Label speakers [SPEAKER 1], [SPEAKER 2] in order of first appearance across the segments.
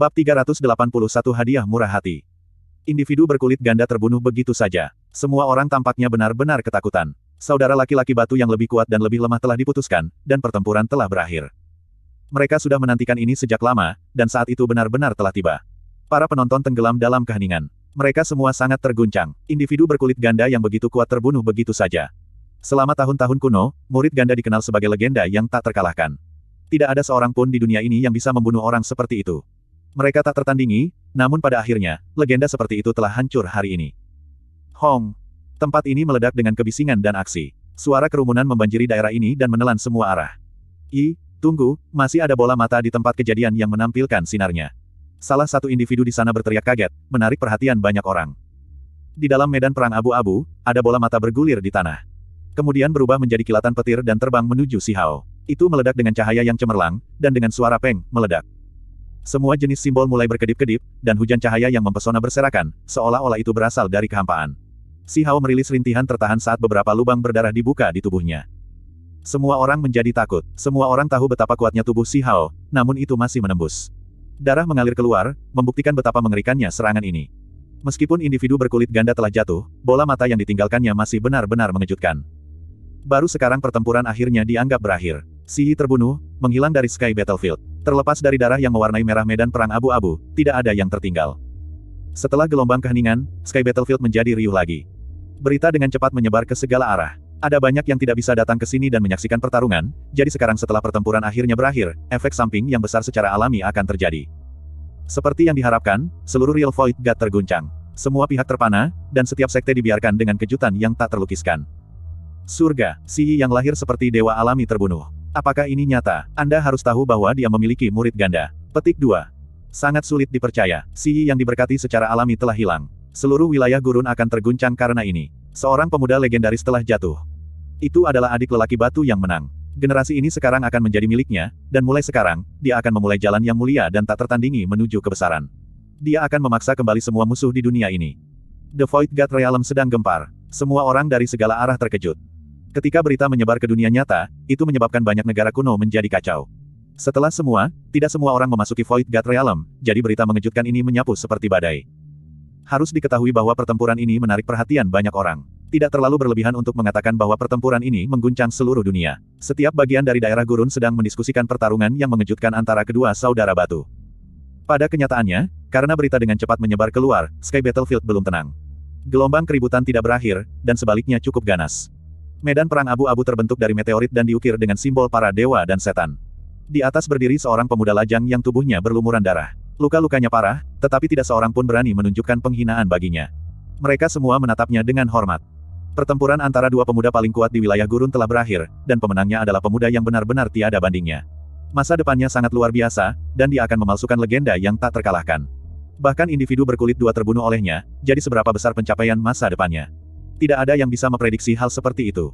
[SPEAKER 1] Bab 381 Hadiah Murah Hati Individu berkulit ganda terbunuh begitu saja. Semua orang tampaknya benar-benar ketakutan. Saudara laki-laki batu yang lebih kuat dan lebih lemah telah diputuskan, dan pertempuran telah berakhir. Mereka sudah menantikan ini sejak lama, dan saat itu benar-benar telah tiba. Para penonton tenggelam dalam keheningan. Mereka semua sangat terguncang. Individu berkulit ganda yang begitu kuat terbunuh begitu saja. Selama tahun-tahun kuno, murid ganda dikenal sebagai legenda yang tak terkalahkan. Tidak ada seorang pun di dunia ini yang bisa membunuh orang seperti itu. Mereka tak tertandingi, namun pada akhirnya, legenda seperti itu telah hancur hari ini. Hong! Tempat ini meledak dengan kebisingan dan aksi. Suara kerumunan membanjiri daerah ini dan menelan semua arah. I, tunggu, masih ada bola mata di tempat kejadian yang menampilkan sinarnya. Salah satu individu di sana berteriak kaget, menarik perhatian banyak orang. Di dalam medan perang abu-abu, ada bola mata bergulir di tanah. Kemudian berubah menjadi kilatan petir dan terbang menuju Si Itu meledak dengan cahaya yang cemerlang, dan dengan suara peng, meledak. Semua jenis simbol mulai berkedip-kedip, dan hujan cahaya yang mempesona berserakan, seolah-olah itu berasal dari kehampaan. Si Hao merilis rintihan tertahan saat beberapa lubang berdarah dibuka di tubuhnya. Semua orang menjadi takut, semua orang tahu betapa kuatnya tubuh Si Hao, namun itu masih menembus. Darah mengalir keluar, membuktikan betapa mengerikannya serangan ini. Meskipun individu berkulit ganda telah jatuh, bola mata yang ditinggalkannya masih benar-benar mengejutkan. Baru sekarang pertempuran akhirnya dianggap berakhir. Si Yi terbunuh, menghilang dari Sky Battlefield. Terlepas dari darah yang mewarnai merah medan perang abu-abu, tidak ada yang tertinggal. Setelah gelombang keheningan, Sky Battlefield menjadi riuh lagi. Berita dengan cepat menyebar ke segala arah. Ada banyak yang tidak bisa datang ke sini dan menyaksikan pertarungan, jadi sekarang setelah pertempuran akhirnya berakhir, efek samping yang besar secara alami akan terjadi. Seperti yang diharapkan, seluruh Real Void God terguncang. Semua pihak terpana, dan setiap sekte dibiarkan dengan kejutan yang tak terlukiskan. Surga, Si yang lahir seperti dewa alami terbunuh. Apakah ini nyata? Anda harus tahu bahwa dia memiliki murid ganda. Petik 2. Sangat sulit dipercaya, Si yang diberkati secara alami telah hilang. Seluruh wilayah gurun akan terguncang karena ini. Seorang pemuda legendaris telah jatuh. Itu adalah adik lelaki batu yang menang. Generasi ini sekarang akan menjadi miliknya, dan mulai sekarang, dia akan memulai jalan yang mulia dan tak tertandingi menuju kebesaran. Dia akan memaksa kembali semua musuh di dunia ini. The Void God Realm sedang gempar. Semua orang dari segala arah terkejut. Ketika berita menyebar ke dunia nyata, itu menyebabkan banyak negara kuno menjadi kacau. Setelah semua, tidak semua orang memasuki Void God Realm, jadi berita mengejutkan ini menyapu seperti badai. Harus diketahui bahwa pertempuran ini menarik perhatian banyak orang. Tidak terlalu berlebihan untuk mengatakan bahwa pertempuran ini mengguncang seluruh dunia. Setiap bagian dari daerah gurun sedang mendiskusikan pertarungan yang mengejutkan antara kedua saudara batu. Pada kenyataannya, karena berita dengan cepat menyebar keluar, Sky Battlefield belum tenang. Gelombang keributan tidak berakhir, dan sebaliknya cukup ganas. Medan perang abu-abu terbentuk dari meteorit dan diukir dengan simbol para dewa dan setan. Di atas berdiri seorang pemuda lajang yang tubuhnya berlumuran darah. Luka-lukanya parah, tetapi tidak seorang pun berani menunjukkan penghinaan baginya. Mereka semua menatapnya dengan hormat. Pertempuran antara dua pemuda paling kuat di wilayah gurun telah berakhir, dan pemenangnya adalah pemuda yang benar-benar tiada bandingnya. Masa depannya sangat luar biasa, dan dia akan memalsukan legenda yang tak terkalahkan. Bahkan individu berkulit dua terbunuh olehnya, jadi seberapa besar pencapaian masa depannya. Tidak ada yang bisa memprediksi hal seperti itu.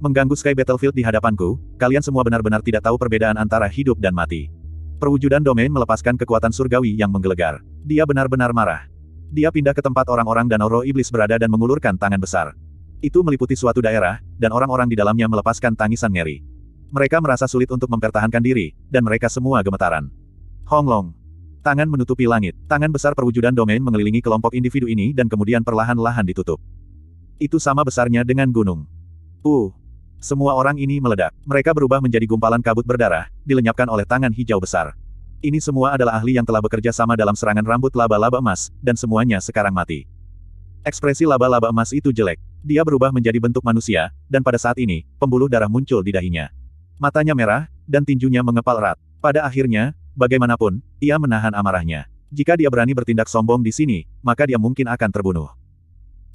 [SPEAKER 1] Mengganggu Sky Battlefield di hadapanku, kalian semua benar-benar tidak tahu perbedaan antara hidup dan mati. Perwujudan domain melepaskan kekuatan surgawi yang menggelegar. Dia benar-benar marah. Dia pindah ke tempat orang-orang dan roh iblis berada dan mengulurkan tangan besar. Itu meliputi suatu daerah, dan orang-orang di dalamnya melepaskan tangisan ngeri. Mereka merasa sulit untuk mempertahankan diri, dan mereka semua gemetaran. Honglong. Tangan menutupi langit. Tangan besar perwujudan domain mengelilingi kelompok individu ini dan kemudian perlahan-lahan ditutup. Itu sama besarnya dengan gunung. Uh! Semua orang ini meledak. Mereka berubah menjadi gumpalan kabut berdarah, dilenyapkan oleh tangan hijau besar. Ini semua adalah ahli yang telah bekerja sama dalam serangan rambut laba-laba emas, dan semuanya sekarang mati. Ekspresi laba-laba emas itu jelek. Dia berubah menjadi bentuk manusia, dan pada saat ini, pembuluh darah muncul di dahinya. Matanya merah, dan tinjunya mengepal erat. Pada akhirnya, bagaimanapun, ia menahan amarahnya. Jika dia berani bertindak sombong di sini, maka dia mungkin akan terbunuh.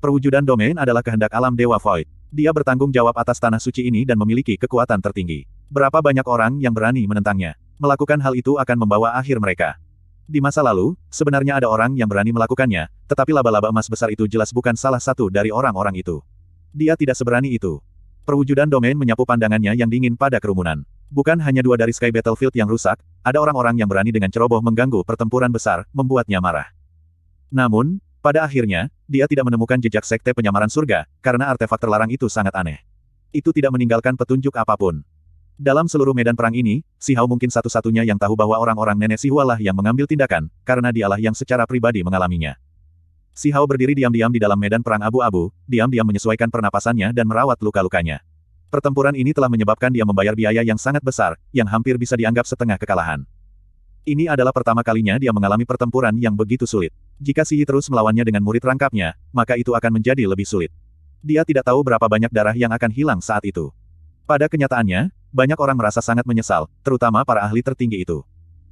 [SPEAKER 1] Perwujudan domain adalah kehendak alam Dewa Void. Dia bertanggung jawab atas tanah suci ini dan memiliki kekuatan tertinggi. Berapa banyak orang yang berani menentangnya? Melakukan hal itu akan membawa akhir mereka. Di masa lalu, sebenarnya ada orang yang berani melakukannya, tetapi laba-laba emas besar itu jelas bukan salah satu dari orang-orang itu. Dia tidak seberani itu. Perwujudan domain menyapu pandangannya yang dingin pada kerumunan. Bukan hanya dua dari Sky Battlefield yang rusak, ada orang-orang yang berani dengan ceroboh mengganggu pertempuran besar, membuatnya marah. Namun, pada akhirnya, dia tidak menemukan jejak sekte penyamaran surga, karena artefak terlarang itu sangat aneh. Itu tidak meninggalkan petunjuk apapun. Dalam seluruh medan perang ini, Si Hao mungkin satu-satunya yang tahu bahwa orang-orang nenek Si Hualah yang mengambil tindakan, karena dialah yang secara pribadi mengalaminya. Si Hao berdiri diam-diam di dalam medan perang abu-abu, diam-diam menyesuaikan pernapasannya dan merawat luka-lukanya. Pertempuran ini telah menyebabkan dia membayar biaya yang sangat besar, yang hampir bisa dianggap setengah kekalahan. Ini adalah pertama kalinya dia mengalami pertempuran yang begitu sulit. Jika Yi terus melawannya dengan murid rangkapnya, maka itu akan menjadi lebih sulit. Dia tidak tahu berapa banyak darah yang akan hilang saat itu. Pada kenyataannya, banyak orang merasa sangat menyesal, terutama para ahli tertinggi itu.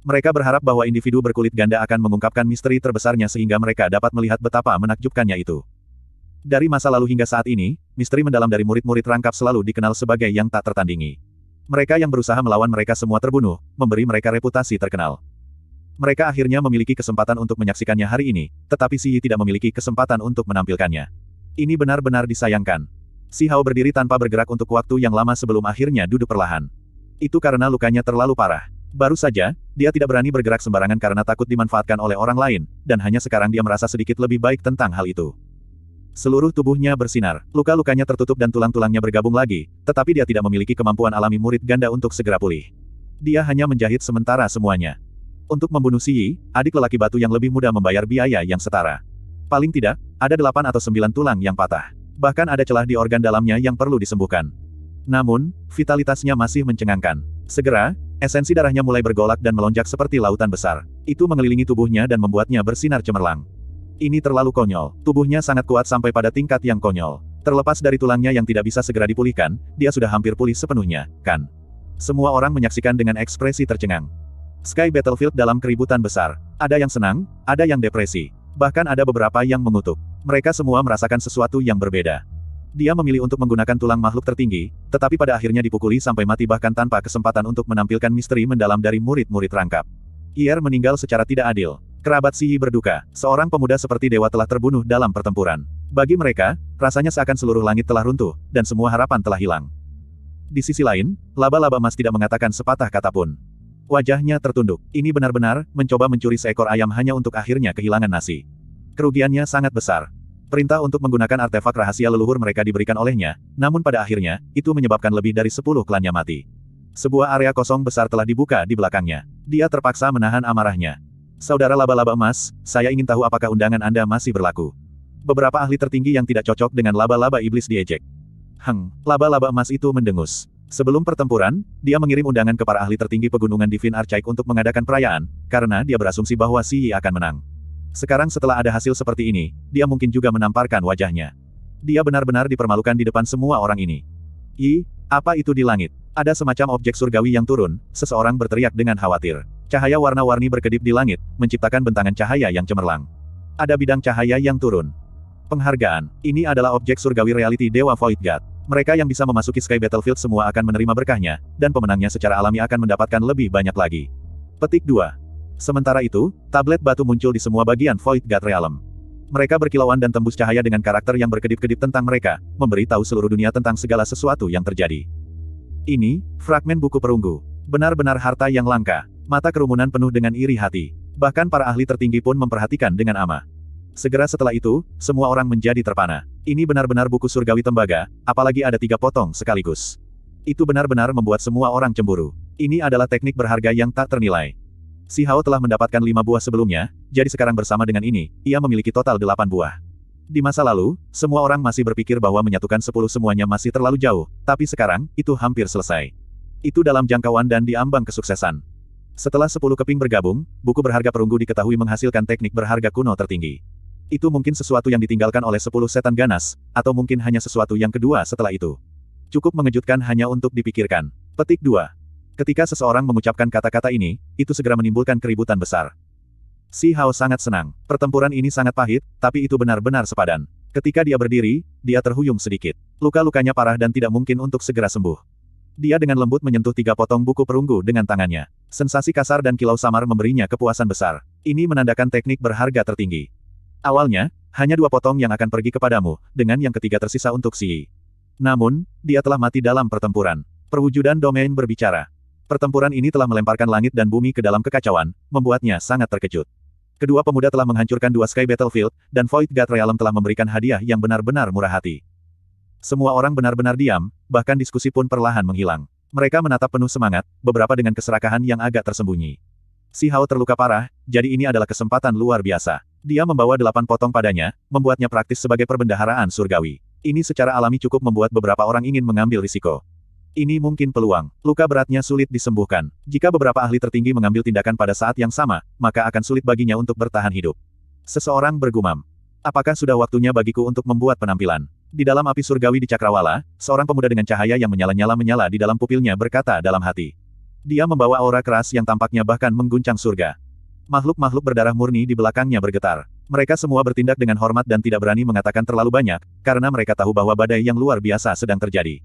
[SPEAKER 1] Mereka berharap bahwa individu berkulit ganda akan mengungkapkan misteri terbesarnya sehingga mereka dapat melihat betapa menakjubkannya itu. Dari masa lalu hingga saat ini, misteri mendalam dari murid-murid rangkap selalu dikenal sebagai yang tak tertandingi. Mereka yang berusaha melawan mereka semua terbunuh, memberi mereka reputasi terkenal. Mereka akhirnya memiliki kesempatan untuk menyaksikannya hari ini, tetapi Si Yi tidak memiliki kesempatan untuk menampilkannya. Ini benar-benar disayangkan. Si Hao berdiri tanpa bergerak untuk waktu yang lama sebelum akhirnya duduk perlahan. Itu karena lukanya terlalu parah. Baru saja, dia tidak berani bergerak sembarangan karena takut dimanfaatkan oleh orang lain, dan hanya sekarang dia merasa sedikit lebih baik tentang hal itu. Seluruh tubuhnya bersinar, luka-lukanya tertutup dan tulang-tulangnya bergabung lagi, tetapi dia tidak memiliki kemampuan alami murid ganda untuk segera pulih. Dia hanya menjahit sementara semuanya. Untuk membunuh Si Yi, adik lelaki batu yang lebih mudah membayar biaya yang setara. Paling tidak, ada delapan atau sembilan tulang yang patah. Bahkan ada celah di organ dalamnya yang perlu disembuhkan. Namun, vitalitasnya masih mencengangkan. Segera, esensi darahnya mulai bergolak dan melonjak seperti lautan besar. Itu mengelilingi tubuhnya dan membuatnya bersinar cemerlang. Ini terlalu konyol. Tubuhnya sangat kuat sampai pada tingkat yang konyol. Terlepas dari tulangnya yang tidak bisa segera dipulihkan, dia sudah hampir pulih sepenuhnya, kan? Semua orang menyaksikan dengan ekspresi tercengang. Sky Battlefield dalam keributan besar. Ada yang senang, ada yang depresi. Bahkan ada beberapa yang mengutuk. Mereka semua merasakan sesuatu yang berbeda. Dia memilih untuk menggunakan tulang makhluk tertinggi, tetapi pada akhirnya dipukuli sampai mati bahkan tanpa kesempatan untuk menampilkan misteri mendalam dari murid-murid rangkap. Ir meninggal secara tidak adil. Kerabat Sihi berduka, seorang pemuda seperti dewa telah terbunuh dalam pertempuran. Bagi mereka, rasanya seakan seluruh langit telah runtuh, dan semua harapan telah hilang. Di sisi lain, laba-laba emas tidak mengatakan sepatah kata pun. Wajahnya tertunduk. Ini benar-benar, mencoba mencuri seekor ayam hanya untuk akhirnya kehilangan nasi. Kerugiannya sangat besar. Perintah untuk menggunakan artefak rahasia leluhur mereka diberikan olehnya, namun pada akhirnya, itu menyebabkan lebih dari sepuluh klannya mati. Sebuah area kosong besar telah dibuka di belakangnya. Dia terpaksa menahan amarahnya. Saudara laba-laba emas, saya ingin tahu apakah undangan Anda masih berlaku. Beberapa ahli tertinggi yang tidak cocok dengan laba-laba iblis diejek. Heng, laba-laba emas itu mendengus. Sebelum pertempuran, dia mengirim undangan ke para ahli tertinggi pegunungan Divin Archaik untuk mengadakan perayaan, karena dia berasumsi bahwa Si Yi akan menang. Sekarang setelah ada hasil seperti ini, dia mungkin juga menamparkan wajahnya. Dia benar-benar dipermalukan di depan semua orang ini. Yi, apa itu di langit? Ada semacam objek surgawi yang turun, seseorang berteriak dengan khawatir. Cahaya warna-warni berkedip di langit, menciptakan bentangan cahaya yang cemerlang. Ada bidang cahaya yang turun. Penghargaan, ini adalah objek surgawi reality Dewa Void God. Mereka yang bisa memasuki Sky Battlefield semua akan menerima berkahnya, dan pemenangnya secara alami akan mendapatkan lebih banyak lagi. Petik 2. Sementara itu, tablet batu muncul di semua bagian Void God Realm. Mereka berkilauan dan tembus cahaya dengan karakter yang berkedip-kedip tentang mereka, memberi tahu seluruh dunia tentang segala sesuatu yang terjadi. Ini, fragmen buku perunggu. Benar-benar harta yang langka. Mata kerumunan penuh dengan iri hati. Bahkan para ahli tertinggi pun memperhatikan dengan amah. Segera setelah itu, semua orang menjadi terpana. Ini benar-benar buku surgawi tembaga, apalagi ada tiga potong sekaligus. Itu benar-benar membuat semua orang cemburu. Ini adalah teknik berharga yang tak ternilai. Si Hao telah mendapatkan lima buah sebelumnya, jadi sekarang bersama dengan ini, ia memiliki total delapan buah. Di masa lalu, semua orang masih berpikir bahwa menyatukan sepuluh semuanya masih terlalu jauh, tapi sekarang, itu hampir selesai. Itu dalam jangkauan dan diambang kesuksesan. Setelah sepuluh keping bergabung, buku berharga perunggu diketahui menghasilkan teknik berharga kuno tertinggi. Itu mungkin sesuatu yang ditinggalkan oleh sepuluh setan ganas, atau mungkin hanya sesuatu yang kedua setelah itu. Cukup mengejutkan hanya untuk dipikirkan. Petik 2. Ketika seseorang mengucapkan kata-kata ini, itu segera menimbulkan keributan besar. Si Hao sangat senang. Pertempuran ini sangat pahit, tapi itu benar-benar sepadan. Ketika dia berdiri, dia terhuyung sedikit. Luka-lukanya parah dan tidak mungkin untuk segera sembuh. Dia dengan lembut menyentuh tiga potong buku perunggu dengan tangannya. Sensasi kasar dan kilau samar memberinya kepuasan besar. Ini menandakan teknik berharga tertinggi. Awalnya, hanya dua potong yang akan pergi kepadamu, dengan yang ketiga tersisa untuk Si. Namun, dia telah mati dalam pertempuran. Perwujudan domain berbicara. Pertempuran ini telah melemparkan langit dan bumi ke dalam kekacauan, membuatnya sangat terkejut. Kedua pemuda telah menghancurkan dua Sky Battlefield, dan Void God Realm telah memberikan hadiah yang benar-benar murah hati. Semua orang benar-benar diam, bahkan diskusi pun perlahan menghilang. Mereka menatap penuh semangat, beberapa dengan keserakahan yang agak tersembunyi. Si Hao terluka parah, jadi ini adalah kesempatan luar biasa. Dia membawa delapan potong padanya, membuatnya praktis sebagai perbendaharaan surgawi. Ini secara alami cukup membuat beberapa orang ingin mengambil risiko. Ini mungkin peluang. Luka beratnya sulit disembuhkan. Jika beberapa ahli tertinggi mengambil tindakan pada saat yang sama, maka akan sulit baginya untuk bertahan hidup. Seseorang bergumam. Apakah sudah waktunya bagiku untuk membuat penampilan? Di dalam api surgawi di Cakrawala, seorang pemuda dengan cahaya yang menyala-nyala menyala di dalam pupilnya berkata dalam hati. Dia membawa aura keras yang tampaknya bahkan mengguncang surga. Makhluk-makhluk berdarah murni di belakangnya bergetar. Mereka semua bertindak dengan hormat dan tidak berani mengatakan terlalu banyak, karena mereka tahu bahwa badai yang luar biasa sedang terjadi.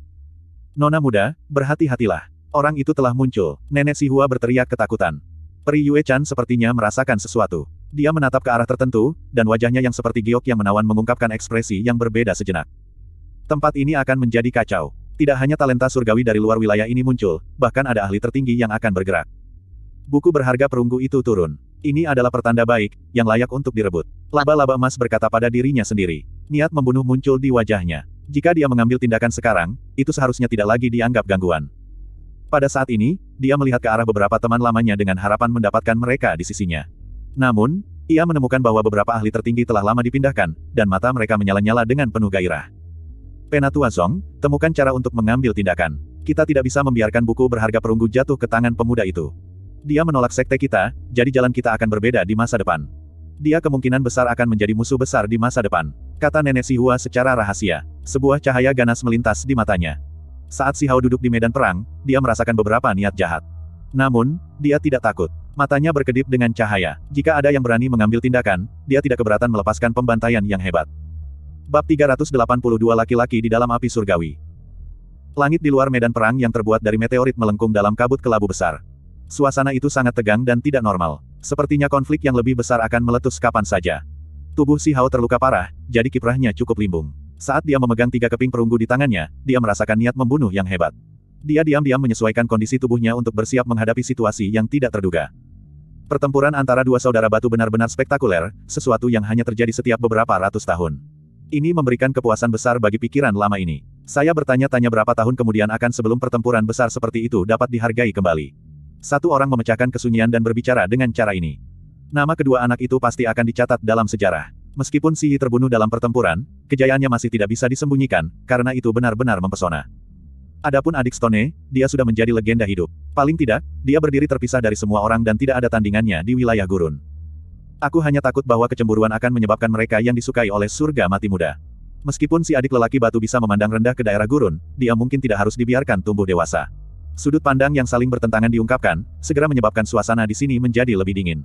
[SPEAKER 1] Nona muda, berhati-hatilah. Orang itu telah muncul. Nenek Si Hua berteriak ketakutan. Peri Yue Chan sepertinya merasakan sesuatu. Dia menatap ke arah tertentu, dan wajahnya yang seperti giok yang menawan mengungkapkan ekspresi yang berbeda sejenak. Tempat ini akan menjadi kacau. Tidak hanya talenta surgawi dari luar wilayah ini muncul, bahkan ada ahli tertinggi yang akan bergerak. Buku berharga perunggu itu turun. Ini adalah pertanda baik, yang layak untuk direbut. Laba-laba emas berkata pada dirinya sendiri. Niat membunuh muncul di wajahnya. Jika dia mengambil tindakan sekarang, itu seharusnya tidak lagi dianggap gangguan. Pada saat ini, dia melihat ke arah beberapa teman lamanya dengan harapan mendapatkan mereka di sisinya. Namun, ia menemukan bahwa beberapa ahli tertinggi telah lama dipindahkan, dan mata mereka menyala-nyala dengan penuh gairah. Penatua Zong, temukan cara untuk mengambil tindakan. Kita tidak bisa membiarkan buku berharga perunggu jatuh ke tangan pemuda itu. Dia menolak sekte kita, jadi jalan kita akan berbeda di masa depan. Dia kemungkinan besar akan menjadi musuh besar di masa depan. Kata nenek Si secara rahasia. Sebuah cahaya ganas melintas di matanya. Saat Si duduk di medan perang, dia merasakan beberapa niat jahat. Namun, dia tidak takut. Matanya berkedip dengan cahaya. Jika ada yang berani mengambil tindakan, dia tidak keberatan melepaskan pembantaian yang hebat. Bab 382 Laki-laki di dalam api surgawi. Langit di luar medan perang yang terbuat dari meteorit melengkung dalam kabut kelabu besar. Suasana itu sangat tegang dan tidak normal. Sepertinya konflik yang lebih besar akan meletus kapan saja. Tubuh Si Hao terluka parah, jadi kiprahnya cukup limbung. Saat dia memegang tiga keping perunggu di tangannya, dia merasakan niat membunuh yang hebat. Dia diam-diam menyesuaikan kondisi tubuhnya untuk bersiap menghadapi situasi yang tidak terduga. Pertempuran antara dua saudara batu benar-benar spektakuler, sesuatu yang hanya terjadi setiap beberapa ratus tahun. Ini memberikan kepuasan besar bagi pikiran lama ini. Saya bertanya-tanya berapa tahun kemudian akan sebelum pertempuran besar seperti itu dapat dihargai kembali. Satu orang memecahkan kesunyian dan berbicara dengan cara ini. Nama kedua anak itu pasti akan dicatat dalam sejarah. Meskipun Si Yi terbunuh dalam pertempuran, kejayaannya masih tidak bisa disembunyikan, karena itu benar-benar mempesona. Adapun adik Stone, dia sudah menjadi legenda hidup. Paling tidak, dia berdiri terpisah dari semua orang dan tidak ada tandingannya di wilayah gurun. Aku hanya takut bahwa kecemburuan akan menyebabkan mereka yang disukai oleh surga mati muda. Meskipun si adik lelaki batu bisa memandang rendah ke daerah gurun, dia mungkin tidak harus dibiarkan tumbuh dewasa. Sudut pandang yang saling bertentangan diungkapkan, segera menyebabkan suasana di sini menjadi lebih dingin.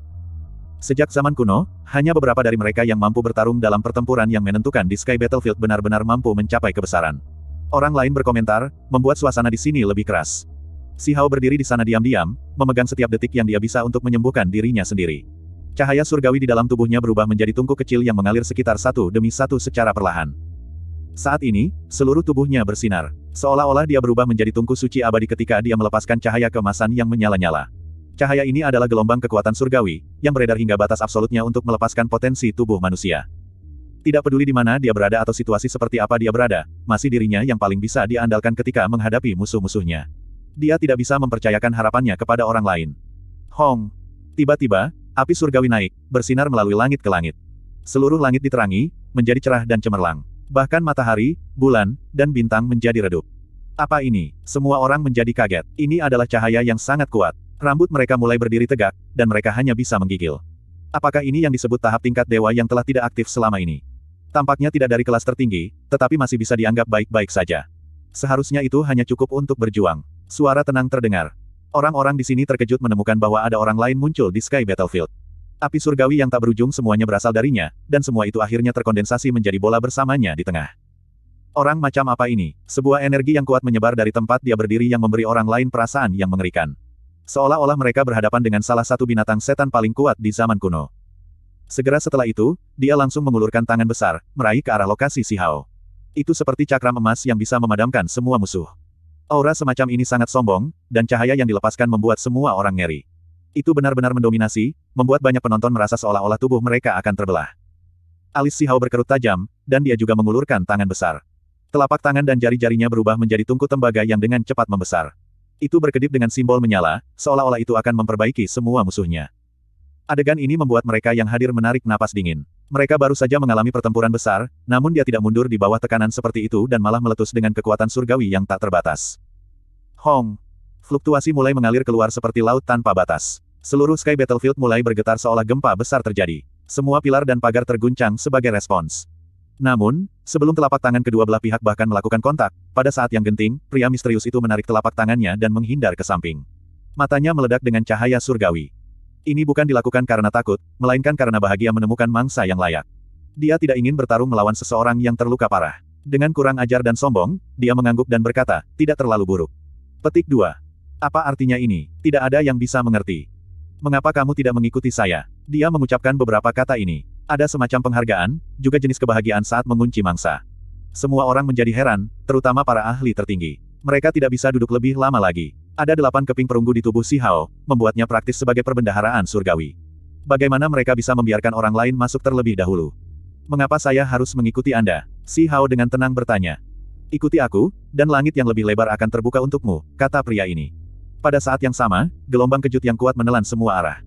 [SPEAKER 1] Sejak zaman kuno, hanya beberapa dari mereka yang mampu bertarung dalam pertempuran yang menentukan di Sky Battlefield benar-benar mampu mencapai kebesaran. Orang lain berkomentar, membuat suasana di sini lebih keras. Si Hao berdiri di sana diam-diam, memegang setiap detik yang dia bisa untuk menyembuhkan dirinya sendiri. Cahaya surgawi di dalam tubuhnya berubah menjadi tungku kecil yang mengalir sekitar satu demi satu secara perlahan. Saat ini, seluruh tubuhnya bersinar. Seolah-olah dia berubah menjadi tungku suci abadi ketika dia melepaskan cahaya kemasan yang menyala-nyala. Cahaya ini adalah gelombang kekuatan surgawi, yang beredar hingga batas absolutnya untuk melepaskan potensi tubuh manusia. Tidak peduli di mana dia berada atau situasi seperti apa dia berada, masih dirinya yang paling bisa diandalkan ketika menghadapi musuh-musuhnya. Dia tidak bisa mempercayakan harapannya kepada orang lain. Hong! Tiba-tiba, api surgawi naik, bersinar melalui langit ke langit. Seluruh langit diterangi, menjadi cerah dan cemerlang. Bahkan matahari, bulan, dan bintang menjadi redup. Apa ini? Semua orang menjadi kaget. Ini adalah cahaya yang sangat kuat. Rambut mereka mulai berdiri tegak, dan mereka hanya bisa menggigil. Apakah ini yang disebut tahap tingkat dewa yang telah tidak aktif selama ini? Tampaknya tidak dari kelas tertinggi, tetapi masih bisa dianggap baik-baik saja. Seharusnya itu hanya cukup untuk berjuang. Suara tenang terdengar. Orang-orang di sini terkejut menemukan bahwa ada orang lain muncul di Sky Battlefield. Api surgawi yang tak berujung semuanya berasal darinya, dan semua itu akhirnya terkondensasi menjadi bola bersamanya di tengah. Orang macam apa ini? Sebuah energi yang kuat menyebar dari tempat dia berdiri yang memberi orang lain perasaan yang mengerikan. Seolah-olah mereka berhadapan dengan salah satu binatang setan paling kuat di zaman kuno. Segera setelah itu, dia langsung mengulurkan tangan besar, meraih ke arah lokasi si Hao. Itu seperti cakram emas yang bisa memadamkan semua musuh. Aura semacam ini sangat sombong, dan cahaya yang dilepaskan membuat semua orang ngeri itu benar-benar mendominasi, membuat banyak penonton merasa seolah-olah tubuh mereka akan terbelah. Alis si Hao berkerut tajam, dan dia juga mengulurkan tangan besar. Telapak tangan dan jari-jarinya berubah menjadi tungku tembaga yang dengan cepat membesar. Itu berkedip dengan simbol menyala, seolah-olah itu akan memperbaiki semua musuhnya. Adegan ini membuat mereka yang hadir menarik napas dingin. Mereka baru saja mengalami pertempuran besar, namun dia tidak mundur di bawah tekanan seperti itu dan malah meletus dengan kekuatan surgawi yang tak terbatas. Hong! Fluktuasi mulai mengalir keluar seperti laut tanpa batas. Seluruh sky battlefield mulai bergetar seolah gempa besar terjadi. Semua pilar dan pagar terguncang sebagai respons. Namun, sebelum telapak tangan kedua belah pihak bahkan melakukan kontak, pada saat yang genting, pria misterius itu menarik telapak tangannya dan menghindar ke samping. Matanya meledak dengan cahaya surgawi. Ini bukan dilakukan karena takut, melainkan karena bahagia menemukan mangsa yang layak. Dia tidak ingin bertarung melawan seseorang yang terluka parah. Dengan kurang ajar dan sombong, dia mengangguk dan berkata, tidak terlalu buruk. Petik 2. Apa artinya ini? Tidak ada yang bisa mengerti. Mengapa kamu tidak mengikuti saya? Dia mengucapkan beberapa kata ini. Ada semacam penghargaan, juga jenis kebahagiaan saat mengunci mangsa. Semua orang menjadi heran, terutama para ahli tertinggi. Mereka tidak bisa duduk lebih lama lagi. Ada delapan keping perunggu di tubuh Si Hao, membuatnya praktis sebagai perbendaharaan surgawi. Bagaimana mereka bisa membiarkan orang lain masuk terlebih dahulu? Mengapa saya harus mengikuti Anda? Si Hao dengan tenang bertanya. Ikuti aku, dan langit yang lebih lebar akan terbuka untukmu, kata pria ini. Pada saat yang sama, gelombang kejut yang kuat menelan semua arah.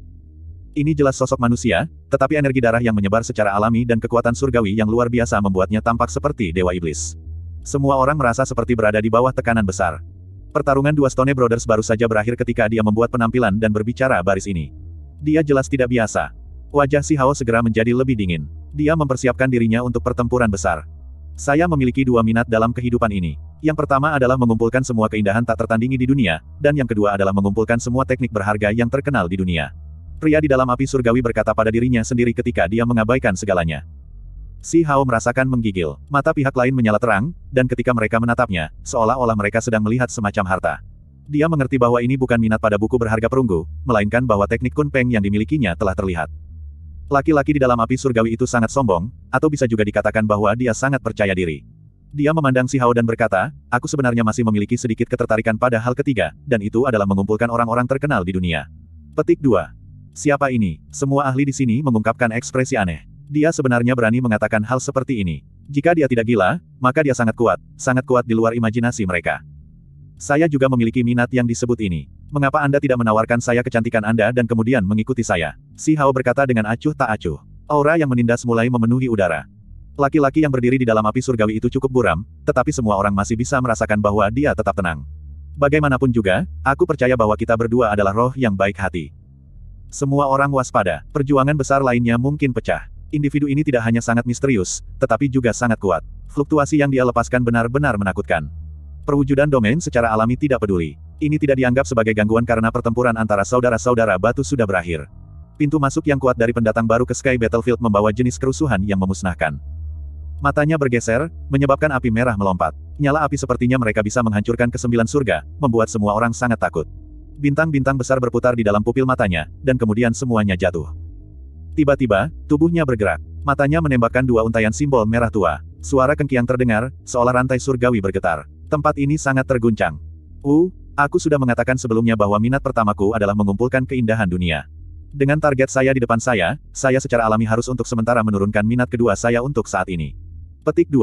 [SPEAKER 1] Ini jelas sosok manusia, tetapi energi darah yang menyebar secara alami dan kekuatan surgawi yang luar biasa membuatnya tampak seperti dewa iblis. Semua orang merasa seperti berada di bawah tekanan besar. Pertarungan dua Stone Brothers baru saja berakhir ketika dia membuat penampilan dan berbicara baris ini. Dia jelas tidak biasa. Wajah Si Hao segera menjadi lebih dingin. Dia mempersiapkan dirinya untuk pertempuran besar. Saya memiliki dua minat dalam kehidupan ini. Yang pertama adalah mengumpulkan semua keindahan tak tertandingi di dunia, dan yang kedua adalah mengumpulkan semua teknik berharga yang terkenal di dunia. Pria di dalam api surgawi berkata pada dirinya sendiri ketika dia mengabaikan segalanya. Si Hao merasakan menggigil. Mata pihak lain menyala terang, dan ketika mereka menatapnya, seolah-olah mereka sedang melihat semacam harta. Dia mengerti bahwa ini bukan minat pada buku berharga perunggu, melainkan bahwa teknik Kun yang dimilikinya telah terlihat. Laki-laki di dalam api surgawi itu sangat sombong, atau bisa juga dikatakan bahwa dia sangat percaya diri. Dia memandang si Hao dan berkata, aku sebenarnya masih memiliki sedikit ketertarikan pada hal ketiga, dan itu adalah mengumpulkan orang-orang terkenal di dunia. Petik 2. Siapa ini? Semua ahli di sini mengungkapkan ekspresi aneh. Dia sebenarnya berani mengatakan hal seperti ini. Jika dia tidak gila, maka dia sangat kuat, sangat kuat di luar imajinasi mereka. Saya juga memiliki minat yang disebut ini. Mengapa Anda tidak menawarkan saya kecantikan Anda dan kemudian mengikuti saya? Si Hao berkata dengan acuh tak acuh. Aura yang menindas mulai memenuhi udara. Laki-laki yang berdiri di dalam api surgawi itu cukup buram, tetapi semua orang masih bisa merasakan bahwa dia tetap tenang. Bagaimanapun juga, aku percaya bahwa kita berdua adalah roh yang baik hati. Semua orang waspada, perjuangan besar lainnya mungkin pecah. Individu ini tidak hanya sangat misterius, tetapi juga sangat kuat. Fluktuasi yang dia lepaskan benar-benar menakutkan. Perwujudan domain secara alami tidak peduli. Ini tidak dianggap sebagai gangguan karena pertempuran antara saudara-saudara batu sudah berakhir. Pintu masuk yang kuat dari pendatang baru ke Sky Battlefield membawa jenis kerusuhan yang memusnahkan. Matanya bergeser, menyebabkan api merah melompat. Nyala api sepertinya mereka bisa menghancurkan kesembilan surga, membuat semua orang sangat takut. Bintang-bintang besar berputar di dalam pupil matanya, dan kemudian semuanya jatuh. Tiba-tiba, tubuhnya bergerak. Matanya menembakkan dua untayan simbol merah tua. Suara kengkiang terdengar, seolah rantai surgawi bergetar. Tempat ini sangat terguncang. Uh, aku sudah mengatakan sebelumnya bahwa minat pertamaku adalah mengumpulkan keindahan dunia. Dengan target saya di depan saya, saya secara alami harus untuk sementara menurunkan minat kedua saya untuk saat ini. Petik 2.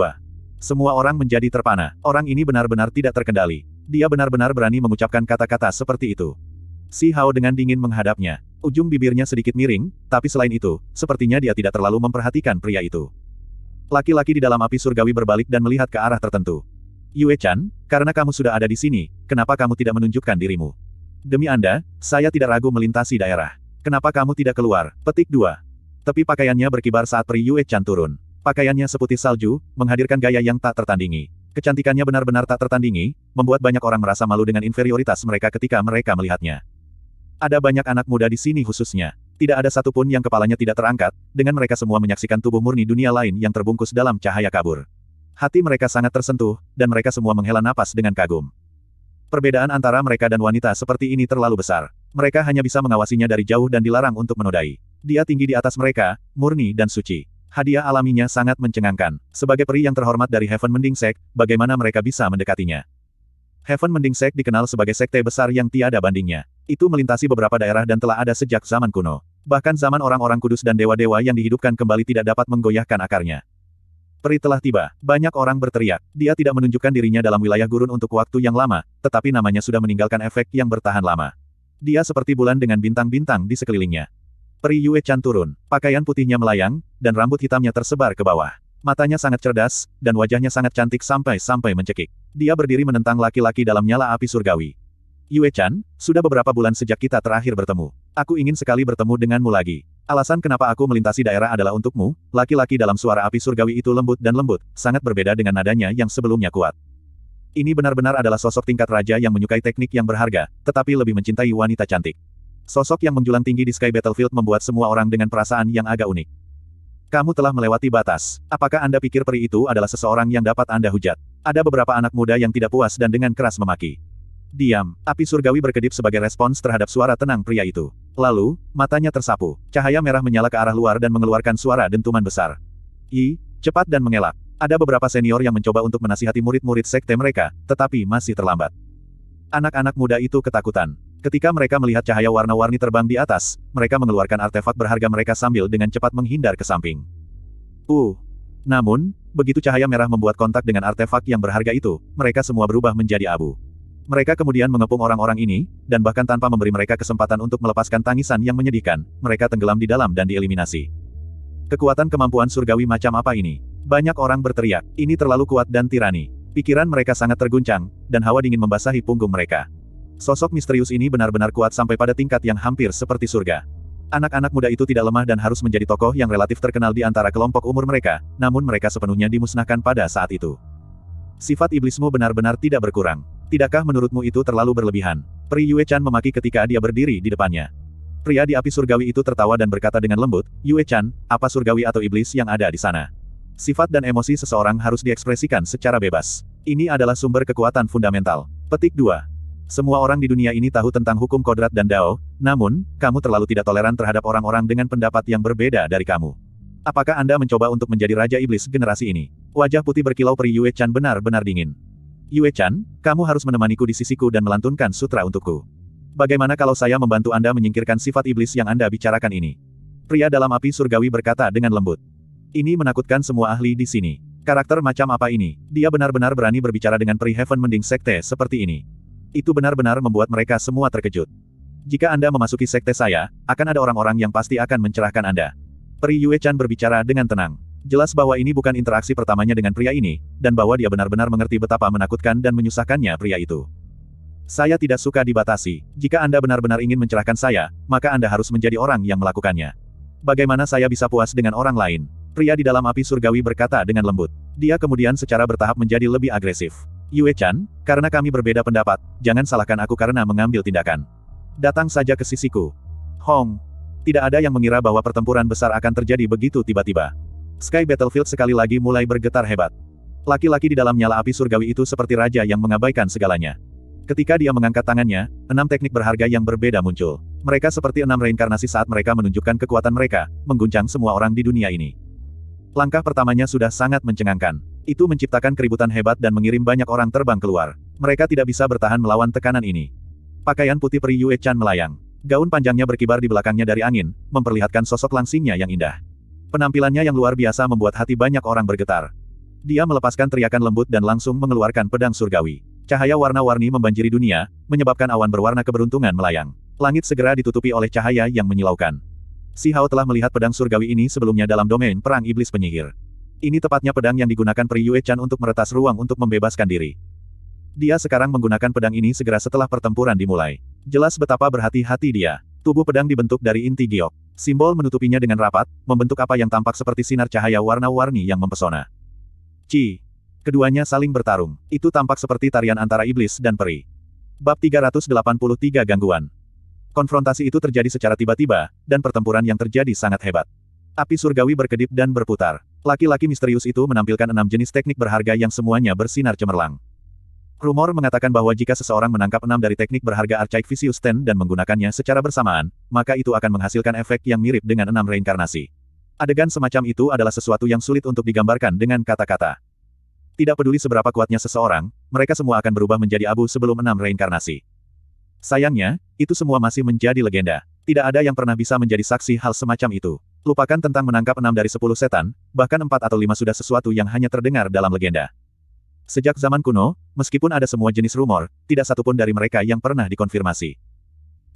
[SPEAKER 1] Semua orang menjadi terpana. Orang ini benar-benar tidak terkendali. Dia benar-benar berani mengucapkan kata-kata seperti itu. Si Hao dengan dingin menghadapnya. Ujung bibirnya sedikit miring, tapi selain itu, sepertinya dia tidak terlalu memperhatikan pria itu. Laki-laki di dalam api surgawi berbalik dan melihat ke arah tertentu. Yue Chan, karena kamu sudah ada di sini, kenapa kamu tidak menunjukkan dirimu? Demi Anda, saya tidak ragu melintasi daerah. Kenapa kamu tidak keluar? Petik 2. Tepi pakaiannya berkibar saat peri Yue Chan turun. Pakaiannya seputih salju, menghadirkan gaya yang tak tertandingi. Kecantikannya benar-benar tak tertandingi, membuat banyak orang merasa malu dengan inferioritas mereka ketika mereka melihatnya. Ada banyak anak muda di sini khususnya. Tidak ada satupun yang kepalanya tidak terangkat, dengan mereka semua menyaksikan tubuh murni dunia lain yang terbungkus dalam cahaya kabur. Hati mereka sangat tersentuh, dan mereka semua menghela napas dengan kagum. Perbedaan antara mereka dan wanita seperti ini terlalu besar. Mereka hanya bisa mengawasinya dari jauh dan dilarang untuk menodai. Dia tinggi di atas mereka, murni dan suci. Hadiah alaminya sangat mencengangkan. Sebagai peri yang terhormat dari Heaven Mending Sek, bagaimana mereka bisa mendekatinya? Heaven Mending Sek dikenal sebagai sekte besar yang tiada bandingnya. Itu melintasi beberapa daerah dan telah ada sejak zaman kuno. Bahkan zaman orang-orang kudus dan dewa-dewa yang dihidupkan kembali tidak dapat menggoyahkan akarnya. Peri telah tiba, banyak orang berteriak. Dia tidak menunjukkan dirinya dalam wilayah gurun untuk waktu yang lama, tetapi namanya sudah meninggalkan efek yang bertahan lama. Dia seperti bulan dengan bintang-bintang di sekelilingnya. Peri Yue Chan turun, pakaian putihnya melayang, dan rambut hitamnya tersebar ke bawah. Matanya sangat cerdas, dan wajahnya sangat cantik sampai-sampai mencekik. Dia berdiri menentang laki-laki dalam nyala api surgawi. Yue Chan, sudah beberapa bulan sejak kita terakhir bertemu. Aku ingin sekali bertemu denganmu lagi. Alasan kenapa aku melintasi daerah adalah untukmu, laki-laki dalam suara api surgawi itu lembut dan lembut, sangat berbeda dengan nadanya yang sebelumnya kuat. Ini benar-benar adalah sosok tingkat raja yang menyukai teknik yang berharga, tetapi lebih mencintai wanita cantik. Sosok yang menjulang tinggi di Sky Battlefield membuat semua orang dengan perasaan yang agak unik. Kamu telah melewati batas. Apakah Anda pikir peri itu adalah seseorang yang dapat Anda hujat? Ada beberapa anak muda yang tidak puas dan dengan keras memaki. Diam, api surgawi berkedip sebagai respons terhadap suara tenang pria itu. Lalu, matanya tersapu. Cahaya merah menyala ke arah luar dan mengeluarkan suara dentuman besar. I, cepat dan mengelak. Ada beberapa senior yang mencoba untuk menasihati murid-murid sekte mereka, tetapi masih terlambat. Anak-anak muda itu ketakutan. Ketika mereka melihat cahaya warna-warni terbang di atas, mereka mengeluarkan artefak berharga mereka sambil dengan cepat menghindar ke samping. Uh. Namun, begitu cahaya merah membuat kontak dengan artefak yang berharga itu, mereka semua berubah menjadi abu. Mereka kemudian mengepung orang-orang ini, dan bahkan tanpa memberi mereka kesempatan untuk melepaskan tangisan yang menyedihkan, mereka tenggelam di dalam dan dieliminasi. Kekuatan kemampuan surgawi macam apa ini? Banyak orang berteriak, ini terlalu kuat dan tirani. Pikiran mereka sangat terguncang, dan hawa dingin membasahi punggung mereka. Sosok misterius ini benar-benar kuat sampai pada tingkat yang hampir seperti surga. Anak-anak muda itu tidak lemah dan harus menjadi tokoh yang relatif terkenal di antara kelompok umur mereka, namun mereka sepenuhnya dimusnahkan pada saat itu. Sifat iblismu benar-benar tidak berkurang. Tidakkah menurutmu itu terlalu berlebihan? Pri Yue Chan memaki ketika dia berdiri di depannya. Pria di api surgawi itu tertawa dan berkata dengan lembut, Yue Chan, apa surgawi atau iblis yang ada di sana? Sifat dan emosi seseorang harus diekspresikan secara bebas. Ini adalah sumber kekuatan fundamental. Petik 2. Semua orang di dunia ini tahu tentang hukum kodrat dan dao, namun, kamu terlalu tidak toleran terhadap orang-orang dengan pendapat yang berbeda dari kamu. Apakah Anda mencoba untuk menjadi Raja Iblis generasi ini? Wajah putih berkilau Pri Yue Chan benar-benar dingin. Yue Chan, kamu harus menemaniku di sisiku dan melantunkan sutra untukku. Bagaimana kalau saya membantu Anda menyingkirkan sifat iblis yang Anda bicarakan ini? Pria dalam api surgawi berkata dengan lembut. Ini menakutkan semua ahli di sini. Karakter macam apa ini? Dia benar-benar berani berbicara dengan Heaven mending sekte seperti ini. Itu benar-benar membuat mereka semua terkejut. Jika Anda memasuki sekte saya, akan ada orang-orang yang pasti akan mencerahkan Anda. Peri Yue Chan berbicara dengan tenang. Jelas bahwa ini bukan interaksi pertamanya dengan pria ini, dan bahwa dia benar-benar mengerti betapa menakutkan dan menyusahkannya pria itu. Saya tidak suka dibatasi. Jika Anda benar-benar ingin mencerahkan saya, maka Anda harus menjadi orang yang melakukannya. Bagaimana saya bisa puas dengan orang lain? Pria di dalam api surgawi berkata dengan lembut. Dia kemudian secara bertahap menjadi lebih agresif. Yue Chan, karena kami berbeda pendapat, jangan salahkan aku karena mengambil tindakan. Datang saja ke sisiku. Hong. Tidak ada yang mengira bahwa pertempuran besar akan terjadi begitu tiba-tiba. Sky Battlefield sekali lagi mulai bergetar hebat. Laki-laki di dalam nyala api surgawi itu seperti raja yang mengabaikan segalanya. Ketika dia mengangkat tangannya, enam teknik berharga yang berbeda muncul. Mereka seperti enam reinkarnasi saat mereka menunjukkan kekuatan mereka, mengguncang semua orang di dunia ini. Langkah pertamanya sudah sangat mencengangkan. Itu menciptakan keributan hebat dan mengirim banyak orang terbang keluar. Mereka tidak bisa bertahan melawan tekanan ini. Pakaian putih peri Yue Chan melayang. Gaun panjangnya berkibar di belakangnya dari angin, memperlihatkan sosok langsingnya yang indah. Penampilannya yang luar biasa membuat hati banyak orang bergetar. Dia melepaskan teriakan lembut dan langsung mengeluarkan pedang surgawi. Cahaya warna-warni membanjiri dunia, menyebabkan awan berwarna keberuntungan melayang. Langit segera ditutupi oleh cahaya yang menyilaukan. Si Hao telah melihat pedang surgawi ini sebelumnya dalam domain perang iblis penyihir. Ini tepatnya pedang yang digunakan Pri Yue Chan untuk meretas ruang untuk membebaskan diri. Dia sekarang menggunakan pedang ini segera setelah pertempuran dimulai. Jelas betapa berhati-hati dia. Tubuh pedang dibentuk dari inti giok. Simbol menutupinya dengan rapat, membentuk apa yang tampak seperti sinar cahaya warna-warni yang mempesona. Ci. Keduanya saling bertarung. Itu tampak seperti tarian antara iblis dan peri. Bab 383 Gangguan. Konfrontasi itu terjadi secara tiba-tiba, dan pertempuran yang terjadi sangat hebat. Api surgawi berkedip dan berputar. Laki-laki misterius itu menampilkan enam jenis teknik berharga yang semuanya bersinar cemerlang. Krumor mengatakan bahwa jika seseorang menangkap enam dari teknik berharga Archaic Vicious Ten dan menggunakannya secara bersamaan, maka itu akan menghasilkan efek yang mirip dengan enam reinkarnasi. Adegan semacam itu adalah sesuatu yang sulit untuk digambarkan dengan kata-kata. Tidak peduli seberapa kuatnya seseorang, mereka semua akan berubah menjadi abu sebelum enam reinkarnasi. Sayangnya, itu semua masih menjadi legenda. Tidak ada yang pernah bisa menjadi saksi hal semacam itu. Lupakan tentang menangkap enam dari sepuluh setan, bahkan empat atau lima sudah sesuatu yang hanya terdengar dalam legenda. Sejak zaman kuno, meskipun ada semua jenis rumor, tidak satupun dari mereka yang pernah dikonfirmasi.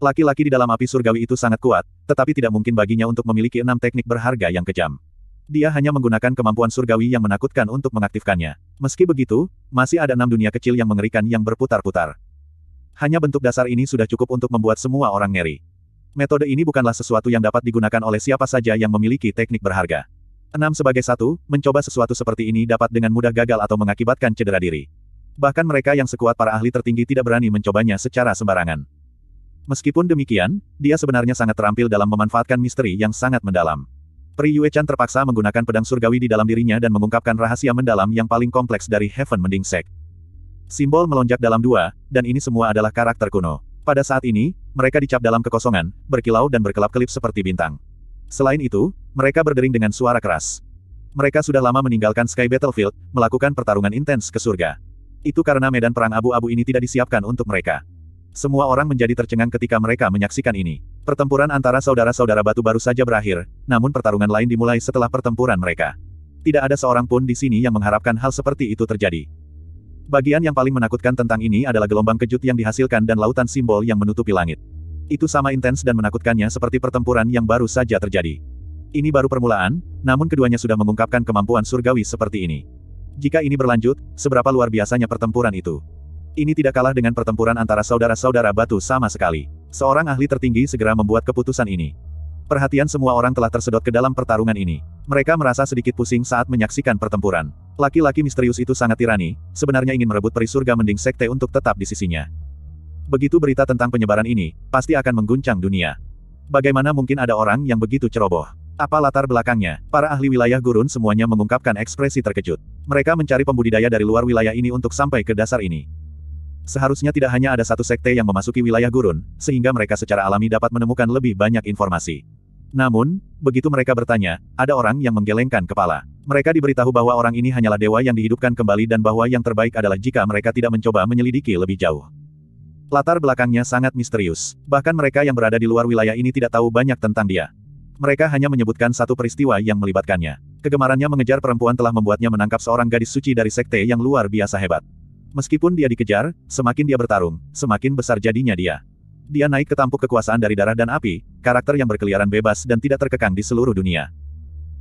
[SPEAKER 1] Laki-laki di dalam api surgawi itu sangat kuat, tetapi tidak mungkin baginya untuk memiliki enam teknik berharga yang kejam. Dia hanya menggunakan kemampuan surgawi yang menakutkan untuk mengaktifkannya. Meski begitu, masih ada enam dunia kecil yang mengerikan yang berputar-putar. Hanya bentuk dasar ini sudah cukup untuk membuat semua orang ngeri. Metode ini bukanlah sesuatu yang dapat digunakan oleh siapa saja yang memiliki teknik berharga. Enam sebagai satu, mencoba sesuatu seperti ini dapat dengan mudah gagal atau mengakibatkan cedera diri. Bahkan mereka yang sekuat para ahli tertinggi tidak berani mencobanya secara sembarangan. Meskipun demikian, dia sebenarnya sangat terampil dalam memanfaatkan misteri yang sangat mendalam. Pri Yue Chan terpaksa menggunakan pedang surgawi di dalam dirinya dan mengungkapkan rahasia mendalam yang paling kompleks dari Heaven Mending Sect. Simbol melonjak dalam dua, dan ini semua adalah karakter kuno. Pada saat ini, mereka dicap dalam kekosongan, berkilau dan berkelap-kelip seperti bintang. Selain itu, mereka berdering dengan suara keras. Mereka sudah lama meninggalkan Sky Battlefield, melakukan pertarungan intens ke surga. Itu karena medan perang abu-abu ini tidak disiapkan untuk mereka. Semua orang menjadi tercengang ketika mereka menyaksikan ini. Pertempuran antara saudara-saudara batu baru saja berakhir, namun pertarungan lain dimulai setelah pertempuran mereka. Tidak ada seorang pun di sini yang mengharapkan hal seperti itu terjadi. Bagian yang paling menakutkan tentang ini adalah gelombang kejut yang dihasilkan dan lautan simbol yang menutupi langit. Itu sama intens dan menakutkannya seperti pertempuran yang baru saja terjadi. Ini baru permulaan, namun keduanya sudah mengungkapkan kemampuan surgawi seperti ini. Jika ini berlanjut, seberapa luar biasanya pertempuran itu. Ini tidak kalah dengan pertempuran antara saudara-saudara batu sama sekali. Seorang ahli tertinggi segera membuat keputusan ini. Perhatian semua orang telah tersedot ke dalam pertarungan ini. Mereka merasa sedikit pusing saat menyaksikan pertempuran. Laki-laki misterius itu sangat tirani, sebenarnya ingin merebut peri surga mending sekte untuk tetap di sisinya. Begitu berita tentang penyebaran ini, pasti akan mengguncang dunia. Bagaimana mungkin ada orang yang begitu ceroboh? Apa latar belakangnya? Para ahli wilayah gurun semuanya mengungkapkan ekspresi terkejut. Mereka mencari pembudidaya dari luar wilayah ini untuk sampai ke dasar ini. Seharusnya tidak hanya ada satu sekte yang memasuki wilayah gurun, sehingga mereka secara alami dapat menemukan lebih banyak informasi. Namun, begitu mereka bertanya, ada orang yang menggelengkan kepala. Mereka diberitahu bahwa orang ini hanyalah dewa yang dihidupkan kembali dan bahwa yang terbaik adalah jika mereka tidak mencoba menyelidiki lebih jauh. Latar belakangnya sangat misterius. Bahkan mereka yang berada di luar wilayah ini tidak tahu banyak tentang dia. Mereka hanya menyebutkan satu peristiwa yang melibatkannya. Kegemarannya mengejar perempuan telah membuatnya menangkap seorang gadis suci dari sekte yang luar biasa hebat. Meskipun dia dikejar, semakin dia bertarung, semakin besar jadinya dia. Dia naik ke tampuk kekuasaan dari darah dan api, karakter yang berkeliaran bebas dan tidak terkekang di seluruh dunia.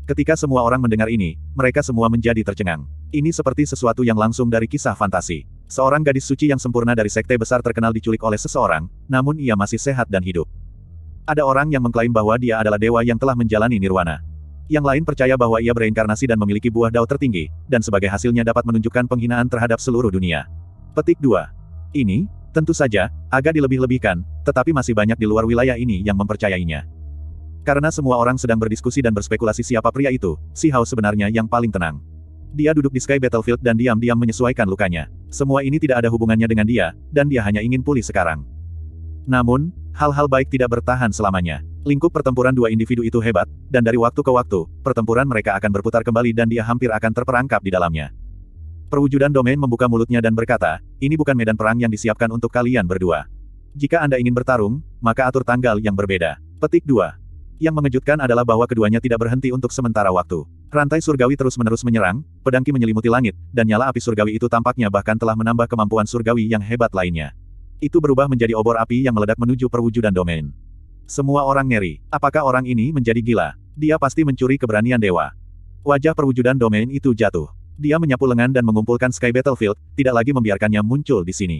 [SPEAKER 1] Ketika semua orang mendengar ini, mereka semua menjadi tercengang. Ini seperti sesuatu yang langsung dari kisah fantasi. Seorang gadis suci yang sempurna dari sekte besar terkenal diculik oleh seseorang, namun ia masih sehat dan hidup. Ada orang yang mengklaim bahwa dia adalah dewa yang telah menjalani nirwana. Yang lain percaya bahwa ia bereinkarnasi dan memiliki buah dao tertinggi, dan sebagai hasilnya dapat menunjukkan penghinaan terhadap seluruh dunia. Petik 2. Ini, tentu saja, agak dilebih-lebihkan, tetapi masih banyak di luar wilayah ini yang mempercayainya. Karena semua orang sedang berdiskusi dan berspekulasi siapa pria itu, si Hao sebenarnya yang paling tenang. Dia duduk di Sky Battlefield dan diam-diam menyesuaikan lukanya. Semua ini tidak ada hubungannya dengan dia, dan dia hanya ingin pulih sekarang. Namun, hal-hal baik tidak bertahan selamanya. Lingkup pertempuran dua individu itu hebat, dan dari waktu ke waktu, pertempuran mereka akan berputar kembali dan dia hampir akan terperangkap di dalamnya. Perwujudan domain membuka mulutnya dan berkata, ini bukan medan perang yang disiapkan untuk kalian berdua. Jika Anda ingin bertarung, maka atur tanggal yang berbeda. Petik 2. Yang mengejutkan adalah bahwa keduanya tidak berhenti untuk sementara waktu. Rantai surgawi terus-menerus menyerang, pedangki menyelimuti langit, dan nyala api surgawi itu tampaknya bahkan telah menambah kemampuan surgawi yang hebat lainnya. Itu berubah menjadi obor api yang meledak menuju perwujudan domain. Semua orang ngeri. Apakah orang ini menjadi gila? Dia pasti mencuri keberanian dewa. Wajah perwujudan domain itu jatuh. Dia menyapu lengan dan mengumpulkan Sky Battlefield, tidak lagi membiarkannya muncul di sini.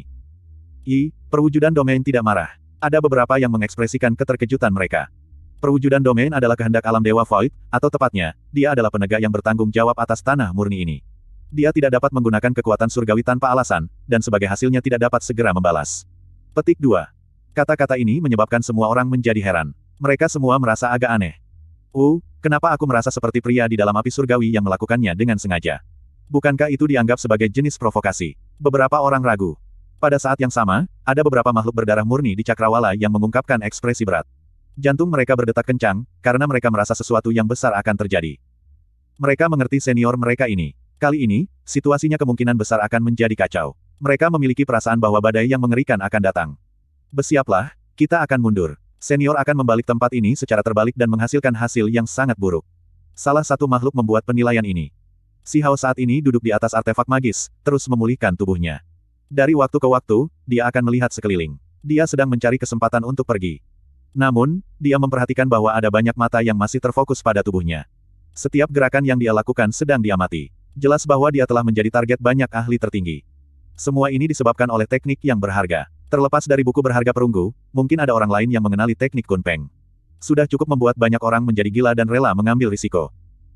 [SPEAKER 1] I, perwujudan domain tidak marah. Ada beberapa yang mengekspresikan keterkejutan mereka. Perwujudan domain adalah kehendak alam Dewa Void, atau tepatnya, dia adalah penegak yang bertanggung jawab atas tanah murni ini dia tidak dapat menggunakan kekuatan surgawi tanpa alasan, dan sebagai hasilnya tidak dapat segera membalas. Petik 2. Kata-kata ini menyebabkan semua orang menjadi heran. Mereka semua merasa agak aneh. Uh, kenapa aku merasa seperti pria di dalam api surgawi yang melakukannya dengan sengaja? Bukankah itu dianggap sebagai jenis provokasi? Beberapa orang ragu. Pada saat yang sama, ada beberapa makhluk berdarah murni di cakrawala yang mengungkapkan ekspresi berat. Jantung mereka berdetak kencang, karena mereka merasa sesuatu yang besar akan terjadi. Mereka mengerti senior mereka ini. Kali ini, situasinya kemungkinan besar akan menjadi kacau. Mereka memiliki perasaan bahwa badai yang mengerikan akan datang. Bersiaplah, kita akan mundur. Senior akan membalik tempat ini secara terbalik dan menghasilkan hasil yang sangat buruk. Salah satu makhluk membuat penilaian ini. Si Hao saat ini duduk di atas artefak magis, terus memulihkan tubuhnya. Dari waktu ke waktu, dia akan melihat sekeliling. Dia sedang mencari kesempatan untuk pergi. Namun, dia memperhatikan bahwa ada banyak mata yang masih terfokus pada tubuhnya. Setiap gerakan yang dia lakukan sedang diamati jelas bahwa dia telah menjadi target banyak ahli tertinggi. Semua ini disebabkan oleh teknik yang berharga. Terlepas dari buku berharga perunggu, mungkin ada orang lain yang mengenali teknik Kunpeng. Sudah cukup membuat banyak orang menjadi gila dan rela mengambil risiko.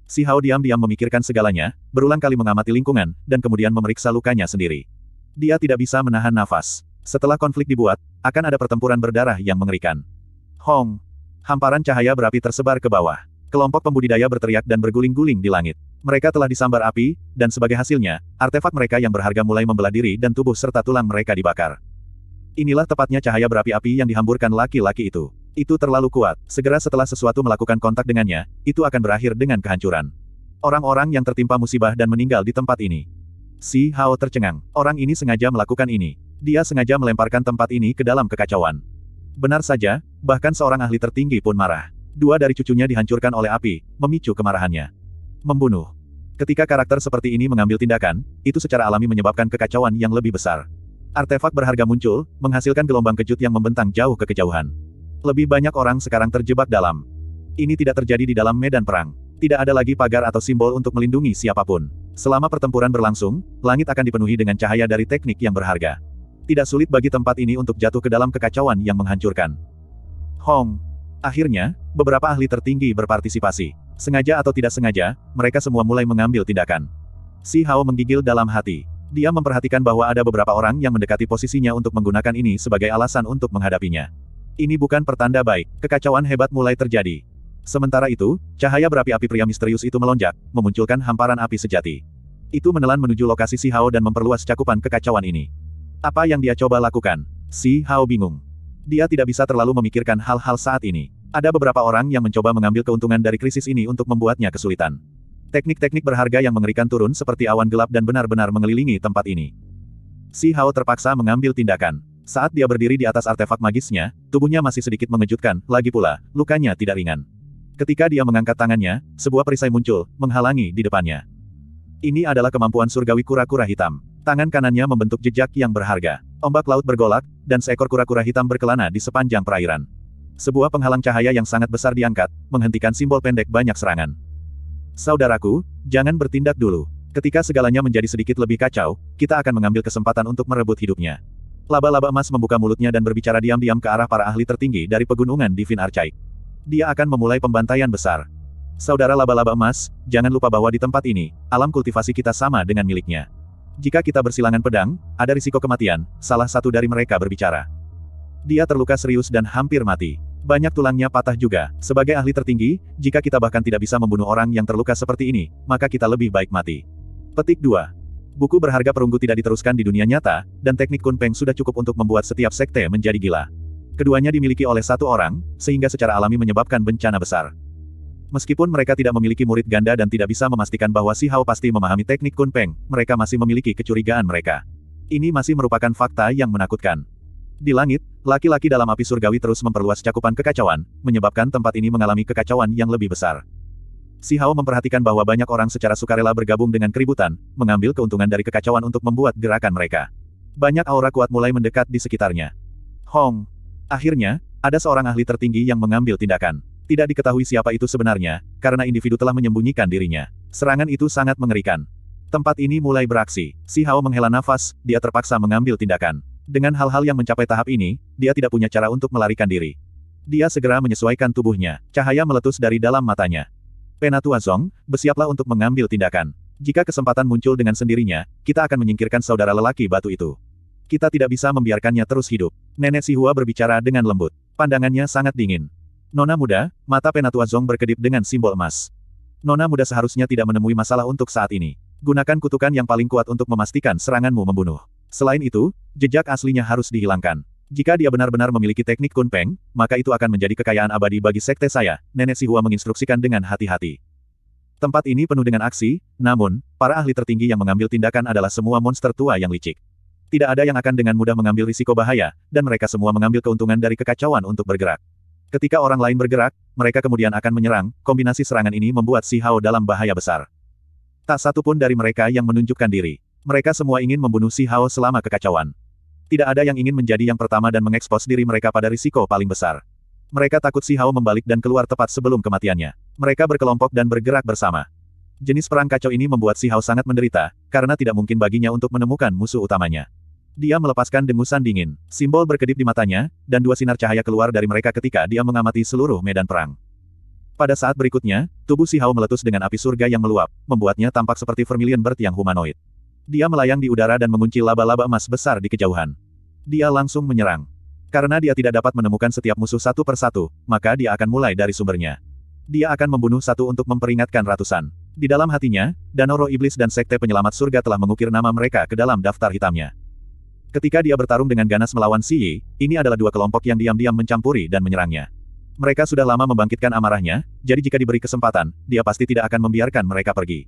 [SPEAKER 1] Si Hao diam-diam memikirkan segalanya, berulang kali mengamati lingkungan, dan kemudian memeriksa lukanya sendiri. Dia tidak bisa menahan nafas. Setelah konflik dibuat, akan ada pertempuran berdarah yang mengerikan. Hong! Hamparan cahaya berapi tersebar ke bawah. Kelompok pembudidaya berteriak dan berguling-guling di langit. Mereka telah disambar api, dan sebagai hasilnya, artefak mereka yang berharga mulai membelah diri dan tubuh serta tulang mereka dibakar. Inilah tepatnya cahaya berapi-api yang dihamburkan laki-laki itu. Itu terlalu kuat. Segera setelah sesuatu melakukan kontak dengannya, itu akan berakhir dengan kehancuran. Orang-orang yang tertimpa musibah dan meninggal di tempat ini. Si Hao tercengang. Orang ini sengaja melakukan ini. Dia sengaja melemparkan tempat ini ke dalam kekacauan. Benar saja, bahkan seorang ahli tertinggi pun marah. Dua dari cucunya dihancurkan oleh api, memicu kemarahannya. Membunuh. Ketika karakter seperti ini mengambil tindakan, itu secara alami menyebabkan kekacauan yang lebih besar. Artefak berharga muncul, menghasilkan gelombang kejut yang membentang jauh ke kejauhan. Lebih banyak orang sekarang terjebak dalam. Ini tidak terjadi di dalam medan perang. Tidak ada lagi pagar atau simbol untuk melindungi siapapun. Selama pertempuran berlangsung, langit akan dipenuhi dengan cahaya dari teknik yang berharga. Tidak sulit bagi tempat ini untuk jatuh ke dalam kekacauan yang menghancurkan. Hong. Akhirnya, beberapa ahli tertinggi berpartisipasi. Sengaja atau tidak sengaja, mereka semua mulai mengambil tindakan. Si Hao menggigil dalam hati. Dia memperhatikan bahwa ada beberapa orang yang mendekati posisinya untuk menggunakan ini sebagai alasan untuk menghadapinya. Ini bukan pertanda baik, kekacauan hebat mulai terjadi. Sementara itu, cahaya berapi-api pria misterius itu melonjak, memunculkan hamparan api sejati. Itu menelan menuju lokasi Si Hao dan memperluas cakupan kekacauan ini. Apa yang dia coba lakukan? Si Hao bingung. Dia tidak bisa terlalu memikirkan hal-hal saat ini. Ada beberapa orang yang mencoba mengambil keuntungan dari krisis ini untuk membuatnya kesulitan. Teknik-teknik berharga yang mengerikan turun seperti awan gelap dan benar-benar mengelilingi tempat ini. Si Hao terpaksa mengambil tindakan. Saat dia berdiri di atas artefak magisnya, tubuhnya masih sedikit mengejutkan, lagi pula, lukanya tidak ringan. Ketika dia mengangkat tangannya, sebuah perisai muncul, menghalangi di depannya. Ini adalah kemampuan surgawi kura-kura hitam. Tangan kanannya membentuk jejak yang berharga. Ombak laut bergolak, dan seekor kura-kura hitam berkelana di sepanjang perairan. Sebuah penghalang cahaya yang sangat besar diangkat, menghentikan simbol pendek banyak serangan. Saudaraku, jangan bertindak dulu. Ketika segalanya menjadi sedikit lebih kacau, kita akan mengambil kesempatan untuk merebut hidupnya. Laba-laba emas membuka mulutnya dan berbicara diam-diam ke arah para ahli tertinggi dari pegunungan Divin Archaik. Dia akan memulai pembantaian besar. Saudara laba-laba emas, jangan lupa bahwa di tempat ini, alam kultivasi kita sama dengan miliknya. Jika kita bersilangan pedang, ada risiko kematian, salah satu dari mereka berbicara dia terluka serius dan hampir mati. Banyak tulangnya patah juga. Sebagai ahli tertinggi, jika kita bahkan tidak bisa membunuh orang yang terluka seperti ini, maka kita lebih baik mati. Petik 2. Buku berharga perunggu tidak diteruskan di dunia nyata, dan teknik kunpeng sudah cukup untuk membuat setiap sekte menjadi gila. Keduanya dimiliki oleh satu orang, sehingga secara alami menyebabkan bencana besar. Meskipun mereka tidak memiliki murid ganda dan tidak bisa memastikan bahwa Si Hao pasti memahami teknik kunpeng, mereka masih memiliki kecurigaan mereka. Ini masih merupakan fakta yang menakutkan. Di langit, laki-laki dalam api surgawi terus memperluas cakupan kekacauan, menyebabkan tempat ini mengalami kekacauan yang lebih besar. Si Hao memperhatikan bahwa banyak orang secara sukarela bergabung dengan keributan, mengambil keuntungan dari kekacauan untuk membuat gerakan mereka. Banyak aura kuat mulai mendekat di sekitarnya. Hong! Akhirnya, ada seorang ahli tertinggi yang mengambil tindakan. Tidak diketahui siapa itu sebenarnya, karena individu telah menyembunyikan dirinya. Serangan itu sangat mengerikan. Tempat ini mulai beraksi. Si Hao menghela nafas, dia terpaksa mengambil tindakan. Dengan hal-hal yang mencapai tahap ini, dia tidak punya cara untuk melarikan diri. Dia segera menyesuaikan tubuhnya, cahaya meletus dari dalam matanya. Penatua Zong, bersiaplah untuk mengambil tindakan. Jika kesempatan muncul dengan sendirinya, kita akan menyingkirkan saudara lelaki batu itu. Kita tidak bisa membiarkannya terus hidup. Nenek Sihua berbicara dengan lembut. Pandangannya sangat dingin. Nona muda, mata Penatua Zong berkedip dengan simbol emas. Nona muda seharusnya tidak menemui masalah untuk saat ini. Gunakan kutukan yang paling kuat untuk memastikan seranganmu membunuh. Selain itu, jejak aslinya harus dihilangkan. Jika dia benar-benar memiliki teknik kunpeng, maka itu akan menjadi kekayaan abadi bagi sekte saya, Nenek Sihua menginstruksikan dengan hati-hati. Tempat ini penuh dengan aksi, namun, para ahli tertinggi yang mengambil tindakan adalah semua monster tua yang licik. Tidak ada yang akan dengan mudah mengambil risiko bahaya, dan mereka semua mengambil keuntungan dari kekacauan untuk bergerak. Ketika orang lain bergerak, mereka kemudian akan menyerang, kombinasi serangan ini membuat Si Hao dalam bahaya besar. Tak satu pun dari mereka yang menunjukkan diri. Mereka semua ingin membunuh Si Hao selama kekacauan. Tidak ada yang ingin menjadi yang pertama dan mengekspos diri mereka pada risiko paling besar. Mereka takut Si Hao membalik dan keluar tepat sebelum kematiannya. Mereka berkelompok dan bergerak bersama. Jenis perang kacau ini membuat Si Hao sangat menderita, karena tidak mungkin baginya untuk menemukan musuh utamanya. Dia melepaskan dengusan dingin, simbol berkedip di matanya, dan dua sinar cahaya keluar dari mereka ketika dia mengamati seluruh medan perang. Pada saat berikutnya, tubuh Si Hao meletus dengan api surga yang meluap, membuatnya tampak seperti vermilion bird yang humanoid. Dia melayang di udara dan mengunci laba-laba emas besar di kejauhan. Dia langsung menyerang. Karena dia tidak dapat menemukan setiap musuh satu persatu, maka dia akan mulai dari sumbernya. Dia akan membunuh satu untuk memperingatkan ratusan. Di dalam hatinya, Danoro Iblis dan Sekte Penyelamat Surga telah mengukir nama mereka ke dalam daftar hitamnya. Ketika dia bertarung dengan ganas melawan Si Yi, ini adalah dua kelompok yang diam-diam mencampuri dan menyerangnya. Mereka sudah lama membangkitkan amarahnya, jadi jika diberi kesempatan, dia pasti tidak akan membiarkan mereka pergi.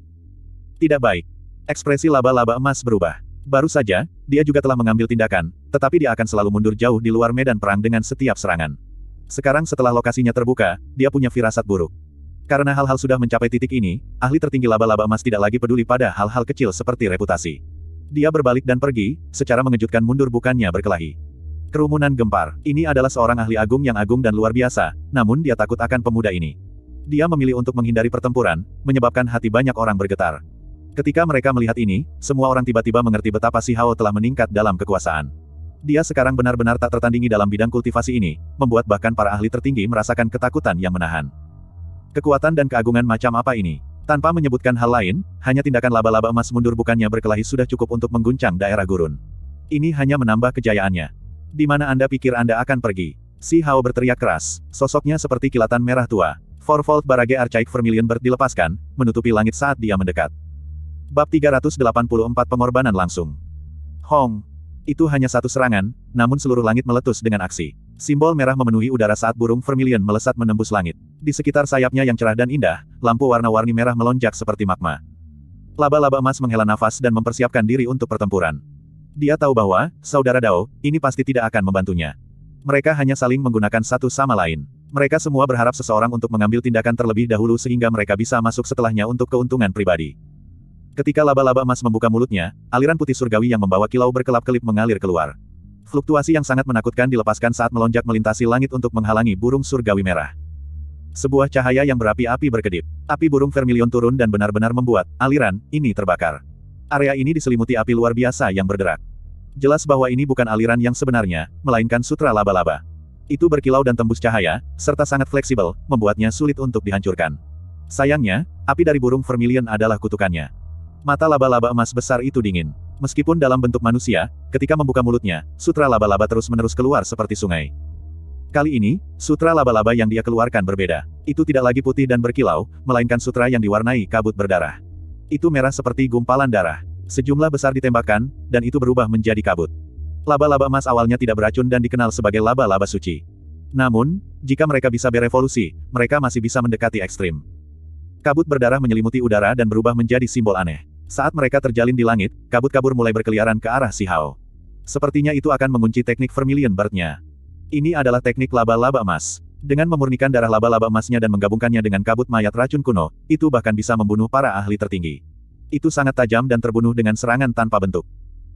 [SPEAKER 1] Tidak baik. Ekspresi laba-laba emas berubah. Baru saja, dia juga telah mengambil tindakan, tetapi dia akan selalu mundur jauh di luar medan perang dengan setiap serangan. Sekarang setelah lokasinya terbuka, dia punya firasat buruk. Karena hal-hal sudah mencapai titik ini, ahli tertinggi laba-laba emas tidak lagi peduli pada hal-hal kecil seperti reputasi. Dia berbalik dan pergi, secara mengejutkan mundur bukannya berkelahi. Kerumunan gempar, ini adalah seorang ahli agung yang agung dan luar biasa, namun dia takut akan pemuda ini. Dia memilih untuk menghindari pertempuran, menyebabkan hati banyak orang bergetar. Ketika mereka melihat ini, semua orang tiba-tiba mengerti betapa Si Hao telah meningkat dalam kekuasaan. Dia sekarang benar-benar tak tertandingi dalam bidang kultivasi ini, membuat bahkan para ahli tertinggi merasakan ketakutan yang menahan. Kekuatan dan keagungan macam apa ini? Tanpa menyebutkan hal lain, hanya tindakan laba-laba emas mundur bukannya berkelahi sudah cukup untuk mengguncang daerah gurun. Ini hanya menambah kejayaannya. Di mana Anda pikir Anda akan pergi? Si Hao berteriak keras, sosoknya seperti kilatan merah tua. Fourfold Barage Archaic Vermilion Bird dilepaskan, menutupi langit saat dia mendekat. Bab 384 Pengorbanan Langsung Hong! Itu hanya satu serangan, namun seluruh langit meletus dengan aksi. Simbol merah memenuhi udara saat burung vermilion melesat menembus langit. Di sekitar sayapnya yang cerah dan indah, lampu warna-warni merah melonjak seperti magma. Laba-laba emas menghela nafas dan mempersiapkan diri untuk pertempuran. Dia tahu bahwa, saudara Dao, ini pasti tidak akan membantunya. Mereka hanya saling menggunakan satu sama lain. Mereka semua berharap seseorang untuk mengambil tindakan terlebih dahulu sehingga mereka bisa masuk setelahnya untuk keuntungan pribadi. Ketika laba-laba emas membuka mulutnya, aliran putih surgawi yang membawa kilau berkelap-kelip mengalir keluar. Fluktuasi yang sangat menakutkan dilepaskan saat melonjak melintasi langit untuk menghalangi burung surgawi merah. Sebuah cahaya yang berapi-api berkedip. Api burung vermilion turun dan benar-benar membuat aliran ini terbakar. Area ini diselimuti api luar biasa yang berderak. Jelas bahwa ini bukan aliran yang sebenarnya, melainkan sutra laba-laba. Itu berkilau dan tembus cahaya, serta sangat fleksibel, membuatnya sulit untuk dihancurkan. Sayangnya, api dari burung vermilion adalah kutukannya. Mata laba-laba emas besar itu dingin. Meskipun dalam bentuk manusia, ketika membuka mulutnya, sutra laba-laba terus-menerus keluar seperti sungai. Kali ini, sutra laba-laba yang dia keluarkan berbeda. Itu tidak lagi putih dan berkilau, melainkan sutra yang diwarnai kabut berdarah. Itu merah seperti gumpalan darah. Sejumlah besar ditembakkan, dan itu berubah menjadi kabut. Laba-laba emas awalnya tidak beracun dan dikenal sebagai laba-laba suci. Namun, jika mereka bisa berevolusi, mereka masih bisa mendekati ekstrim. Kabut berdarah menyelimuti udara dan berubah menjadi simbol aneh. Saat mereka terjalin di langit, kabut kabur mulai berkeliaran ke arah si Hao. Sepertinya itu akan mengunci teknik Vermilion Bird-nya. Ini adalah teknik laba-laba emas. Dengan memurnikan darah laba-laba emasnya dan menggabungkannya dengan kabut mayat racun kuno, itu bahkan bisa membunuh para ahli tertinggi. Itu sangat tajam dan terbunuh dengan serangan tanpa bentuk.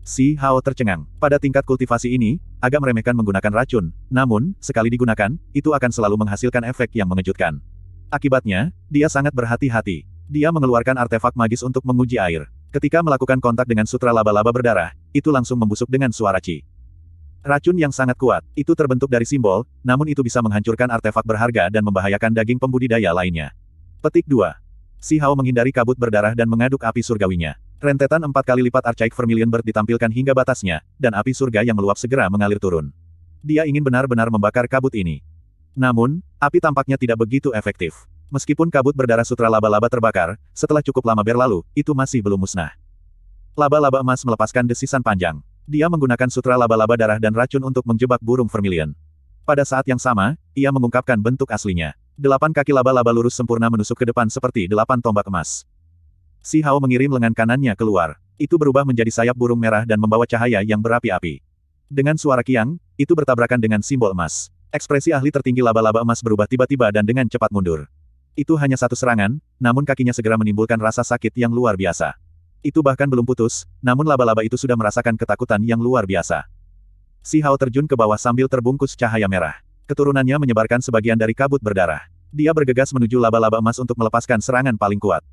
[SPEAKER 1] Si Hao tercengang. Pada tingkat kultivasi ini, agak meremehkan menggunakan racun, namun, sekali digunakan, itu akan selalu menghasilkan efek yang mengejutkan. Akibatnya, dia sangat berhati-hati. Dia mengeluarkan artefak magis untuk menguji air. Ketika melakukan kontak dengan sutra laba-laba berdarah, itu langsung membusuk dengan suara Ci. Racun yang sangat kuat, itu terbentuk dari simbol, namun itu bisa menghancurkan artefak berharga dan membahayakan daging pembudidaya lainnya. Petik 2. Si Hao menghindari kabut berdarah dan mengaduk api surgawinya. Rentetan empat kali lipat Archaic Vermilion Bird ditampilkan hingga batasnya, dan api surga yang meluap segera mengalir turun. Dia ingin benar-benar membakar kabut ini. Namun, api tampaknya tidak begitu efektif. Meskipun kabut berdarah sutra laba-laba terbakar, setelah cukup lama berlalu, itu masih belum musnah. Laba-laba emas melepaskan desisan panjang. Dia menggunakan sutra laba-laba darah dan racun untuk menjebak burung vermilion. Pada saat yang sama, ia mengungkapkan bentuk aslinya. Delapan kaki laba-laba lurus sempurna menusuk ke depan seperti delapan tombak emas. Si Hao mengirim lengan kanannya keluar. Itu berubah menjadi sayap burung merah dan membawa cahaya yang berapi-api. Dengan suara kiang, itu bertabrakan dengan simbol emas. Ekspresi ahli tertinggi laba-laba emas berubah tiba-tiba dan dengan cepat mundur. Itu hanya satu serangan, namun kakinya segera menimbulkan rasa sakit yang luar biasa. Itu bahkan belum putus, namun laba-laba itu sudah merasakan ketakutan yang luar biasa. Si Hao terjun ke bawah sambil terbungkus cahaya merah. Keturunannya menyebarkan sebagian dari kabut berdarah. Dia bergegas menuju laba-laba emas untuk melepaskan serangan paling kuat.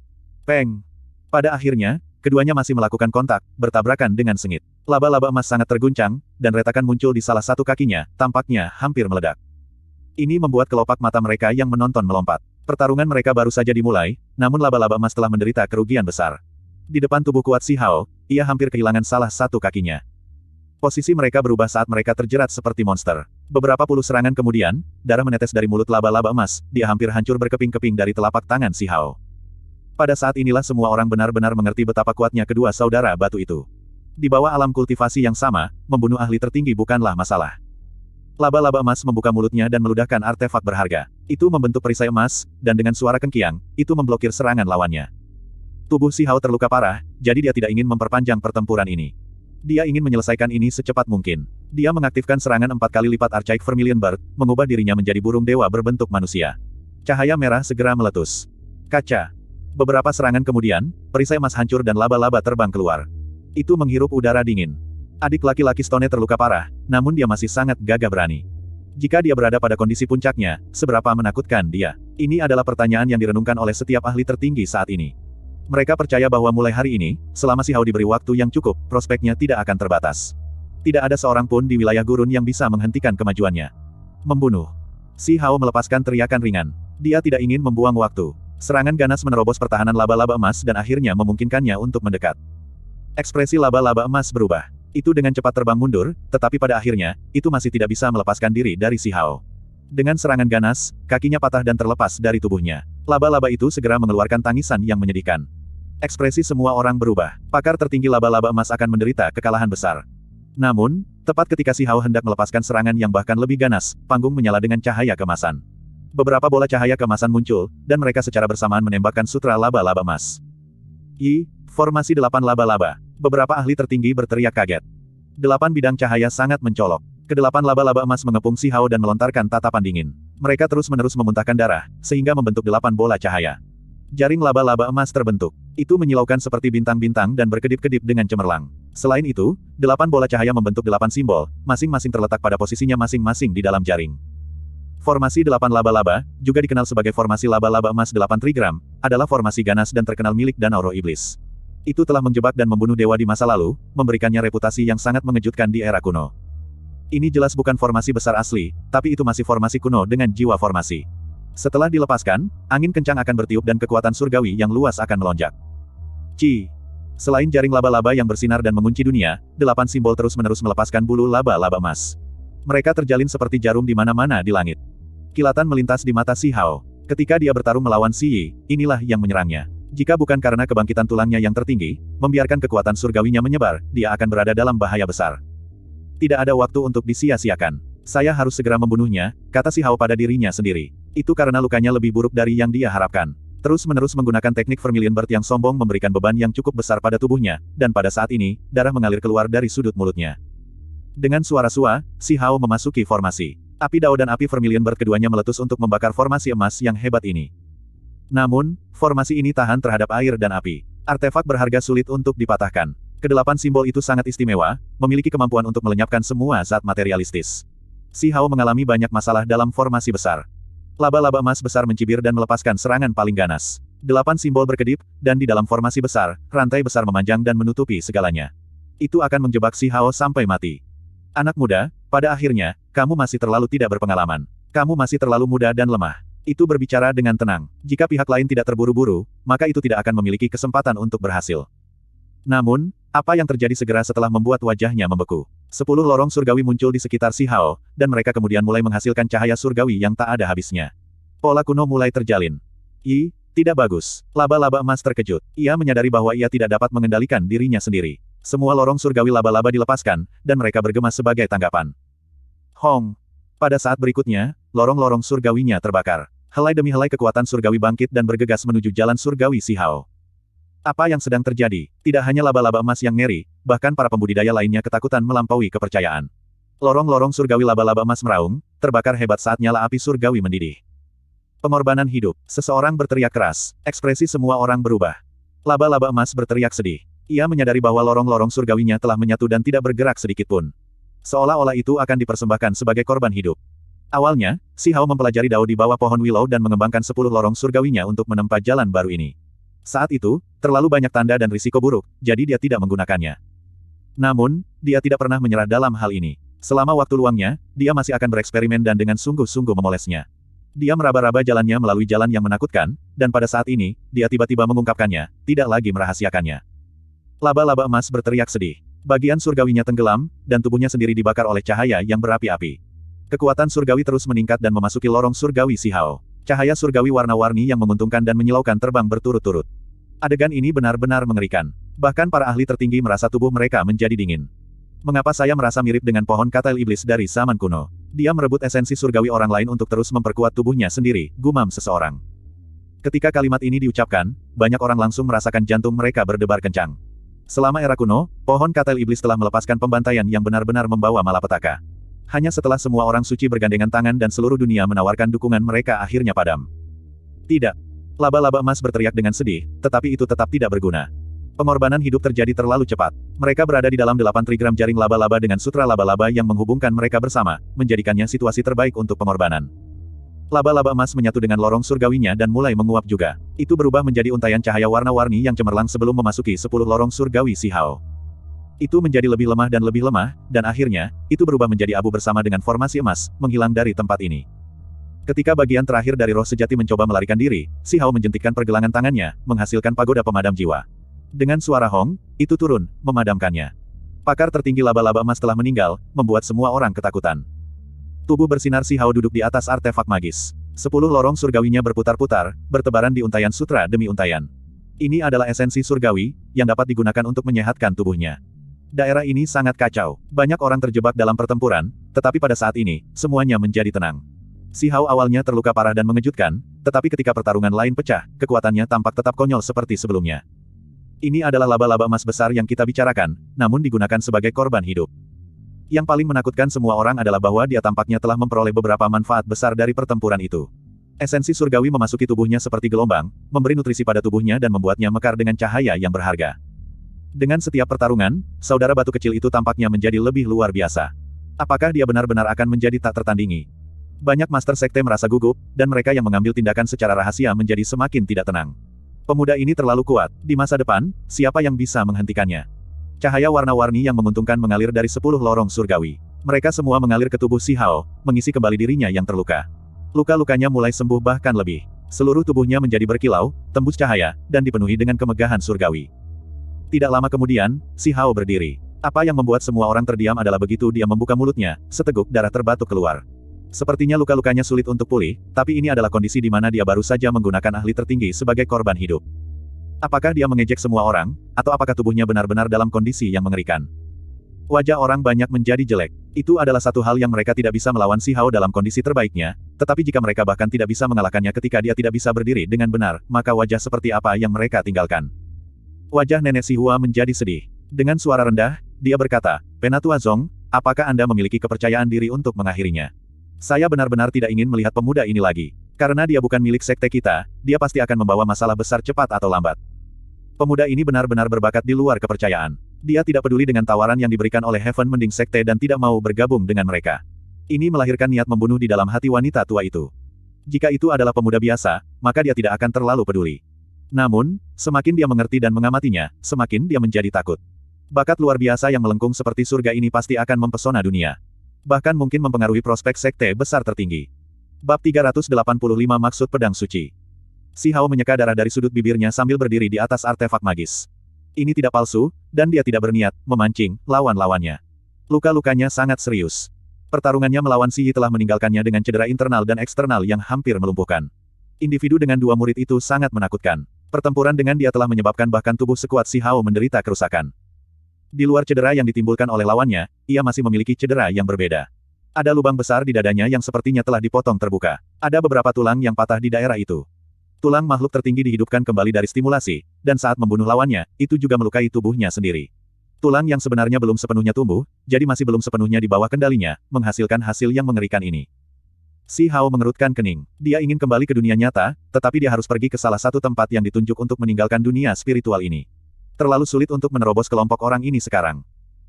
[SPEAKER 1] Peng! Pada akhirnya, keduanya masih melakukan kontak, bertabrakan dengan sengit. Laba-laba emas sangat terguncang, dan retakan muncul di salah satu kakinya, tampaknya hampir meledak. Ini membuat kelopak mata mereka yang menonton melompat. Pertarungan mereka baru saja dimulai, namun laba-laba emas telah menderita kerugian besar. Di depan tubuh kuat Si Hao, ia hampir kehilangan salah satu kakinya. Posisi mereka berubah saat mereka terjerat seperti monster. Beberapa puluh serangan kemudian, darah menetes dari mulut laba-laba emas, dia hampir hancur berkeping-keping dari telapak tangan Si Hao. Pada saat inilah semua orang benar-benar mengerti betapa kuatnya kedua saudara batu itu. Di bawah alam kultivasi yang sama, membunuh ahli tertinggi bukanlah masalah. Laba-laba emas membuka mulutnya dan meludahkan artefak berharga. Itu membentuk perisai emas, dan dengan suara kengkiang, itu memblokir serangan lawannya. Tubuh Si Hao terluka parah, jadi dia tidak ingin memperpanjang pertempuran ini. Dia ingin menyelesaikan ini secepat mungkin. Dia mengaktifkan serangan empat kali lipat Archaic Vermilion Bird, mengubah dirinya menjadi burung dewa berbentuk manusia. Cahaya merah segera meletus. Kaca. Beberapa serangan kemudian, perisai emas hancur dan laba-laba terbang keluar. Itu menghirup udara dingin. Adik laki-laki Stone terluka parah, namun dia masih sangat gagah berani. Jika dia berada pada kondisi puncaknya, seberapa menakutkan dia? Ini adalah pertanyaan yang direnungkan oleh setiap ahli tertinggi saat ini. Mereka percaya bahwa mulai hari ini, selama si Hao diberi waktu yang cukup, prospeknya tidak akan terbatas. Tidak ada seorang pun di wilayah gurun yang bisa menghentikan kemajuannya. Membunuh. Si Hao melepaskan teriakan ringan. Dia tidak ingin membuang waktu. Serangan ganas menerobos pertahanan laba-laba emas dan akhirnya memungkinkannya untuk mendekat. Ekspresi laba-laba emas berubah itu dengan cepat terbang mundur, tetapi pada akhirnya, itu masih tidak bisa melepaskan diri dari si Hao. Dengan serangan ganas, kakinya patah dan terlepas dari tubuhnya. Laba-laba itu segera mengeluarkan tangisan yang menyedihkan. Ekspresi semua orang berubah. Pakar tertinggi laba-laba emas akan menderita kekalahan besar. Namun, tepat ketika si Hao hendak melepaskan serangan yang bahkan lebih ganas, panggung menyala dengan cahaya kemasan. Beberapa bola cahaya kemasan muncul, dan mereka secara bersamaan menembakkan sutra laba-laba emas. I, formasi delapan laba-laba. Beberapa ahli tertinggi berteriak kaget. Delapan bidang cahaya sangat mencolok. Kedelapan laba-laba emas mengepung si Hao dan melontarkan tatapan dingin. Mereka terus-menerus memuntahkan darah, sehingga membentuk delapan bola cahaya. Jaring laba-laba emas terbentuk. Itu menyilaukan seperti bintang-bintang dan berkedip-kedip dengan cemerlang. Selain itu, delapan bola cahaya membentuk delapan simbol, masing-masing terletak pada posisinya masing-masing di dalam jaring. Formasi delapan laba-laba, juga dikenal sebagai formasi laba-laba emas delapan trigram, adalah formasi ganas dan terkenal milik Danau Roh Iblis itu telah menjebak dan membunuh dewa di masa lalu, memberikannya reputasi yang sangat mengejutkan di era kuno. Ini jelas bukan formasi besar asli, tapi itu masih formasi kuno dengan jiwa formasi. Setelah dilepaskan, angin kencang akan bertiup dan kekuatan surgawi yang luas akan melonjak. Ci. Selain jaring laba-laba yang bersinar dan mengunci dunia, delapan simbol terus-menerus melepaskan bulu laba-laba emas. Mereka terjalin seperti jarum di mana-mana di langit. Kilatan melintas di mata Si Hao. Ketika dia bertarung melawan Si Yi, inilah yang menyerangnya. Jika bukan karena kebangkitan tulangnya yang tertinggi, membiarkan kekuatan surgawinya menyebar, dia akan berada dalam bahaya besar. Tidak ada waktu untuk disia-siakan. Saya harus segera membunuhnya, kata si Hao pada dirinya sendiri. Itu karena lukanya lebih buruk dari yang dia harapkan. Terus-menerus menggunakan teknik vermilion bird yang sombong memberikan beban yang cukup besar pada tubuhnya, dan pada saat ini, darah mengalir keluar dari sudut mulutnya. Dengan suara sua, si Hao memasuki formasi. Api Dao dan api vermilion bird keduanya meletus untuk membakar formasi emas yang hebat ini. Namun, formasi ini tahan terhadap air dan api. Artefak berharga sulit untuk dipatahkan. Kedelapan simbol itu sangat istimewa, memiliki kemampuan untuk melenyapkan semua zat materialistis. Si Hao mengalami banyak masalah dalam formasi besar. Laba-laba emas besar mencibir dan melepaskan serangan paling ganas. Delapan simbol berkedip, dan di dalam formasi besar, rantai besar memanjang dan menutupi segalanya. Itu akan menjebak si Hao sampai mati. Anak muda, pada akhirnya, kamu masih terlalu tidak berpengalaman. Kamu masih terlalu muda dan lemah. Itu berbicara dengan tenang. Jika pihak lain tidak terburu-buru, maka itu tidak akan memiliki kesempatan untuk berhasil. Namun, apa yang terjadi segera setelah membuat wajahnya membeku? Sepuluh lorong surgawi muncul di sekitar Si Hao, dan mereka kemudian mulai menghasilkan cahaya surgawi yang tak ada habisnya. Pola kuno mulai terjalin. I, tidak bagus. Laba-laba emas terkejut. Ia menyadari bahwa ia tidak dapat mengendalikan dirinya sendiri. Semua lorong surgawi laba-laba dilepaskan, dan mereka bergema sebagai tanggapan. Hong. Pada saat berikutnya, lorong-lorong surgawinya terbakar helai demi helai kekuatan surgawi bangkit dan bergegas menuju jalan surgawi Sihao. Apa yang sedang terjadi? Tidak hanya laba-laba emas yang ngeri, bahkan para pembudidaya lainnya ketakutan melampaui kepercayaan. Lorong-lorong surgawi laba-laba emas meraung, terbakar hebat saat nyala api surgawi mendidih. Pengorbanan hidup, seseorang berteriak keras, ekspresi semua orang berubah. Laba-laba emas berteriak sedih. Ia menyadari bahwa lorong-lorong surgawinya telah menyatu dan tidak bergerak sedikitpun. Seolah-olah itu akan dipersembahkan sebagai korban hidup. Awalnya, Si Hao mempelajari Dao di bawah pohon Willow dan mengembangkan sepuluh lorong surgawinya untuk menempa jalan baru ini. Saat itu, terlalu banyak tanda dan risiko buruk, jadi dia tidak menggunakannya. Namun, dia tidak pernah menyerah dalam hal ini. Selama waktu luangnya, dia masih akan bereksperimen dan dengan sungguh-sungguh memolesnya. Dia meraba-raba jalannya melalui jalan yang menakutkan, dan pada saat ini, dia tiba-tiba mengungkapkannya, tidak lagi merahasiakannya. Laba-laba emas berteriak sedih. Bagian surgawinya tenggelam, dan tubuhnya sendiri dibakar oleh cahaya yang berapi-api. Kekuatan surgawi terus meningkat dan memasuki lorong surgawi Sihao. Cahaya surgawi warna-warni yang menguntungkan dan menyilaukan terbang berturut-turut. Adegan ini benar-benar mengerikan. Bahkan para ahli tertinggi merasa tubuh mereka menjadi dingin. Mengapa saya merasa mirip dengan pohon katal iblis dari zaman kuno? Dia merebut esensi surgawi orang lain untuk terus memperkuat tubuhnya sendiri, gumam seseorang. Ketika kalimat ini diucapkan, banyak orang langsung merasakan jantung mereka berdebar kencang. Selama era kuno, pohon katail iblis telah melepaskan pembantaian yang benar-benar membawa malapetaka hanya setelah semua orang suci bergandengan tangan dan seluruh dunia menawarkan dukungan mereka akhirnya padam. Tidak. Laba-laba emas berteriak dengan sedih, tetapi itu tetap tidak berguna. Pengorbanan hidup terjadi terlalu cepat. Mereka berada di dalam delapan trigram jaring laba-laba dengan sutra laba-laba yang menghubungkan mereka bersama, menjadikannya situasi terbaik untuk pengorbanan. Laba-laba emas menyatu dengan lorong surgawinya dan mulai menguap juga. Itu berubah menjadi untayan cahaya warna-warni yang cemerlang sebelum memasuki sepuluh lorong surgawi Sihao. Itu menjadi lebih lemah dan lebih lemah, dan akhirnya, itu berubah menjadi abu bersama dengan formasi emas, menghilang dari tempat ini. Ketika bagian terakhir dari roh sejati mencoba melarikan diri, Si Hao menjentikkan pergelangan tangannya, menghasilkan pagoda pemadam jiwa. Dengan suara Hong, itu turun, memadamkannya. Pakar tertinggi laba-laba emas telah meninggal, membuat semua orang ketakutan. Tubuh bersinar Si Hao duduk di atas artefak magis. Sepuluh lorong surgawinya berputar-putar, bertebaran di untayan sutra demi untayan. Ini adalah esensi surgawi, yang dapat digunakan untuk menyehatkan tubuhnya. Daerah ini sangat kacau. Banyak orang terjebak dalam pertempuran, tetapi pada saat ini, semuanya menjadi tenang. Si Hao awalnya terluka parah dan mengejutkan, tetapi ketika pertarungan lain pecah, kekuatannya tampak tetap konyol seperti sebelumnya. Ini adalah laba-laba emas besar yang kita bicarakan, namun digunakan sebagai korban hidup. Yang paling menakutkan semua orang adalah bahwa dia tampaknya telah memperoleh beberapa manfaat besar dari pertempuran itu. Esensi surgawi memasuki tubuhnya seperti gelombang, memberi nutrisi pada tubuhnya dan membuatnya mekar dengan cahaya yang berharga. Dengan setiap pertarungan, saudara batu kecil itu tampaknya menjadi lebih luar biasa. Apakah dia benar-benar akan menjadi tak tertandingi? Banyak master sekte merasa gugup, dan mereka yang mengambil tindakan secara rahasia menjadi semakin tidak tenang. Pemuda ini terlalu kuat. Di masa depan, siapa yang bisa menghentikannya? Cahaya warna-warni yang menguntungkan mengalir dari sepuluh lorong surgawi. Mereka semua mengalir ke tubuh Si Hao, mengisi kembali dirinya yang terluka. Luka-lukanya mulai sembuh bahkan lebih. Seluruh tubuhnya menjadi berkilau, tembus cahaya, dan dipenuhi dengan kemegahan surgawi. Tidak lama kemudian, si Hao berdiri. Apa yang membuat semua orang terdiam adalah begitu dia membuka mulutnya, seteguk darah terbatuk keluar. Sepertinya luka-lukanya sulit untuk pulih, tapi ini adalah kondisi di mana dia baru saja menggunakan ahli tertinggi sebagai korban hidup. Apakah dia mengejek semua orang, atau apakah tubuhnya benar-benar dalam kondisi yang mengerikan? Wajah orang banyak menjadi jelek. Itu adalah satu hal yang mereka tidak bisa melawan Si Hao dalam kondisi terbaiknya, tetapi jika mereka bahkan tidak bisa mengalahkannya ketika dia tidak bisa berdiri dengan benar, maka wajah seperti apa yang mereka tinggalkan. Wajah nenek Sihua menjadi sedih. Dengan suara rendah, dia berkata, Penatua Zong, apakah Anda memiliki kepercayaan diri untuk mengakhirinya? Saya benar-benar tidak ingin melihat pemuda ini lagi. Karena dia bukan milik sekte kita, dia pasti akan membawa masalah besar cepat atau lambat. Pemuda ini benar-benar berbakat di luar kepercayaan. Dia tidak peduli dengan tawaran yang diberikan oleh Heaven Mending Sekte dan tidak mau bergabung dengan mereka. Ini melahirkan niat membunuh di dalam hati wanita tua itu. Jika itu adalah pemuda biasa, maka dia tidak akan terlalu peduli. Namun, semakin dia mengerti dan mengamatinya, semakin dia menjadi takut. Bakat luar biasa yang melengkung seperti surga ini pasti akan mempesona dunia. Bahkan mungkin mempengaruhi prospek sekte besar tertinggi. Bab 385 Maksud Pedang Suci Si Hao menyeka darah dari sudut bibirnya sambil berdiri di atas artefak magis. Ini tidak palsu, dan dia tidak berniat memancing lawan-lawannya. Luka-lukanya sangat serius. Pertarungannya melawan Si Yi telah meninggalkannya dengan cedera internal dan eksternal yang hampir melumpuhkan. Individu dengan dua murid itu sangat menakutkan. Pertempuran dengan dia telah menyebabkan bahkan tubuh sekuat Si Hao menderita kerusakan. Di luar cedera yang ditimbulkan oleh lawannya, ia masih memiliki cedera yang berbeda. Ada lubang besar di dadanya yang sepertinya telah dipotong terbuka. Ada beberapa tulang yang patah di daerah itu. Tulang makhluk tertinggi dihidupkan kembali dari stimulasi, dan saat membunuh lawannya, itu juga melukai tubuhnya sendiri. Tulang yang sebenarnya belum sepenuhnya tumbuh, jadi masih belum sepenuhnya di bawah kendalinya, menghasilkan hasil yang mengerikan ini. Si Hao mengerutkan kening. Dia ingin kembali ke dunia nyata, tetapi dia harus pergi ke salah satu tempat yang ditunjuk untuk meninggalkan dunia spiritual ini. Terlalu sulit untuk menerobos kelompok orang ini sekarang.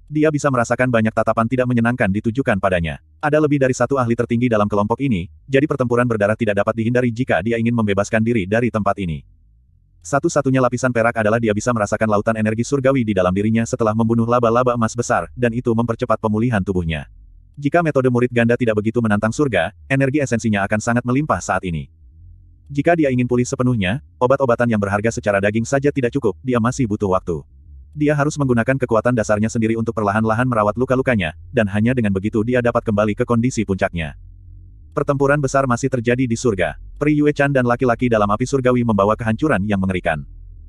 [SPEAKER 1] Dia bisa merasakan banyak tatapan tidak menyenangkan ditujukan padanya. Ada lebih dari satu ahli tertinggi dalam kelompok ini, jadi pertempuran berdarah tidak dapat dihindari jika dia ingin membebaskan diri dari tempat ini. Satu-satunya lapisan perak adalah dia bisa merasakan lautan energi surgawi di dalam dirinya setelah membunuh laba-laba emas besar, dan itu mempercepat pemulihan tubuhnya. Jika metode murid ganda tidak begitu menantang surga, energi esensinya akan sangat melimpah saat ini. Jika dia ingin pulih sepenuhnya, obat-obatan yang berharga secara daging saja tidak cukup, dia masih butuh waktu. Dia harus menggunakan kekuatan dasarnya sendiri untuk perlahan-lahan merawat luka-lukanya, dan hanya dengan begitu dia dapat kembali ke kondisi puncaknya. Pertempuran besar masih terjadi di surga. Pri Yue Chan dan laki-laki dalam api surgawi membawa kehancuran yang mengerikan.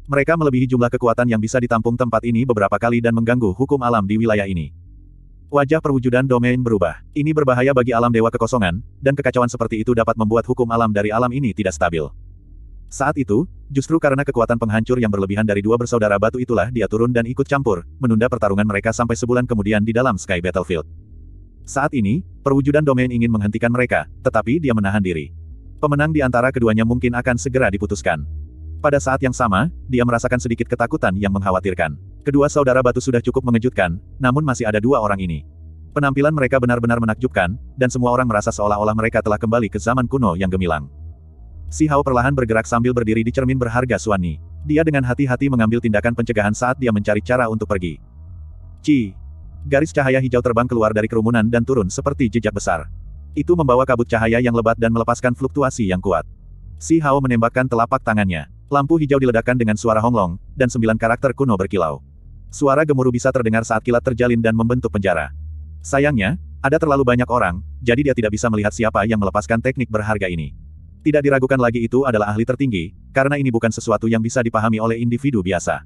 [SPEAKER 1] Mereka melebihi jumlah kekuatan yang bisa ditampung tempat ini beberapa kali dan mengganggu hukum alam di wilayah ini. Wajah perwujudan domain berubah. Ini berbahaya bagi alam dewa kekosongan, dan kekacauan seperti itu dapat membuat hukum alam dari alam ini tidak stabil. Saat itu, justru karena kekuatan penghancur yang berlebihan dari dua bersaudara batu itulah dia turun dan ikut campur, menunda pertarungan mereka sampai sebulan kemudian di dalam Sky Battlefield. Saat ini, perwujudan domain ingin menghentikan mereka, tetapi dia menahan diri. Pemenang di antara keduanya mungkin akan segera diputuskan. Pada saat yang sama, dia merasakan sedikit ketakutan yang mengkhawatirkan. Kedua saudara batu sudah cukup mengejutkan, namun masih ada dua orang ini. Penampilan mereka benar-benar menakjubkan, dan semua orang merasa seolah-olah mereka telah kembali ke zaman kuno yang gemilang. Si Hao perlahan bergerak sambil berdiri di cermin berharga Suani. Dia dengan hati-hati mengambil tindakan pencegahan saat dia mencari cara untuk pergi. Ci. Garis cahaya hijau terbang keluar dari kerumunan dan turun seperti jejak besar. Itu membawa kabut cahaya yang lebat dan melepaskan fluktuasi yang kuat. Si Hao menembakkan telapak tangannya. Lampu hijau diledakkan dengan suara honglong, dan sembilan karakter kuno berkilau. Suara gemuruh bisa terdengar saat kilat terjalin dan membentuk penjara. Sayangnya, ada terlalu banyak orang, jadi dia tidak bisa melihat siapa yang melepaskan teknik berharga ini. Tidak diragukan lagi itu adalah ahli tertinggi, karena ini bukan sesuatu yang bisa dipahami oleh individu biasa.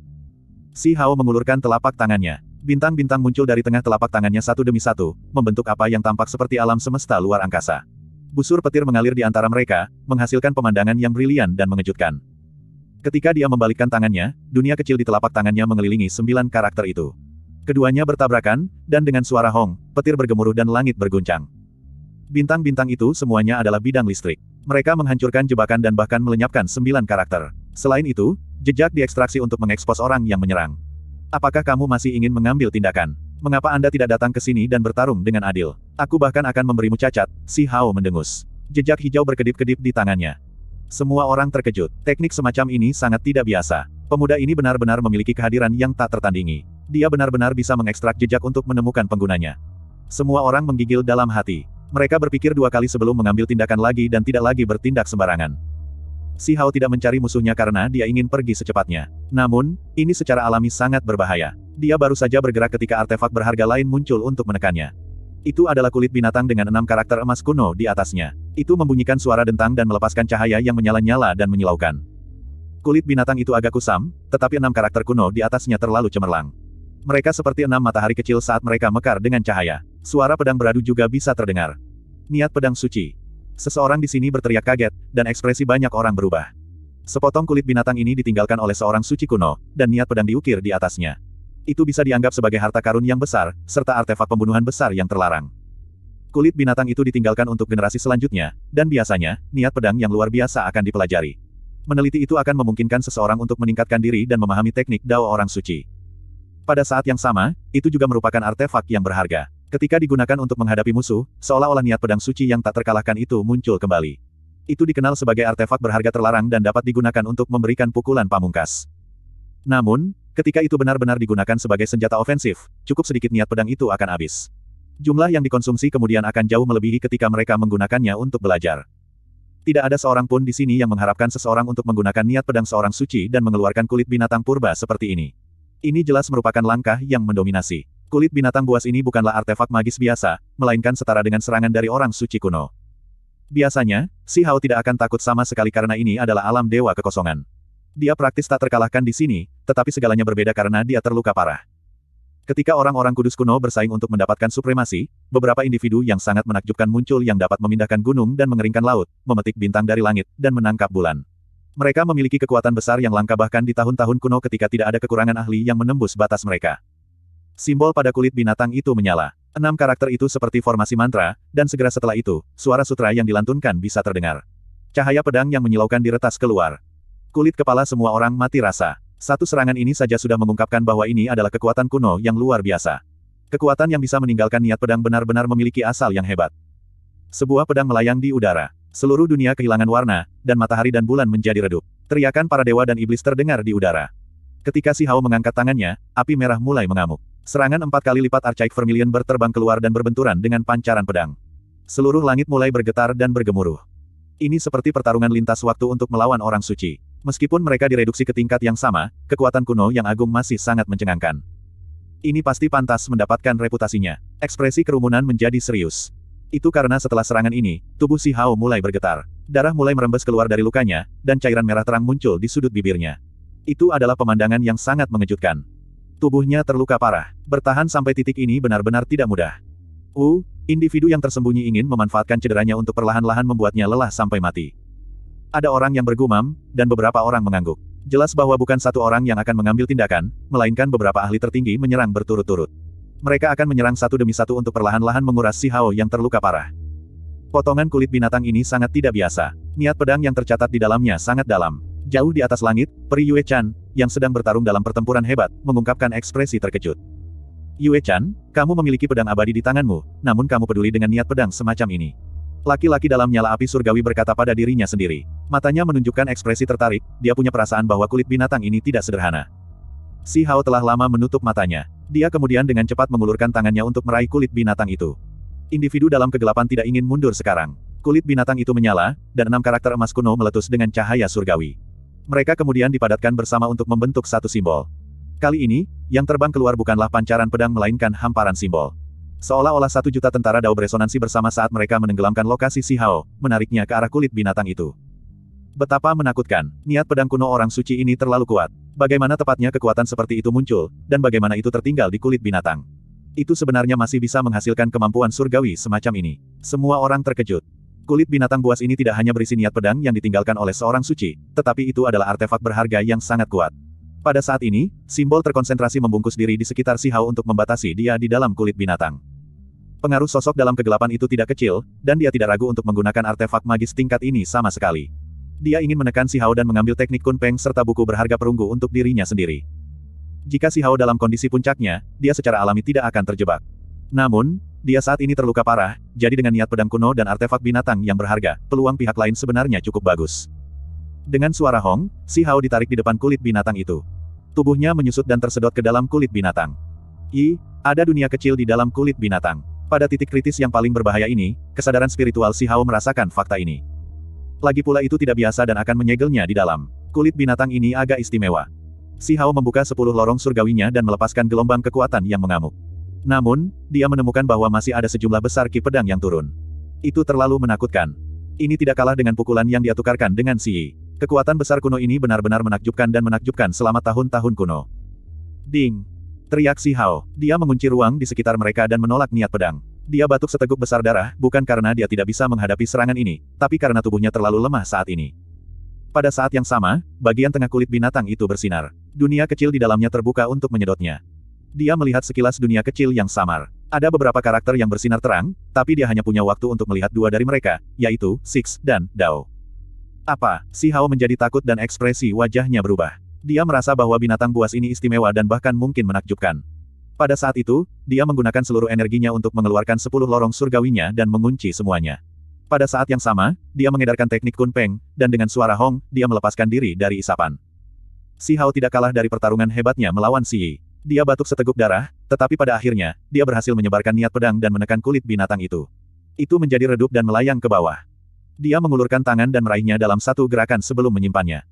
[SPEAKER 1] Si Hao mengulurkan telapak tangannya. Bintang-bintang muncul dari tengah telapak tangannya satu demi satu, membentuk apa yang tampak seperti alam semesta luar angkasa. Busur petir mengalir di antara mereka, menghasilkan pemandangan yang brilian dan mengejutkan. Ketika dia membalikkan tangannya, dunia kecil di telapak tangannya mengelilingi sembilan karakter itu. Keduanya bertabrakan, dan dengan suara hong, petir bergemuruh dan langit berguncang. Bintang-bintang itu semuanya adalah bidang listrik. Mereka menghancurkan jebakan dan bahkan melenyapkan sembilan karakter. Selain itu, jejak diekstraksi untuk mengekspos orang yang menyerang. Apakah kamu masih ingin mengambil tindakan? Mengapa Anda tidak datang ke sini dan bertarung dengan adil? Aku bahkan akan memberimu cacat, si Hao mendengus. Jejak hijau berkedip-kedip di tangannya. Semua orang terkejut. Teknik semacam ini sangat tidak biasa. Pemuda ini benar-benar memiliki kehadiran yang tak tertandingi. Dia benar-benar bisa mengekstrak jejak untuk menemukan penggunanya. Semua orang menggigil dalam hati. Mereka berpikir dua kali sebelum mengambil tindakan lagi dan tidak lagi bertindak sembarangan. Si Hao tidak mencari musuhnya karena dia ingin pergi secepatnya. Namun, ini secara alami sangat berbahaya. Dia baru saja bergerak ketika artefak berharga lain muncul untuk menekannya. Itu adalah kulit binatang dengan enam karakter emas kuno di atasnya. Itu membunyikan suara dentang dan melepaskan cahaya yang menyala-nyala dan menyilaukan. Kulit binatang itu agak kusam, tetapi enam karakter kuno di atasnya terlalu cemerlang. Mereka seperti enam matahari kecil saat mereka mekar dengan cahaya. Suara pedang beradu juga bisa terdengar. Niat pedang suci. Seseorang di sini berteriak kaget, dan ekspresi banyak orang berubah. Sepotong kulit binatang ini ditinggalkan oleh seorang suci kuno, dan niat pedang diukir di atasnya itu bisa dianggap sebagai harta karun yang besar, serta artefak pembunuhan besar yang terlarang. Kulit binatang itu ditinggalkan untuk generasi selanjutnya, dan biasanya, niat pedang yang luar biasa akan dipelajari. Meneliti itu akan memungkinkan seseorang untuk meningkatkan diri dan memahami teknik dao orang suci. Pada saat yang sama, itu juga merupakan artefak yang berharga. Ketika digunakan untuk menghadapi musuh, seolah-olah niat pedang suci yang tak terkalahkan itu muncul kembali. Itu dikenal sebagai artefak berharga terlarang dan dapat digunakan untuk memberikan pukulan pamungkas. Namun, Ketika itu benar-benar digunakan sebagai senjata ofensif, cukup sedikit niat pedang itu akan habis. Jumlah yang dikonsumsi kemudian akan jauh melebihi ketika mereka menggunakannya untuk belajar. Tidak ada seorang pun di sini yang mengharapkan seseorang untuk menggunakan niat pedang seorang suci dan mengeluarkan kulit binatang purba seperti ini. Ini jelas merupakan langkah yang mendominasi. Kulit binatang buas ini bukanlah artefak magis biasa, melainkan setara dengan serangan dari orang suci kuno. Biasanya, Si Hao tidak akan takut sama sekali karena ini adalah alam dewa kekosongan. Dia praktis tak terkalahkan di sini, tetapi segalanya berbeda karena dia terluka parah. Ketika orang-orang kudus kuno bersaing untuk mendapatkan supremasi, beberapa individu yang sangat menakjubkan muncul yang dapat memindahkan gunung dan mengeringkan laut, memetik bintang dari langit, dan menangkap bulan. Mereka memiliki kekuatan besar yang langka bahkan di tahun-tahun kuno ketika tidak ada kekurangan ahli yang menembus batas mereka. Simbol pada kulit binatang itu menyala. Enam karakter itu seperti formasi mantra, dan segera setelah itu, suara sutra yang dilantunkan bisa terdengar. Cahaya pedang yang menyilaukan diretas keluar. Kulit kepala semua orang mati rasa. Satu serangan ini saja sudah mengungkapkan bahwa ini adalah kekuatan kuno yang luar biasa. Kekuatan yang bisa meninggalkan niat pedang benar-benar memiliki asal yang hebat. Sebuah pedang melayang di udara. Seluruh dunia kehilangan warna, dan matahari dan bulan menjadi redup. Teriakan para dewa dan iblis terdengar di udara. Ketika si Hao mengangkat tangannya, api merah mulai mengamuk. Serangan empat kali lipat Archaic Vermilion berterbang keluar dan berbenturan dengan pancaran pedang. Seluruh langit mulai bergetar dan bergemuruh. Ini seperti pertarungan lintas waktu untuk melawan orang suci. Meskipun mereka direduksi ke tingkat yang sama, kekuatan kuno yang agung masih sangat mencengangkan. Ini pasti pantas mendapatkan reputasinya. Ekspresi kerumunan menjadi serius. Itu karena setelah serangan ini, tubuh si Hao mulai bergetar. Darah mulai merembes keluar dari lukanya, dan cairan merah terang muncul di sudut bibirnya. Itu adalah pemandangan yang sangat mengejutkan. Tubuhnya terluka parah. Bertahan sampai titik ini benar-benar tidak mudah. Uh, individu yang tersembunyi ingin memanfaatkan cederanya untuk perlahan-lahan membuatnya lelah sampai mati. Ada orang yang bergumam, dan beberapa orang mengangguk. Jelas bahwa bukan satu orang yang akan mengambil tindakan, melainkan beberapa ahli tertinggi menyerang berturut-turut. Mereka akan menyerang satu demi satu untuk perlahan-lahan menguras si Hao yang terluka parah. Potongan kulit binatang ini sangat tidak biasa. Niat pedang yang tercatat di dalamnya sangat dalam. Jauh di atas langit, Peri Yue Chan, yang sedang bertarung dalam pertempuran hebat, mengungkapkan ekspresi terkejut. Yue Chan, kamu memiliki pedang abadi di tanganmu, namun kamu peduli dengan niat pedang semacam ini. Laki-laki dalam nyala api surgawi berkata pada dirinya sendiri, Matanya menunjukkan ekspresi tertarik, dia punya perasaan bahwa kulit binatang ini tidak sederhana. Si Hao telah lama menutup matanya. Dia kemudian dengan cepat mengulurkan tangannya untuk meraih kulit binatang itu. Individu dalam kegelapan tidak ingin mundur sekarang. Kulit binatang itu menyala, dan enam karakter emas kuno meletus dengan cahaya surgawi. Mereka kemudian dipadatkan bersama untuk membentuk satu simbol. Kali ini, yang terbang keluar bukanlah pancaran pedang melainkan hamparan simbol. Seolah-olah satu juta tentara dao beresonansi bersama saat mereka menenggelamkan lokasi Si Hao, menariknya ke arah kulit binatang itu. Betapa menakutkan, niat pedang kuno orang suci ini terlalu kuat. Bagaimana tepatnya kekuatan seperti itu muncul, dan bagaimana itu tertinggal di kulit binatang. Itu sebenarnya masih bisa menghasilkan kemampuan surgawi semacam ini. Semua orang terkejut. Kulit binatang buas ini tidak hanya berisi niat pedang yang ditinggalkan oleh seorang suci, tetapi itu adalah artefak berharga yang sangat kuat. Pada saat ini, simbol terkonsentrasi membungkus diri di sekitar si Hao untuk membatasi dia di dalam kulit binatang. Pengaruh sosok dalam kegelapan itu tidak kecil, dan dia tidak ragu untuk menggunakan artefak magis tingkat ini sama sekali. Dia ingin menekan si Hao dan mengambil teknik Kunpeng serta buku berharga perunggu untuk dirinya sendiri. Jika si Hao dalam kondisi puncaknya, dia secara alami tidak akan terjebak. Namun, dia saat ini terluka parah, jadi dengan niat pedang kuno dan artefak binatang yang berharga, peluang pihak lain sebenarnya cukup bagus. Dengan suara Hong, si Hao ditarik di depan kulit binatang itu. Tubuhnya menyusut dan tersedot ke dalam kulit binatang. I, ada dunia kecil di dalam kulit binatang. Pada titik kritis yang paling berbahaya ini, kesadaran spiritual si Hao merasakan fakta ini. Lagi pula itu tidak biasa dan akan menyegelnya di dalam. Kulit binatang ini agak istimewa. Si Hao membuka sepuluh lorong surgawinya dan melepaskan gelombang kekuatan yang mengamuk. Namun, dia menemukan bahwa masih ada sejumlah besar ki pedang yang turun. Itu terlalu menakutkan. Ini tidak kalah dengan pukulan yang dia tukarkan dengan Si Kekuatan besar kuno ini benar-benar menakjubkan dan menakjubkan selama tahun-tahun kuno. Ding! Teriak Si Hao. Dia mengunci ruang di sekitar mereka dan menolak niat pedang. Dia batuk seteguk besar darah, bukan karena dia tidak bisa menghadapi serangan ini, tapi karena tubuhnya terlalu lemah saat ini. Pada saat yang sama, bagian tengah kulit binatang itu bersinar. Dunia kecil di dalamnya terbuka untuk menyedotnya. Dia melihat sekilas dunia kecil yang samar. Ada beberapa karakter yang bersinar terang, tapi dia hanya punya waktu untuk melihat dua dari mereka, yaitu Six dan Dao. Apa? Si Hao menjadi takut dan ekspresi wajahnya berubah. Dia merasa bahwa binatang buas ini istimewa dan bahkan mungkin menakjubkan. Pada saat itu, dia menggunakan seluruh energinya untuk mengeluarkan sepuluh lorong surgawinya dan mengunci semuanya. Pada saat yang sama, dia mengedarkan teknik kunpeng, dan dengan suara hong, dia melepaskan diri dari isapan. Si Hao tidak kalah dari pertarungan hebatnya melawan Si Yi. Dia batuk seteguk darah, tetapi pada akhirnya, dia berhasil menyebarkan niat pedang dan menekan kulit binatang itu. Itu menjadi redup dan melayang ke bawah. Dia mengulurkan tangan dan meraihnya dalam satu gerakan sebelum menyimpannya.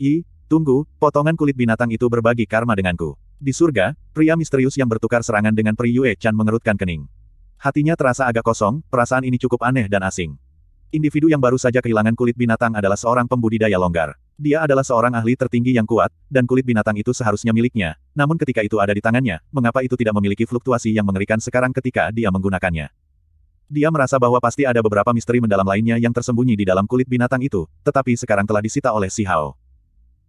[SPEAKER 1] I, tunggu, potongan kulit binatang itu berbagi karma denganku. Di surga, pria misterius yang bertukar serangan dengan Pri Yue Chan mengerutkan kening. Hatinya terasa agak kosong, perasaan ini cukup aneh dan asing. Individu yang baru saja kehilangan kulit binatang adalah seorang pembudidaya longgar. Dia adalah seorang ahli tertinggi yang kuat, dan kulit binatang itu seharusnya miliknya. Namun ketika itu ada di tangannya, mengapa itu tidak memiliki fluktuasi yang mengerikan sekarang ketika dia menggunakannya? Dia merasa bahwa pasti ada beberapa misteri mendalam lainnya yang tersembunyi di dalam kulit binatang itu, tetapi sekarang telah disita oleh Si Hao.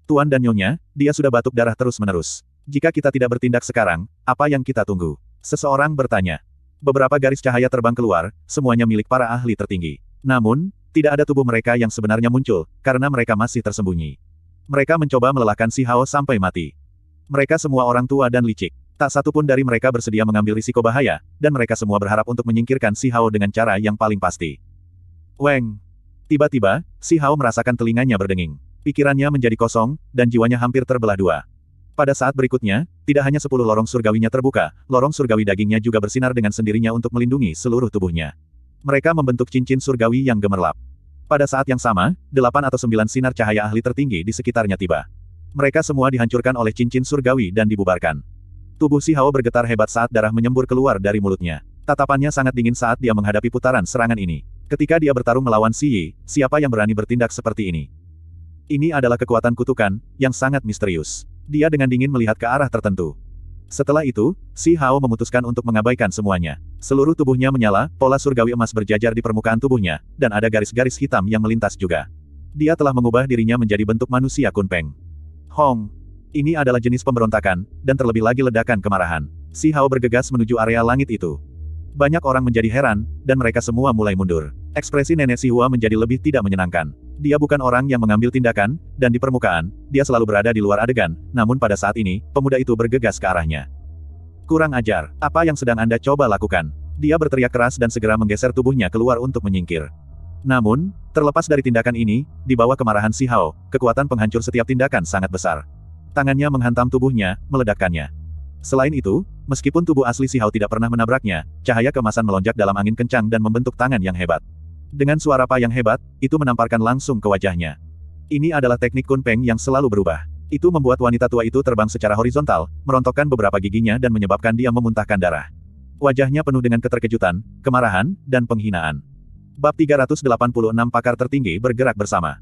[SPEAKER 1] Tuan dan Nyonya, dia sudah batuk darah terus-menerus. Jika kita tidak bertindak sekarang, apa yang kita tunggu? Seseorang bertanya. Beberapa garis cahaya terbang keluar, semuanya milik para ahli tertinggi. Namun, tidak ada tubuh mereka yang sebenarnya muncul, karena mereka masih tersembunyi. Mereka mencoba melelahkan si Hao sampai mati. Mereka semua orang tua dan licik. Tak satu pun dari mereka bersedia mengambil risiko bahaya, dan mereka semua berharap untuk menyingkirkan si Hao dengan cara yang paling pasti. Weng! Tiba-tiba, si Hao merasakan telinganya berdenging. Pikirannya menjadi kosong, dan jiwanya hampir terbelah dua. Pada saat berikutnya, tidak hanya sepuluh lorong surgawinya terbuka, lorong surgawi dagingnya juga bersinar dengan sendirinya untuk melindungi seluruh tubuhnya. Mereka membentuk cincin surgawi yang gemerlap. Pada saat yang sama, delapan atau sembilan sinar cahaya ahli tertinggi di sekitarnya tiba. Mereka semua dihancurkan oleh cincin surgawi dan dibubarkan. Tubuh Si Hao bergetar hebat saat darah menyembur keluar dari mulutnya. Tatapannya sangat dingin saat dia menghadapi putaran serangan ini. Ketika dia bertarung melawan Si Yi, siapa yang berani bertindak seperti ini? Ini adalah kekuatan kutukan, yang sangat misterius dia dengan dingin melihat ke arah tertentu. Setelah itu, Si Hao memutuskan untuk mengabaikan semuanya. Seluruh tubuhnya menyala, pola surgawi emas berjajar di permukaan tubuhnya, dan ada garis-garis hitam yang melintas juga. Dia telah mengubah dirinya menjadi bentuk manusia kunpeng. Hong! Ini adalah jenis pemberontakan, dan terlebih lagi ledakan kemarahan. Si Hao bergegas menuju area langit itu. Banyak orang menjadi heran, dan mereka semua mulai mundur. Ekspresi nenek Si Hua menjadi lebih tidak menyenangkan. Dia bukan orang yang mengambil tindakan, dan di permukaan, dia selalu berada di luar adegan, namun pada saat ini, pemuda itu bergegas ke arahnya. Kurang ajar, apa yang sedang Anda coba lakukan? Dia berteriak keras dan segera menggeser tubuhnya keluar untuk menyingkir. Namun, terlepas dari tindakan ini, di bawah kemarahan Si Hao, kekuatan penghancur setiap tindakan sangat besar. Tangannya menghantam tubuhnya, meledakkannya. Selain itu, meskipun tubuh asli Si Hao tidak pernah menabraknya, cahaya kemasan melonjak dalam angin kencang dan membentuk tangan yang hebat. Dengan suara payang hebat, itu menamparkan langsung ke wajahnya. Ini adalah teknik kunpeng yang selalu berubah. Itu membuat wanita tua itu terbang secara horizontal, merontokkan beberapa giginya dan menyebabkan dia memuntahkan darah. Wajahnya penuh dengan keterkejutan, kemarahan, dan penghinaan. Bab 386 pakar tertinggi bergerak bersama.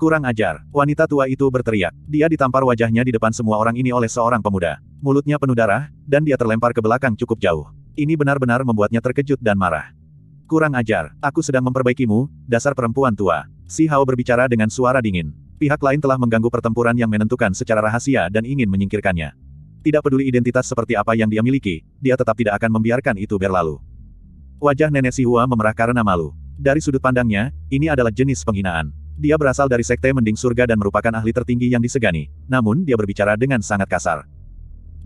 [SPEAKER 1] Kurang ajar, wanita tua itu berteriak. Dia ditampar wajahnya di depan semua orang ini oleh seorang pemuda. Mulutnya penuh darah, dan dia terlempar ke belakang cukup jauh. Ini benar-benar membuatnya terkejut dan marah. Kurang ajar, aku sedang memperbaikimu, dasar perempuan tua. Si Hao berbicara dengan suara dingin. Pihak lain telah mengganggu pertempuran yang menentukan secara rahasia dan ingin menyingkirkannya. Tidak peduli identitas seperti apa yang dia miliki, dia tetap tidak akan membiarkan itu berlalu. Wajah nenek si Hua memerah karena malu. Dari sudut pandangnya, ini adalah jenis penghinaan. Dia berasal dari sekte mending surga dan merupakan ahli tertinggi yang disegani, namun dia berbicara dengan sangat kasar.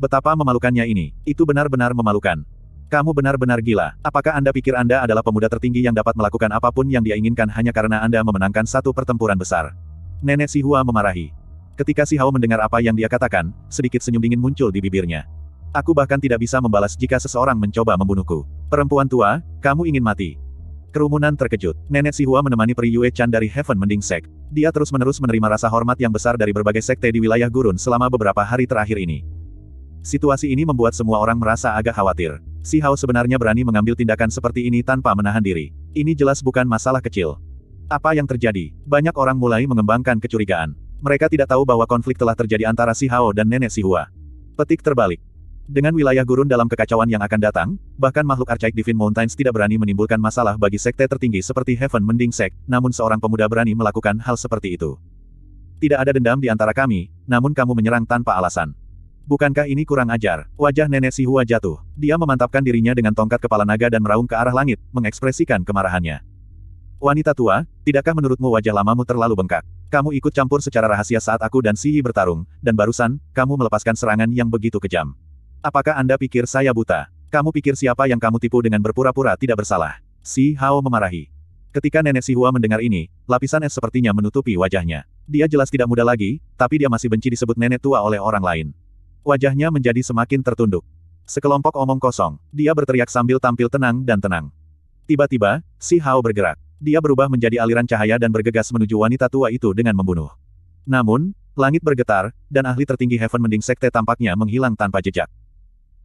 [SPEAKER 1] Betapa memalukannya ini, itu benar-benar memalukan. Kamu benar-benar gila. Apakah Anda pikir Anda adalah pemuda tertinggi yang dapat melakukan apapun yang dia inginkan hanya karena Anda memenangkan satu pertempuran besar? Nenek Si Hua memarahi. Ketika Si Hao mendengar apa yang dia katakan, sedikit senyum dingin muncul di bibirnya. Aku bahkan tidak bisa membalas jika seseorang mencoba membunuhku. Perempuan tua, kamu ingin mati. Kerumunan terkejut. Nenek Si Hua menemani Pri Yue Chan dari Heaven Mending Sek. Dia terus-menerus menerima rasa hormat yang besar dari berbagai sekte di wilayah gurun selama beberapa hari terakhir ini. Situasi ini membuat semua orang merasa agak khawatir. Si Hao sebenarnya berani mengambil tindakan seperti ini tanpa menahan diri. Ini jelas bukan masalah kecil. Apa yang terjadi? Banyak orang mulai mengembangkan kecurigaan. Mereka tidak tahu bahwa konflik telah terjadi antara Si Hao dan nenek Si Hua. Petik terbalik. Dengan wilayah gurun dalam kekacauan yang akan datang, bahkan makhluk arcaik Divine Mountains tidak berani menimbulkan masalah bagi sekte tertinggi seperti Heaven Mending Sect, namun seorang pemuda berani melakukan hal seperti itu. Tidak ada dendam di antara kami, namun kamu menyerang tanpa alasan. Bukankah ini kurang ajar? Wajah nenek si Hua jatuh. Dia memantapkan dirinya dengan tongkat kepala naga dan meraung ke arah langit, mengekspresikan kemarahannya. Wanita tua, tidakkah menurutmu wajah lamamu terlalu bengkak? Kamu ikut campur secara rahasia saat aku dan Sihi bertarung, dan barusan, kamu melepaskan serangan yang begitu kejam. Apakah Anda pikir saya buta? Kamu pikir siapa yang kamu tipu dengan berpura-pura tidak bersalah? Si Hao memarahi. Ketika nenek Si Hua mendengar ini, lapisan es sepertinya menutupi wajahnya. Dia jelas tidak muda lagi, tapi dia masih benci disebut nenek tua oleh orang lain. Wajahnya menjadi semakin tertunduk. Sekelompok omong kosong, dia berteriak sambil tampil tenang dan tenang. Tiba-tiba, si Hao bergerak. Dia berubah menjadi aliran cahaya dan bergegas menuju wanita tua itu dengan membunuh. Namun, langit bergetar, dan ahli tertinggi Heaven Mending Sekte tampaknya menghilang tanpa jejak.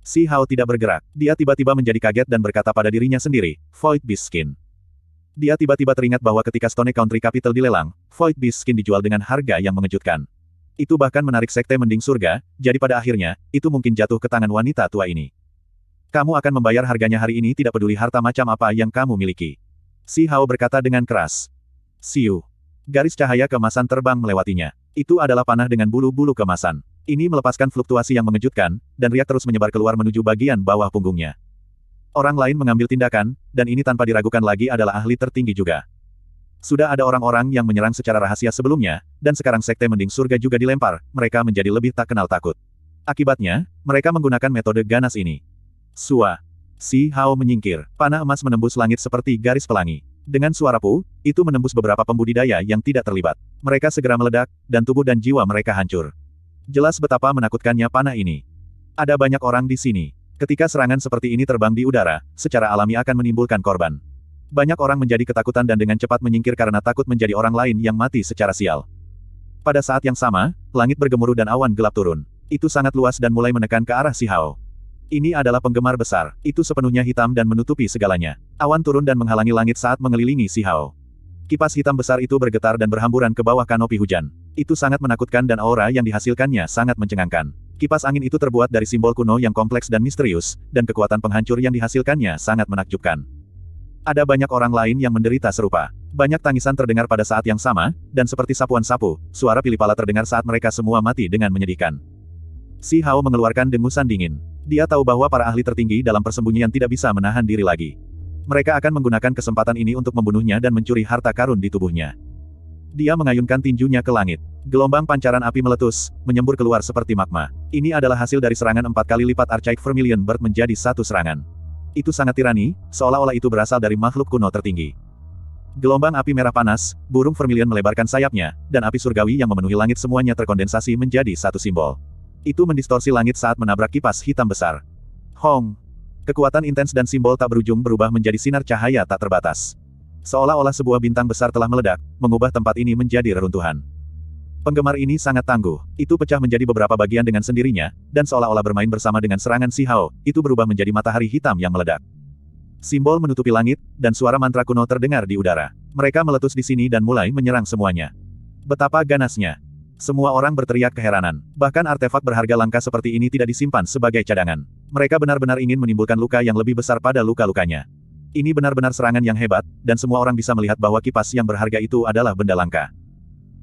[SPEAKER 1] Si Hao tidak bergerak, dia tiba-tiba menjadi kaget dan berkata pada dirinya sendiri, Void Beast Skin. Dia tiba-tiba teringat bahwa ketika Stone Country Capital dilelang, Void Beast Skin dijual dengan harga yang mengejutkan. Itu bahkan menarik sekte mending surga, jadi pada akhirnya, itu mungkin jatuh ke tangan wanita tua ini. Kamu akan membayar harganya hari ini tidak peduli harta macam apa yang kamu miliki. Si Hao berkata dengan keras. Siu. Garis cahaya kemasan terbang melewatinya. Itu adalah panah dengan bulu-bulu kemasan. Ini melepaskan fluktuasi yang mengejutkan, dan riak terus menyebar keluar menuju bagian bawah punggungnya. Orang lain mengambil tindakan, dan ini tanpa diragukan lagi adalah ahli tertinggi juga. Sudah ada orang-orang yang menyerang secara rahasia sebelumnya, dan sekarang sekte mending surga juga dilempar, mereka menjadi lebih tak kenal takut. Akibatnya, mereka menggunakan metode ganas ini. Sua. Si Hao menyingkir, panah emas menembus langit seperti garis pelangi. Dengan suara pu, itu menembus beberapa pembudidaya yang tidak terlibat. Mereka segera meledak, dan tubuh dan jiwa mereka hancur. Jelas betapa menakutkannya panah ini. Ada banyak orang di sini. Ketika serangan seperti ini terbang di udara, secara alami akan menimbulkan korban. Banyak orang menjadi ketakutan dan dengan cepat menyingkir karena takut menjadi orang lain yang mati secara sial. Pada saat yang sama, langit bergemuruh dan awan gelap turun. Itu sangat luas dan mulai menekan ke arah si Hao. Ini adalah penggemar besar, itu sepenuhnya hitam dan menutupi segalanya. Awan turun dan menghalangi langit saat mengelilingi si Hao. Kipas hitam besar itu bergetar dan berhamburan ke bawah kanopi hujan. Itu sangat menakutkan dan aura yang dihasilkannya sangat mencengangkan. Kipas angin itu terbuat dari simbol kuno yang kompleks dan misterius, dan kekuatan penghancur yang dihasilkannya sangat menakjubkan. Ada banyak orang lain yang menderita serupa. Banyak tangisan terdengar pada saat yang sama, dan seperti sapuan sapu, suara pilih pala terdengar saat mereka semua mati dengan menyedihkan. Si Hao mengeluarkan dengusan dingin. Dia tahu bahwa para ahli tertinggi dalam persembunyian tidak bisa menahan diri lagi. Mereka akan menggunakan kesempatan ini untuk membunuhnya dan mencuri harta karun di tubuhnya. Dia mengayunkan tinjunya ke langit. Gelombang pancaran api meletus, menyembur keluar seperti magma. Ini adalah hasil dari serangan empat kali lipat Archaic Vermilion Bird menjadi satu serangan. Itu sangat tirani, seolah-olah itu berasal dari makhluk kuno tertinggi. Gelombang api merah panas, burung vermilion melebarkan sayapnya, dan api surgawi yang memenuhi langit semuanya terkondensasi menjadi satu simbol. Itu mendistorsi langit saat menabrak kipas hitam besar. Hong! Kekuatan intens dan simbol tak berujung berubah menjadi sinar cahaya tak terbatas. Seolah-olah sebuah bintang besar telah meledak, mengubah tempat ini menjadi reruntuhan. Penggemar ini sangat tangguh. Itu pecah menjadi beberapa bagian dengan sendirinya, dan seolah-olah bermain bersama dengan serangan si Hao, itu berubah menjadi matahari hitam yang meledak. Simbol menutupi langit, dan suara mantra kuno terdengar di udara. Mereka meletus di sini dan mulai menyerang semuanya. Betapa ganasnya. Semua orang berteriak keheranan. Bahkan artefak berharga langka seperti ini tidak disimpan sebagai cadangan. Mereka benar-benar ingin menimbulkan luka yang lebih besar pada luka-lukanya. Ini benar-benar serangan yang hebat, dan semua orang bisa melihat bahwa kipas yang berharga itu adalah benda langka.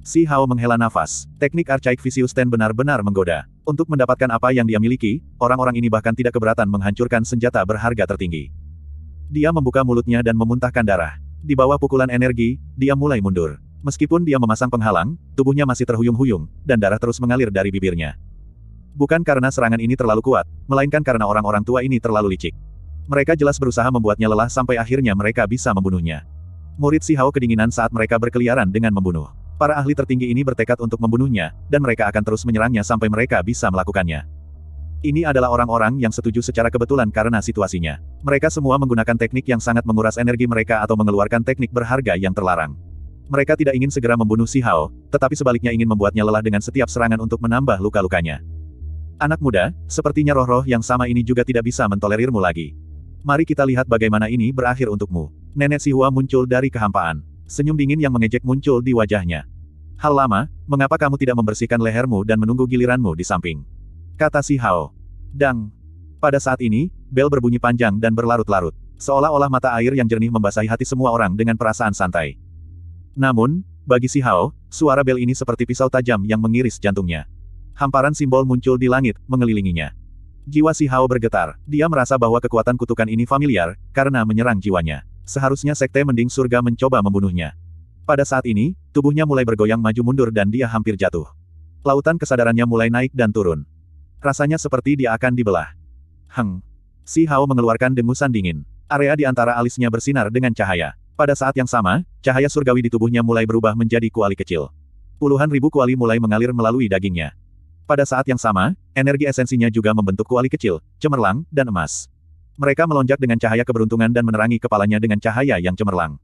[SPEAKER 1] Si Hao menghela nafas, teknik Archaic Visius Ten benar-benar menggoda. Untuk mendapatkan apa yang dia miliki, orang-orang ini bahkan tidak keberatan menghancurkan senjata berharga tertinggi. Dia membuka mulutnya dan memuntahkan darah. Di bawah pukulan energi, dia mulai mundur. Meskipun dia memasang penghalang, tubuhnya masih terhuyung-huyung, dan darah terus mengalir dari bibirnya. Bukan karena serangan ini terlalu kuat, melainkan karena orang-orang tua ini terlalu licik. Mereka jelas berusaha membuatnya lelah sampai akhirnya mereka bisa membunuhnya. Murid Si Hao kedinginan saat mereka berkeliaran dengan membunuh. Para ahli tertinggi ini bertekad untuk membunuhnya, dan mereka akan terus menyerangnya sampai mereka bisa melakukannya. Ini adalah orang-orang yang setuju secara kebetulan karena situasinya. Mereka semua menggunakan teknik yang sangat menguras energi mereka atau mengeluarkan teknik berharga yang terlarang. Mereka tidak ingin segera membunuh Si Hao, tetapi sebaliknya ingin membuatnya lelah dengan setiap serangan untuk menambah luka-lukanya. Anak muda, sepertinya roh-roh yang sama ini juga tidak bisa mentolerirmu lagi. Mari kita lihat bagaimana ini berakhir untukmu. Nenek Si Hua muncul dari kehampaan. Senyum dingin yang mengejek muncul di wajahnya. Hal lama, mengapa kamu tidak membersihkan lehermu dan menunggu giliranmu di samping? Kata si Hao. Dang. Pada saat ini, bel berbunyi panjang dan berlarut-larut. Seolah-olah mata air yang jernih membasahi hati semua orang dengan perasaan santai. Namun, bagi si Hao, suara bel ini seperti pisau tajam yang mengiris jantungnya. Hamparan simbol muncul di langit, mengelilinginya. Jiwa si Hao bergetar. Dia merasa bahwa kekuatan kutukan ini familiar, karena menyerang jiwanya seharusnya sekte mending surga mencoba membunuhnya. Pada saat ini, tubuhnya mulai bergoyang maju mundur dan dia hampir jatuh. Lautan kesadarannya mulai naik dan turun. Rasanya seperti dia akan dibelah. Heng. Si Hao mengeluarkan dengusan dingin. Area di antara alisnya bersinar dengan cahaya. Pada saat yang sama, cahaya surgawi di tubuhnya mulai berubah menjadi kuali kecil. Puluhan ribu kuali mulai mengalir melalui dagingnya. Pada saat yang sama, energi esensinya juga membentuk kuali kecil, cemerlang, dan emas. Mereka melonjak dengan cahaya keberuntungan dan menerangi kepalanya dengan cahaya yang cemerlang.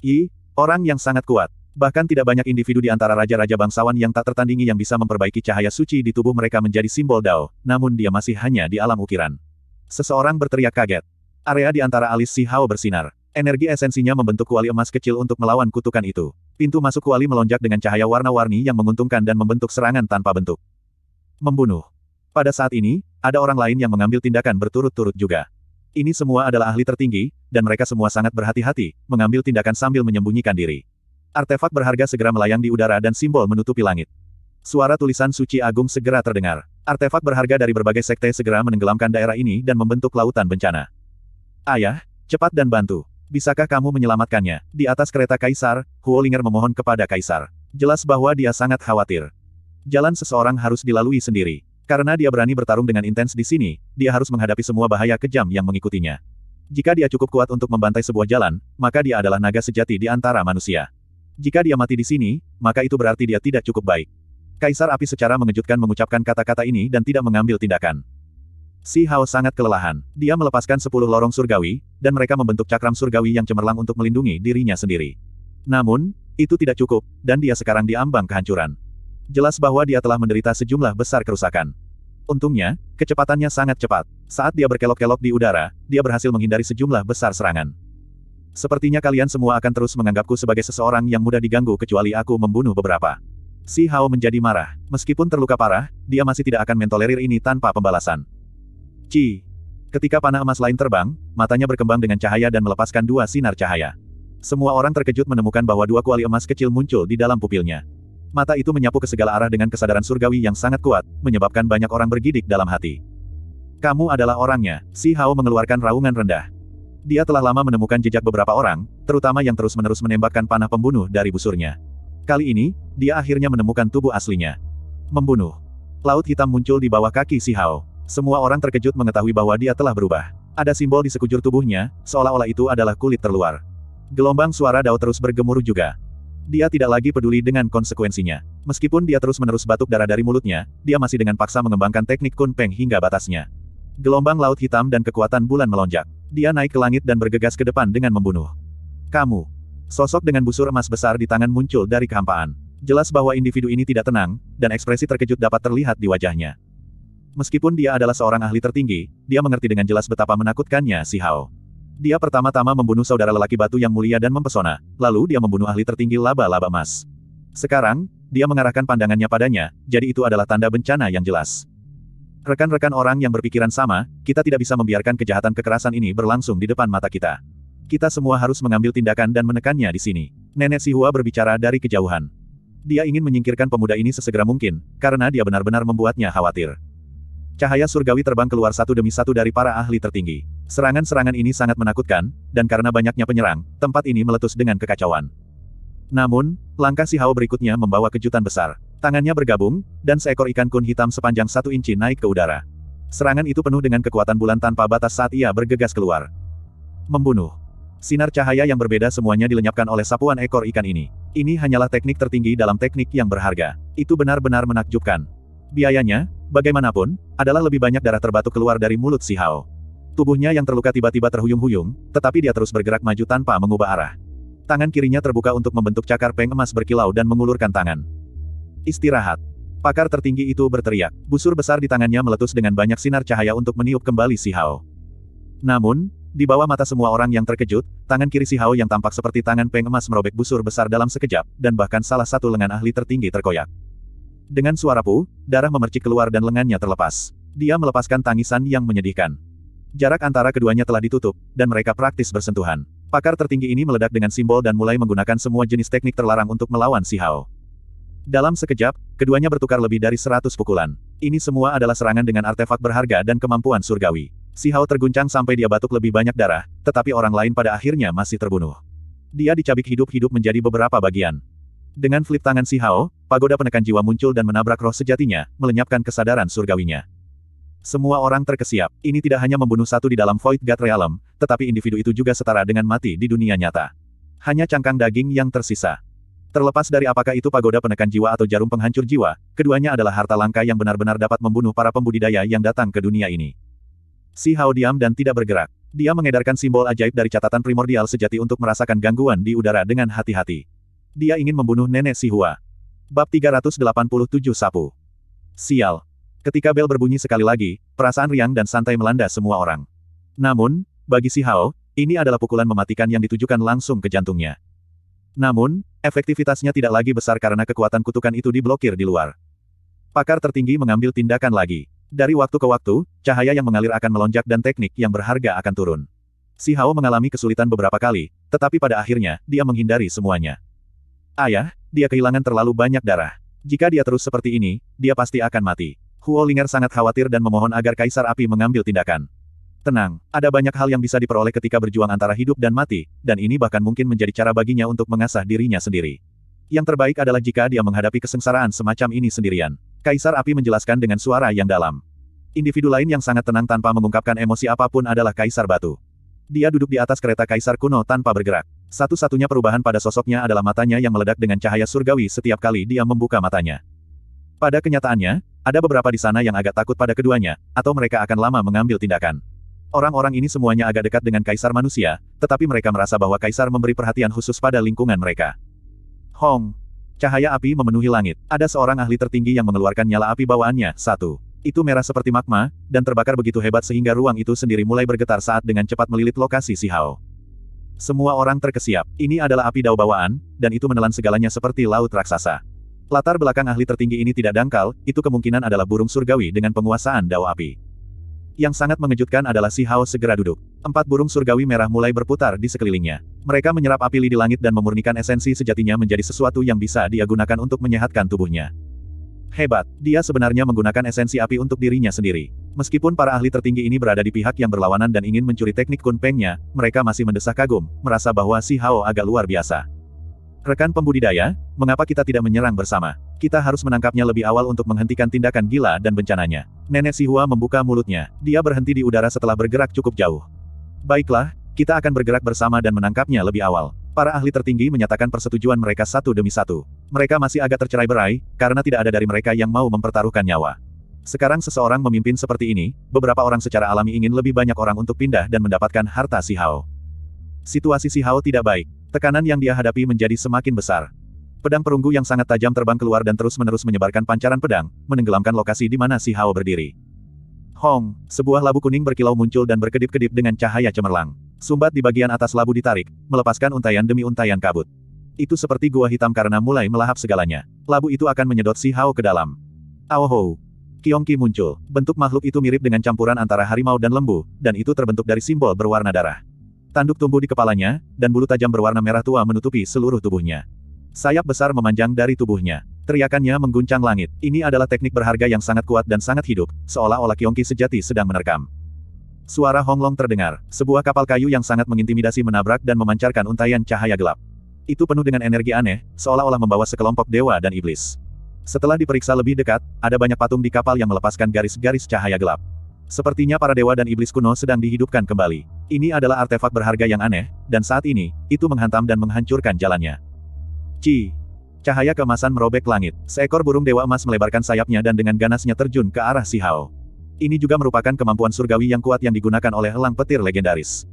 [SPEAKER 1] I, orang yang sangat kuat. Bahkan tidak banyak individu di antara raja-raja bangsawan yang tak tertandingi yang bisa memperbaiki cahaya suci di tubuh mereka menjadi simbol Dao, namun dia masih hanya di alam ukiran. Seseorang berteriak kaget. Area di antara alis si Hao bersinar. Energi esensinya membentuk kuali emas kecil untuk melawan kutukan itu. Pintu masuk kuali melonjak dengan cahaya warna-warni yang menguntungkan dan membentuk serangan tanpa bentuk. Membunuh. Pada saat ini, ada orang lain yang mengambil tindakan berturut-turut juga. Ini semua adalah ahli tertinggi, dan mereka semua sangat berhati-hati, mengambil tindakan sambil menyembunyikan diri. Artefak berharga segera melayang di udara dan simbol menutupi langit. Suara tulisan suci agung segera terdengar. Artefak berharga dari berbagai sekte segera menenggelamkan daerah ini dan membentuk lautan bencana. Ayah, cepat dan bantu. Bisakah kamu menyelamatkannya? Di atas kereta Kaisar, Huolinger memohon kepada Kaisar. Jelas bahwa dia sangat khawatir. Jalan seseorang harus dilalui sendiri. Karena dia berani bertarung dengan intens di sini, dia harus menghadapi semua bahaya kejam yang mengikutinya. Jika dia cukup kuat untuk membantai sebuah jalan, maka dia adalah naga sejati di antara manusia. Jika dia mati di sini, maka itu berarti dia tidak cukup baik. Kaisar api secara mengejutkan mengucapkan kata-kata ini dan tidak mengambil tindakan. Si Hao sangat kelelahan. Dia melepaskan sepuluh lorong surgawi, dan mereka membentuk cakram surgawi yang cemerlang untuk melindungi dirinya sendiri. Namun, itu tidak cukup, dan dia sekarang diambang kehancuran. Jelas bahwa dia telah menderita sejumlah besar kerusakan. Untungnya, kecepatannya sangat cepat. Saat dia berkelok-kelok di udara, dia berhasil menghindari sejumlah besar serangan. Sepertinya kalian semua akan terus menganggapku sebagai seseorang yang mudah diganggu kecuali aku membunuh beberapa. Si Hao menjadi marah. Meskipun terluka parah, dia masih tidak akan mentolerir ini tanpa pembalasan. Ci. Ketika panah emas lain terbang, matanya berkembang dengan cahaya dan melepaskan dua sinar cahaya. Semua orang terkejut menemukan bahwa dua kuali emas kecil muncul di dalam pupilnya mata itu menyapu ke segala arah dengan kesadaran surgawi yang sangat kuat, menyebabkan banyak orang bergidik dalam hati. Kamu adalah orangnya, Si Hao mengeluarkan raungan rendah. Dia telah lama menemukan jejak beberapa orang, terutama yang terus-menerus menembakkan panah pembunuh dari busurnya. Kali ini, dia akhirnya menemukan tubuh aslinya. Membunuh. Laut hitam muncul di bawah kaki Si Hao. Semua orang terkejut mengetahui bahwa dia telah berubah. Ada simbol di sekujur tubuhnya, seolah-olah itu adalah kulit terluar. Gelombang suara Dao terus bergemuruh juga. Dia tidak lagi peduli dengan konsekuensinya. Meskipun dia terus-menerus batuk darah dari mulutnya, dia masih dengan paksa mengembangkan teknik Kun Peng hingga batasnya. Gelombang laut hitam dan kekuatan bulan melonjak. Dia naik ke langit dan bergegas ke depan dengan membunuh. Kamu. Sosok dengan busur emas besar di tangan muncul dari kehampaan. Jelas bahwa individu ini tidak tenang, dan ekspresi terkejut dapat terlihat di wajahnya. Meskipun dia adalah seorang ahli tertinggi, dia mengerti dengan jelas betapa menakutkannya si Hao. Dia pertama-tama membunuh saudara lelaki batu yang mulia dan mempesona, lalu dia membunuh ahli tertinggi laba-laba emas. Sekarang, dia mengarahkan pandangannya padanya, jadi itu adalah tanda bencana yang jelas. Rekan-rekan orang yang berpikiran sama, kita tidak bisa membiarkan kejahatan kekerasan ini berlangsung di depan mata kita. Kita semua harus mengambil tindakan dan menekannya di sini. Nenek Sihua berbicara dari kejauhan. Dia ingin menyingkirkan pemuda ini sesegera mungkin, karena dia benar-benar membuatnya khawatir. Cahaya surgawi terbang keluar satu demi satu dari para ahli tertinggi. Serangan-serangan ini sangat menakutkan, dan karena banyaknya penyerang, tempat ini meletus dengan kekacauan. Namun, langkah si Hao berikutnya membawa kejutan besar. Tangannya bergabung, dan seekor ikan kun hitam sepanjang satu inci naik ke udara. Serangan itu penuh dengan kekuatan bulan tanpa batas saat ia bergegas keluar. Membunuh. Sinar cahaya yang berbeda semuanya dilenyapkan oleh sapuan ekor ikan ini. Ini hanyalah teknik tertinggi dalam teknik yang berharga. Itu benar-benar menakjubkan. Biayanya, bagaimanapun, adalah lebih banyak darah terbatuk keluar dari mulut si Hao. Tubuhnya yang terluka tiba-tiba terhuyung-huyung, tetapi dia terus bergerak maju tanpa mengubah arah. Tangan kirinya terbuka untuk membentuk cakar peng emas berkilau dan mengulurkan tangan. Istirahat. Pakar tertinggi itu berteriak. Busur besar di tangannya meletus dengan banyak sinar cahaya untuk meniup kembali si Hao. Namun, di bawah mata semua orang yang terkejut, tangan kiri si Hao yang tampak seperti tangan peng emas merobek busur besar dalam sekejap, dan bahkan salah satu lengan ahli tertinggi terkoyak. Dengan suara pu, darah memercik keluar dan lengannya terlepas. Dia melepaskan tangisan yang menyedihkan. Jarak antara keduanya telah ditutup, dan mereka praktis bersentuhan. Pakar tertinggi ini meledak dengan simbol dan mulai menggunakan semua jenis teknik terlarang untuk melawan Si Hao. Dalam sekejap, keduanya bertukar lebih dari seratus pukulan. Ini semua adalah serangan dengan artefak berharga dan kemampuan surgawi. Si Hao terguncang sampai dia batuk lebih banyak darah, tetapi orang lain pada akhirnya masih terbunuh. Dia dicabik hidup-hidup menjadi beberapa bagian. Dengan flip tangan Si Hao, pagoda penekan jiwa muncul dan menabrak roh sejatinya, melenyapkan kesadaran surgawinya. Semua orang terkesiap, ini tidak hanya membunuh satu di dalam Void God Realm, tetapi individu itu juga setara dengan mati di dunia nyata. Hanya cangkang daging yang tersisa. Terlepas dari apakah itu pagoda penekan jiwa atau jarum penghancur jiwa, keduanya adalah harta langka yang benar-benar dapat membunuh para pembudidaya yang datang ke dunia ini. Si Hao diam dan tidak bergerak. Dia mengedarkan simbol ajaib dari catatan primordial sejati untuk merasakan gangguan di udara dengan hati-hati. Dia ingin membunuh nenek Si Hua. Bab 387 Sapu. Sial, Ketika bel berbunyi sekali lagi, perasaan riang dan santai melanda semua orang. Namun, bagi si Hao, ini adalah pukulan mematikan yang ditujukan langsung ke jantungnya. Namun, efektivitasnya tidak lagi besar karena kekuatan kutukan itu diblokir di luar. Pakar tertinggi mengambil tindakan lagi. Dari waktu ke waktu, cahaya yang mengalir akan melonjak dan teknik yang berharga akan turun. Si Hao mengalami kesulitan beberapa kali, tetapi pada akhirnya, dia menghindari semuanya. Ayah, dia kehilangan terlalu banyak darah. Jika dia terus seperti ini, dia pasti akan mati. Huo Huolinger sangat khawatir dan memohon agar Kaisar Api mengambil tindakan. Tenang, ada banyak hal yang bisa diperoleh ketika berjuang antara hidup dan mati, dan ini bahkan mungkin menjadi cara baginya untuk mengasah dirinya sendiri. Yang terbaik adalah jika dia menghadapi kesengsaraan semacam ini sendirian. Kaisar Api menjelaskan dengan suara yang dalam. Individu lain yang sangat tenang tanpa mengungkapkan emosi apapun adalah Kaisar Batu. Dia duduk di atas kereta Kaisar kuno tanpa bergerak. Satu-satunya perubahan pada sosoknya adalah matanya yang meledak dengan cahaya surgawi setiap kali dia membuka matanya. Pada kenyataannya, ada beberapa di sana yang agak takut pada keduanya, atau mereka akan lama mengambil tindakan. Orang-orang ini semuanya agak dekat dengan kaisar manusia, tetapi mereka merasa bahwa kaisar memberi perhatian khusus pada lingkungan mereka. Hong. Cahaya api memenuhi langit. Ada seorang ahli tertinggi yang mengeluarkan nyala api bawaannya, satu. Itu merah seperti magma, dan terbakar begitu hebat sehingga ruang itu sendiri mulai bergetar saat dengan cepat melilit lokasi si Hao. Semua orang terkesiap. Ini adalah api dao bawaan, dan itu menelan segalanya seperti laut raksasa. Latar belakang ahli tertinggi ini tidak dangkal, itu kemungkinan adalah burung surgawi dengan penguasaan Dao api. Yang sangat mengejutkan adalah si Hao segera duduk. Empat burung surgawi merah mulai berputar di sekelilingnya. Mereka menyerap api li di langit dan memurnikan esensi sejatinya menjadi sesuatu yang bisa dia gunakan untuk menyehatkan tubuhnya. Hebat, dia sebenarnya menggunakan esensi api untuk dirinya sendiri. Meskipun para ahli tertinggi ini berada di pihak yang berlawanan dan ingin mencuri teknik kunpengnya, mereka masih mendesah kagum, merasa bahwa si Hao agak luar biasa. Rekan pembudidaya, mengapa kita tidak menyerang bersama? Kita harus menangkapnya lebih awal untuk menghentikan tindakan gila dan bencananya. Nenek Sihua membuka mulutnya. Dia berhenti di udara setelah bergerak cukup jauh. Baiklah, kita akan bergerak bersama dan menangkapnya lebih awal. Para ahli tertinggi menyatakan persetujuan mereka satu demi satu. Mereka masih agak tercerai-berai, karena tidak ada dari mereka yang mau mempertaruhkan nyawa. Sekarang seseorang memimpin seperti ini, beberapa orang secara alami ingin lebih banyak orang untuk pindah dan mendapatkan harta Si Hao. Situasi Si Hao tidak baik. Tekanan yang dia hadapi menjadi semakin besar. Pedang perunggu yang sangat tajam terbang keluar dan terus-menerus menyebarkan pancaran pedang, menenggelamkan lokasi di mana si Hao berdiri. Hong, sebuah labu kuning berkilau muncul dan berkedip-kedip dengan cahaya cemerlang. Sumbat di bagian atas labu ditarik, melepaskan untayan demi untayan kabut. Itu seperti gua hitam karena mulai melahap segalanya. Labu itu akan menyedot si Hao ke dalam. Kiong Ki muncul. Bentuk makhluk itu mirip dengan campuran antara harimau dan lembu, dan itu terbentuk dari simbol berwarna darah. Tanduk tumbuh di kepalanya, dan bulu tajam berwarna merah tua menutupi seluruh tubuhnya. Sayap besar memanjang dari tubuhnya. Teriakannya mengguncang langit. Ini adalah teknik berharga yang sangat kuat dan sangat hidup, seolah-olah Kiongki sejati sedang menerkam. Suara honglong terdengar. Sebuah kapal kayu yang sangat mengintimidasi menabrak dan memancarkan untayan cahaya gelap. Itu penuh dengan energi aneh, seolah-olah membawa sekelompok dewa dan iblis. Setelah diperiksa lebih dekat, ada banyak patung di kapal yang melepaskan garis-garis cahaya gelap. Sepertinya para dewa dan iblis kuno sedang dihidupkan kembali. Ini adalah artefak berharga yang aneh, dan saat ini, itu menghantam dan menghancurkan jalannya. Ci. Cahaya kemasan merobek langit. Seekor burung dewa emas melebarkan sayapnya dan dengan ganasnya terjun ke arah Si Hao. Ini juga merupakan kemampuan surgawi yang kuat yang digunakan oleh elang petir legendaris.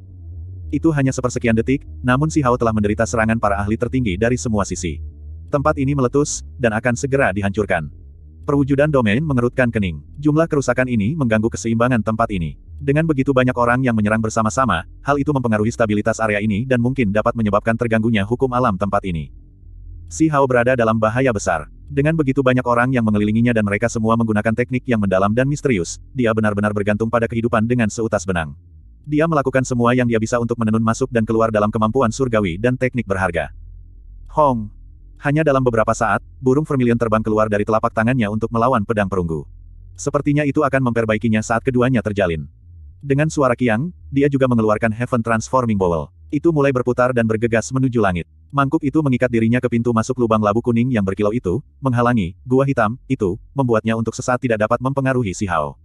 [SPEAKER 1] Itu hanya sepersekian detik, namun Si Hao telah menderita serangan para ahli tertinggi dari semua sisi. Tempat ini meletus, dan akan segera dihancurkan. Perwujudan domain mengerutkan kening. Jumlah kerusakan ini mengganggu keseimbangan tempat ini. Dengan begitu banyak orang yang menyerang bersama-sama, hal itu mempengaruhi stabilitas area ini dan mungkin dapat menyebabkan terganggunya hukum alam tempat ini. Si Hao berada dalam bahaya besar. Dengan begitu banyak orang yang mengelilinginya dan mereka semua menggunakan teknik yang mendalam dan misterius, dia benar-benar bergantung pada kehidupan dengan seutas benang. Dia melakukan semua yang dia bisa untuk menenun masuk dan keluar dalam kemampuan surgawi dan teknik berharga. Hong! Hanya dalam beberapa saat, burung vermilion terbang keluar dari telapak tangannya untuk melawan pedang perunggu. Sepertinya itu akan memperbaikinya saat keduanya terjalin. Dengan suara kiang, dia juga mengeluarkan Heaven Transforming Bowl. Itu mulai berputar dan bergegas menuju langit. Mangkuk itu mengikat dirinya ke pintu masuk lubang labu kuning yang berkilau itu, menghalangi gua hitam itu, membuatnya untuk sesaat tidak dapat mempengaruhi si Hao.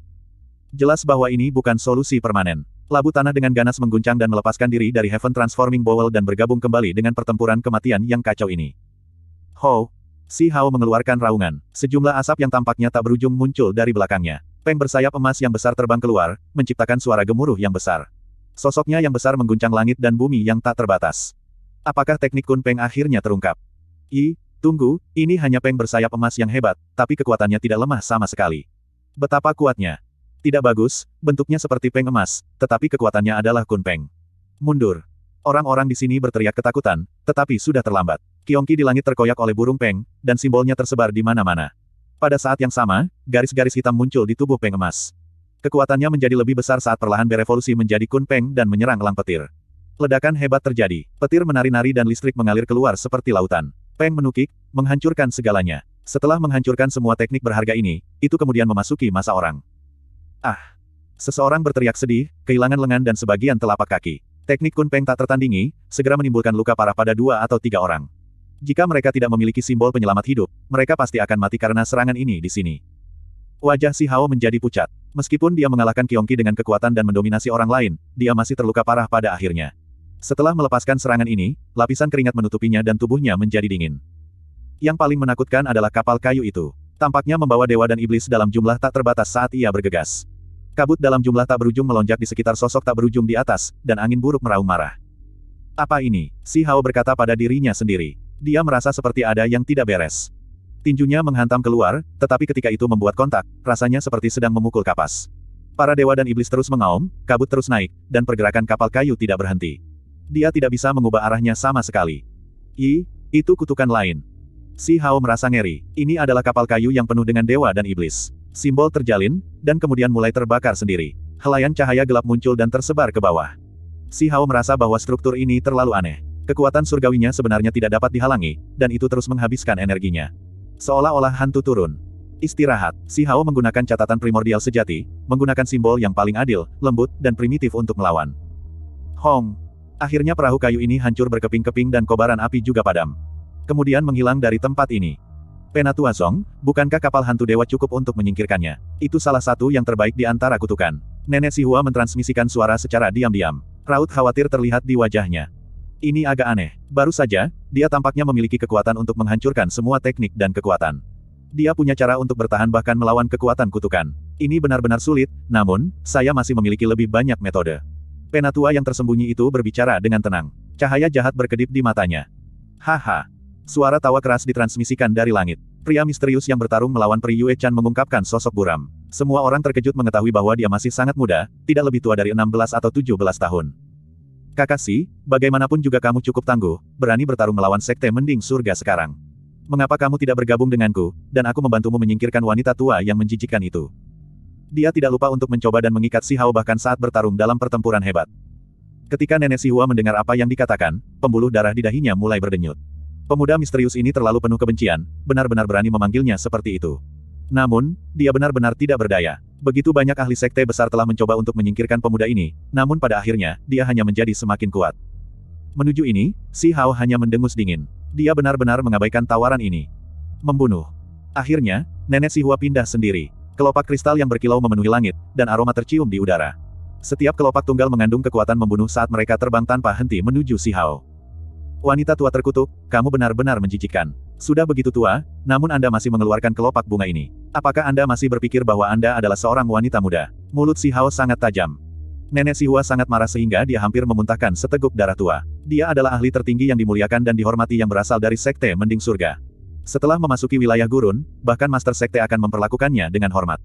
[SPEAKER 1] Jelas bahwa ini bukan solusi permanen. Labu tanah dengan ganas mengguncang dan melepaskan diri dari Heaven Transforming Bowl dan bergabung kembali dengan pertempuran kematian yang kacau ini. Ho! Si Hao mengeluarkan raungan. Sejumlah asap yang tampaknya tak berujung muncul dari belakangnya. Peng bersayap emas yang besar terbang keluar, menciptakan suara gemuruh yang besar. Sosoknya yang besar mengguncang langit dan bumi yang tak terbatas. Apakah teknik Kun Peng akhirnya terungkap? I, tunggu, ini hanya Peng bersayap emas yang hebat, tapi kekuatannya tidak lemah sama sekali. Betapa kuatnya. Tidak bagus, bentuknya seperti Peng emas, tetapi kekuatannya adalah Kun Peng. Mundur. Orang-orang di sini berteriak ketakutan, tetapi sudah terlambat. Kiongki di langit terkoyak oleh burung Peng, dan simbolnya tersebar di mana-mana. Pada saat yang sama, garis-garis hitam muncul di tubuh Peng Emas. Kekuatannya menjadi lebih besar saat perlahan berevolusi menjadi Kun Peng dan menyerang Lang Petir. Ledakan hebat terjadi, petir menari-nari dan listrik mengalir keluar seperti lautan. Peng menukik, menghancurkan segalanya. Setelah menghancurkan semua teknik berharga ini, itu kemudian memasuki masa orang. Ah! Seseorang berteriak sedih, kehilangan lengan dan sebagian telapak kaki. Teknik Kun Peng tak tertandingi, segera menimbulkan luka parah pada dua atau tiga orang. Jika mereka tidak memiliki simbol penyelamat hidup, mereka pasti akan mati karena serangan ini di sini. Wajah Si Hao menjadi pucat. Meskipun dia mengalahkan Kiongki dengan kekuatan dan mendominasi orang lain, dia masih terluka parah pada akhirnya. Setelah melepaskan serangan ini, lapisan keringat menutupinya dan tubuhnya menjadi dingin. Yang paling menakutkan adalah kapal kayu itu. Tampaknya membawa dewa dan iblis dalam jumlah tak terbatas saat ia bergegas. Kabut dalam jumlah tak berujung melonjak di sekitar sosok tak berujung di atas, dan angin buruk meraung marah. Apa ini? Si Hao berkata pada dirinya sendiri. Dia merasa seperti ada yang tidak beres. Tinjunya menghantam keluar, tetapi ketika itu membuat kontak, rasanya seperti sedang memukul kapas. Para dewa dan iblis terus mengaum, kabut terus naik, dan pergerakan kapal kayu tidak berhenti. Dia tidak bisa mengubah arahnya sama sekali. I, itu kutukan lain. Si Hao merasa ngeri. Ini adalah kapal kayu yang penuh dengan dewa dan iblis. Simbol terjalin, dan kemudian mulai terbakar sendiri. Helayan cahaya gelap muncul dan tersebar ke bawah. Si Hao merasa bahwa struktur ini terlalu aneh. Kekuatan surgawinya sebenarnya tidak dapat dihalangi, dan itu terus menghabiskan energinya. Seolah-olah hantu turun. Istirahat, Si Hao menggunakan catatan primordial sejati, menggunakan simbol yang paling adil, lembut, dan primitif untuk melawan. Hong! Akhirnya perahu kayu ini hancur berkeping-keping dan kobaran api juga padam. Kemudian menghilang dari tempat ini. Penatua Song, bukankah kapal hantu dewa cukup untuk menyingkirkannya? Itu salah satu yang terbaik di antara kutukan. Nenek Si Hua mentransmisikan suara secara diam-diam. Raut khawatir terlihat di wajahnya. Ini agak aneh. Baru saja, dia tampaknya memiliki kekuatan untuk menghancurkan semua teknik dan kekuatan. Dia punya cara untuk bertahan bahkan melawan kekuatan kutukan. Ini benar-benar sulit, namun, saya masih memiliki lebih banyak metode. Penatua yang tersembunyi itu berbicara dengan tenang. Cahaya jahat berkedip di matanya. Haha. Suara tawa keras ditransmisikan dari langit. Pria misterius yang bertarung melawan Pri Yue Chan mengungkapkan sosok buram. Semua orang terkejut mengetahui bahwa dia masih sangat muda, tidak lebih tua dari 16 atau 17 tahun. Kakak Si, bagaimanapun juga kamu cukup tangguh, berani bertarung melawan sekte mending surga sekarang. Mengapa kamu tidak bergabung denganku, dan aku membantumu menyingkirkan wanita tua yang menjijikkan itu? Dia tidak lupa untuk mencoba dan mengikat Si Hao bahkan saat bertarung dalam pertempuran hebat. Ketika nenek Si Hua mendengar apa yang dikatakan, pembuluh darah di dahinya mulai berdenyut. Pemuda misterius ini terlalu penuh kebencian, benar-benar berani memanggilnya seperti itu. Namun, dia benar-benar tidak berdaya. Begitu banyak ahli sekte besar telah mencoba untuk menyingkirkan pemuda ini, namun pada akhirnya, dia hanya menjadi semakin kuat. Menuju ini, Si Hao hanya mendengus dingin. Dia benar-benar mengabaikan tawaran ini. Membunuh. Akhirnya, nenek Si Hua pindah sendiri. Kelopak kristal yang berkilau memenuhi langit, dan aroma tercium di udara. Setiap kelopak tunggal mengandung kekuatan membunuh saat mereka terbang tanpa henti menuju Si Hao. Wanita tua terkutuk, kamu benar-benar menjijikkan. Sudah begitu tua, namun Anda masih mengeluarkan kelopak bunga ini. Apakah Anda masih berpikir bahwa Anda adalah seorang wanita muda? Mulut si Hao sangat tajam. Nenek si Hua sangat marah sehingga dia hampir memuntahkan seteguk darah tua. Dia adalah ahli tertinggi yang dimuliakan dan dihormati yang berasal dari sekte Mending Surga. Setelah memasuki wilayah gurun, bahkan master sekte akan memperlakukannya dengan hormat.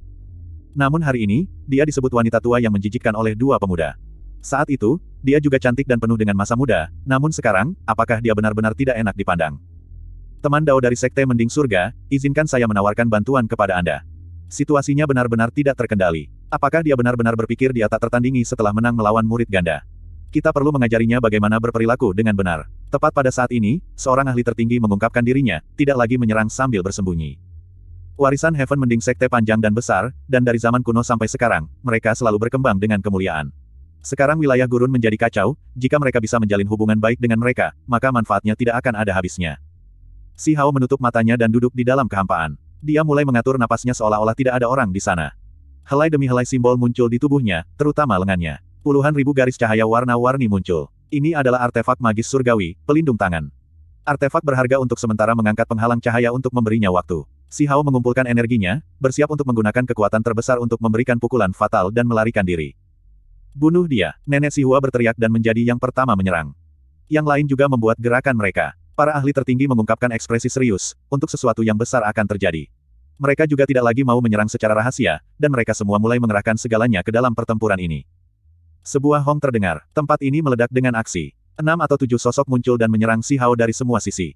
[SPEAKER 1] Namun hari ini, dia disebut wanita tua yang menjijikkan oleh dua pemuda. Saat itu, dia juga cantik dan penuh dengan masa muda, namun sekarang, apakah dia benar-benar tidak enak dipandang? Teman Dao dari Sekte Mending Surga, izinkan saya menawarkan bantuan kepada Anda. Situasinya benar-benar tidak terkendali. Apakah dia benar-benar berpikir dia tak tertandingi setelah menang melawan murid ganda? Kita perlu mengajarinya bagaimana berperilaku dengan benar. Tepat pada saat ini, seorang ahli tertinggi mengungkapkan dirinya, tidak lagi menyerang sambil bersembunyi. Warisan Heaven Mending Sekte panjang dan besar, dan dari zaman kuno sampai sekarang, mereka selalu berkembang dengan kemuliaan. Sekarang wilayah gurun menjadi kacau, jika mereka bisa menjalin hubungan baik dengan mereka, maka manfaatnya tidak akan ada habisnya. Si Hao menutup matanya dan duduk di dalam kehampaan. Dia mulai mengatur napasnya seolah-olah tidak ada orang di sana. Helai demi helai simbol muncul di tubuhnya, terutama lengannya. Puluhan ribu garis cahaya warna-warni muncul. Ini adalah artefak magis surgawi, pelindung tangan. Artefak berharga untuk sementara mengangkat penghalang cahaya untuk memberinya waktu. Si Hao mengumpulkan energinya, bersiap untuk menggunakan kekuatan terbesar untuk memberikan pukulan fatal dan melarikan diri. Bunuh dia, nenek Si Hua berteriak dan menjadi yang pertama menyerang. Yang lain juga membuat gerakan mereka. Para ahli tertinggi mengungkapkan ekspresi serius, untuk sesuatu yang besar akan terjadi. Mereka juga tidak lagi mau menyerang secara rahasia, dan mereka semua mulai mengerahkan segalanya ke dalam pertempuran ini. Sebuah hong terdengar, tempat ini meledak dengan aksi. Enam atau tujuh sosok muncul dan menyerang Si Hao dari semua sisi.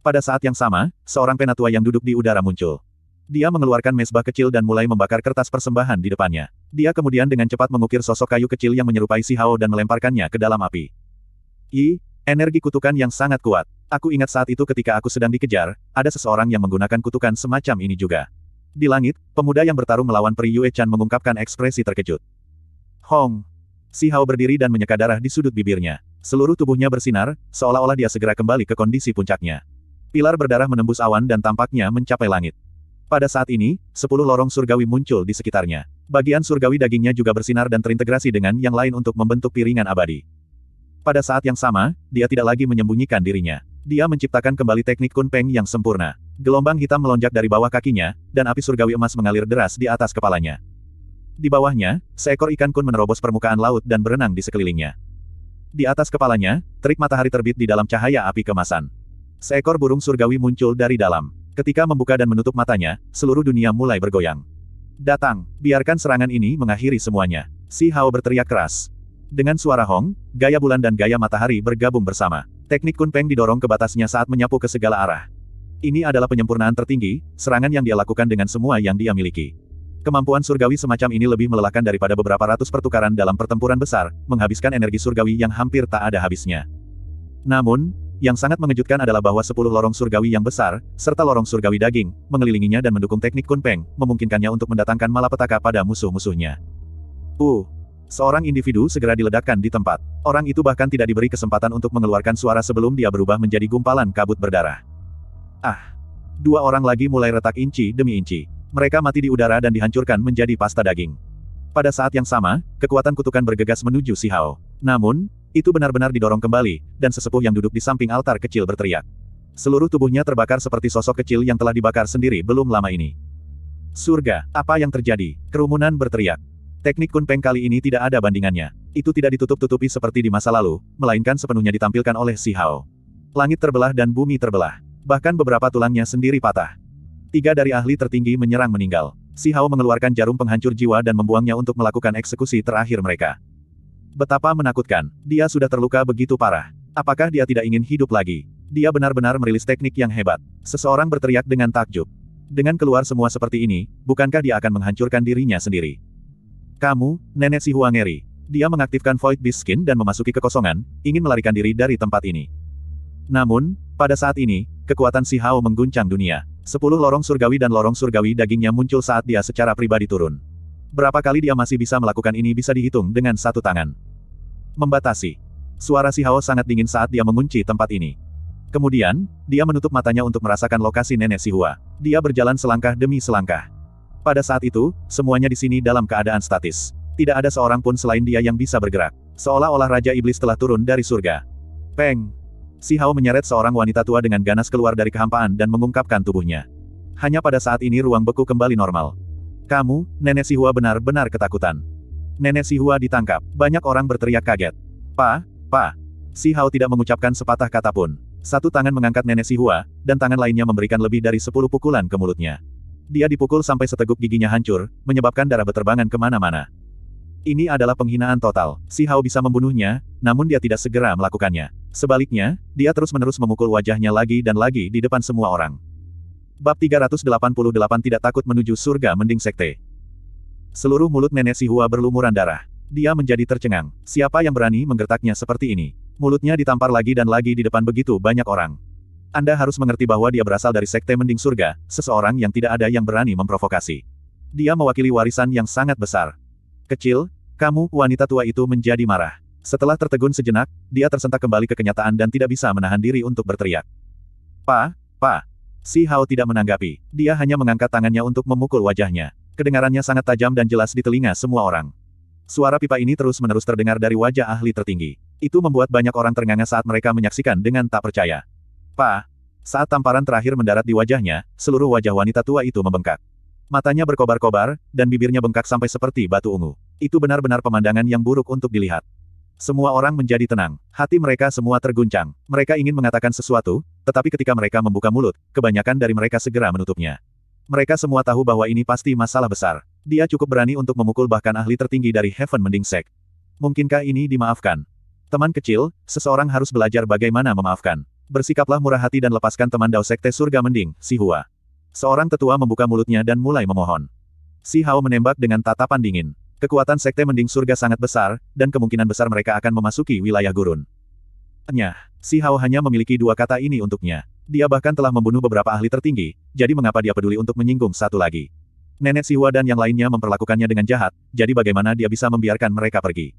[SPEAKER 1] Pada saat yang sama, seorang penatua yang duduk di udara muncul. Dia mengeluarkan mesbah kecil dan mulai membakar kertas persembahan di depannya. Dia kemudian dengan cepat mengukir sosok kayu kecil yang menyerupai Si Hao dan melemparkannya ke dalam api. Yi. Energi kutukan yang sangat kuat. Aku ingat saat itu ketika aku sedang dikejar, ada seseorang yang menggunakan kutukan semacam ini juga. Di langit, pemuda yang bertarung melawan Pri Yue Chan mengungkapkan ekspresi terkejut. Hong! Si Hao berdiri dan menyeka darah di sudut bibirnya. Seluruh tubuhnya bersinar, seolah-olah dia segera kembali ke kondisi puncaknya. Pilar berdarah menembus awan dan tampaknya mencapai langit. Pada saat ini, sepuluh lorong surgawi muncul di sekitarnya. Bagian surgawi dagingnya juga bersinar dan terintegrasi dengan yang lain untuk membentuk piringan abadi. Pada saat yang sama, dia tidak lagi menyembunyikan dirinya. Dia menciptakan kembali teknik Kun Peng yang sempurna. Gelombang hitam melonjak dari bawah kakinya, dan api surgawi emas mengalir deras di atas kepalanya. Di bawahnya, seekor ikan kun menerobos permukaan laut dan berenang di sekelilingnya. Di atas kepalanya, terik matahari terbit di dalam cahaya api kemasan. Seekor burung surgawi muncul dari dalam. Ketika membuka dan menutup matanya, seluruh dunia mulai bergoyang. Datang, biarkan serangan ini mengakhiri semuanya. Si Hao berteriak keras. Dengan suara hong, gaya bulan dan gaya matahari bergabung bersama. Teknik Kunpeng didorong ke batasnya saat menyapu ke segala arah. Ini adalah penyempurnaan tertinggi, serangan yang dia lakukan dengan semua yang dia miliki. Kemampuan surgawi semacam ini lebih melelahkan daripada beberapa ratus pertukaran dalam pertempuran besar, menghabiskan energi surgawi yang hampir tak ada habisnya. Namun, yang sangat mengejutkan adalah bahwa sepuluh lorong surgawi yang besar, serta lorong surgawi daging, mengelilinginya dan mendukung teknik Kunpeng, memungkinkannya untuk mendatangkan malapetaka pada musuh-musuhnya. Uh, Seorang individu segera diledakkan di tempat. Orang itu bahkan tidak diberi kesempatan untuk mengeluarkan suara sebelum dia berubah menjadi gumpalan kabut berdarah. Ah! Dua orang lagi mulai retak inci demi inci. Mereka mati di udara dan dihancurkan menjadi pasta daging. Pada saat yang sama, kekuatan kutukan bergegas menuju si Hao. Namun, itu benar-benar didorong kembali, dan sesepuh yang duduk di samping altar kecil berteriak. Seluruh tubuhnya terbakar seperti sosok kecil yang telah dibakar sendiri belum lama ini. Surga, apa yang terjadi? Kerumunan berteriak. Teknik Kunpeng kali ini tidak ada bandingannya. Itu tidak ditutup-tutupi seperti di masa lalu, melainkan sepenuhnya ditampilkan oleh Si Hao. Langit terbelah dan bumi terbelah. Bahkan beberapa tulangnya sendiri patah. Tiga dari ahli tertinggi menyerang meninggal. Si Hao mengeluarkan jarum penghancur jiwa dan membuangnya untuk melakukan eksekusi terakhir mereka. Betapa menakutkan. Dia sudah terluka begitu parah. Apakah dia tidak ingin hidup lagi? Dia benar-benar merilis teknik yang hebat. Seseorang berteriak dengan takjub. Dengan keluar semua seperti ini, bukankah dia akan menghancurkan dirinya sendiri? Kamu, Nenek si Huangeri. Dia mengaktifkan Void Beast Skin dan memasuki kekosongan, ingin melarikan diri dari tempat ini. Namun, pada saat ini, kekuatan si Hao mengguncang dunia. Sepuluh lorong surgawi dan lorong surgawi dagingnya muncul saat dia secara pribadi turun. Berapa kali dia masih bisa melakukan ini bisa dihitung dengan satu tangan. Membatasi. Suara si Hao sangat dingin saat dia mengunci tempat ini. Kemudian, dia menutup matanya untuk merasakan lokasi nenek si Hua. Dia berjalan selangkah demi selangkah. Pada saat itu, semuanya di sini dalam keadaan statis. Tidak ada seorang pun selain dia yang bisa bergerak. Seolah-olah Raja Iblis telah turun dari surga. Peng! Si Hao menyeret seorang wanita tua dengan ganas keluar dari kehampaan dan mengungkapkan tubuhnya. Hanya pada saat ini ruang beku kembali normal. Kamu, Nenek Si Hua benar-benar ketakutan. Nenek Si Hua ditangkap. Banyak orang berteriak kaget. Pa, pa. Si Hao tidak mengucapkan sepatah kata pun. Satu tangan mengangkat Nenek Si Hua, dan tangan lainnya memberikan lebih dari sepuluh pukulan ke mulutnya. Dia dipukul sampai seteguk giginya hancur, menyebabkan darah beterbangan kemana-mana. Ini adalah penghinaan total. Si Hao bisa membunuhnya, namun dia tidak segera melakukannya. Sebaliknya, dia terus-menerus memukul wajahnya lagi dan lagi di depan semua orang. Bab 388 tidak takut menuju surga mending sekte. Seluruh mulut nenek si Hua berlumuran darah. Dia menjadi tercengang. Siapa yang berani menggertaknya seperti ini? Mulutnya ditampar lagi dan lagi di depan begitu banyak orang. Anda harus mengerti bahwa dia berasal dari sekte mending surga, seseorang yang tidak ada yang berani memprovokasi. Dia mewakili warisan yang sangat besar. Kecil, kamu, wanita tua itu menjadi marah. Setelah tertegun sejenak, dia tersentak kembali ke kenyataan dan tidak bisa menahan diri untuk berteriak. Pa, pa. Si Hao tidak menanggapi. Dia hanya mengangkat tangannya untuk memukul wajahnya. Kedengarannya sangat tajam dan jelas di telinga semua orang. Suara pipa ini terus-menerus terdengar dari wajah ahli tertinggi. Itu membuat banyak orang ternganga saat mereka menyaksikan dengan tak percaya. Pa! Saat tamparan terakhir mendarat di wajahnya, seluruh wajah wanita tua itu membengkak. Matanya berkobar-kobar, dan bibirnya bengkak sampai seperti batu ungu. Itu benar-benar pemandangan yang buruk untuk dilihat. Semua orang menjadi tenang. Hati mereka semua terguncang. Mereka ingin mengatakan sesuatu, tetapi ketika mereka membuka mulut, kebanyakan dari mereka segera menutupnya. Mereka semua tahu bahwa ini pasti masalah besar. Dia cukup berani untuk memukul bahkan ahli tertinggi dari Heaven Mending Sek. Mungkinkah ini dimaafkan? Teman kecil, seseorang harus belajar bagaimana memaafkan. Bersikaplah murah hati dan lepaskan teman Dao Sekte Surga Mending, Si Hua. Seorang tetua membuka mulutnya dan mulai memohon. Si Hao menembak dengan tatapan dingin. Kekuatan Sekte Mending Surga sangat besar, dan kemungkinan besar mereka akan memasuki wilayah gurun. Nyah, Si Hao hanya memiliki dua kata ini untuknya. Dia bahkan telah membunuh beberapa ahli tertinggi, jadi mengapa dia peduli untuk menyinggung satu lagi? Nenek Si Hua dan yang lainnya memperlakukannya dengan jahat, jadi bagaimana dia bisa membiarkan mereka pergi?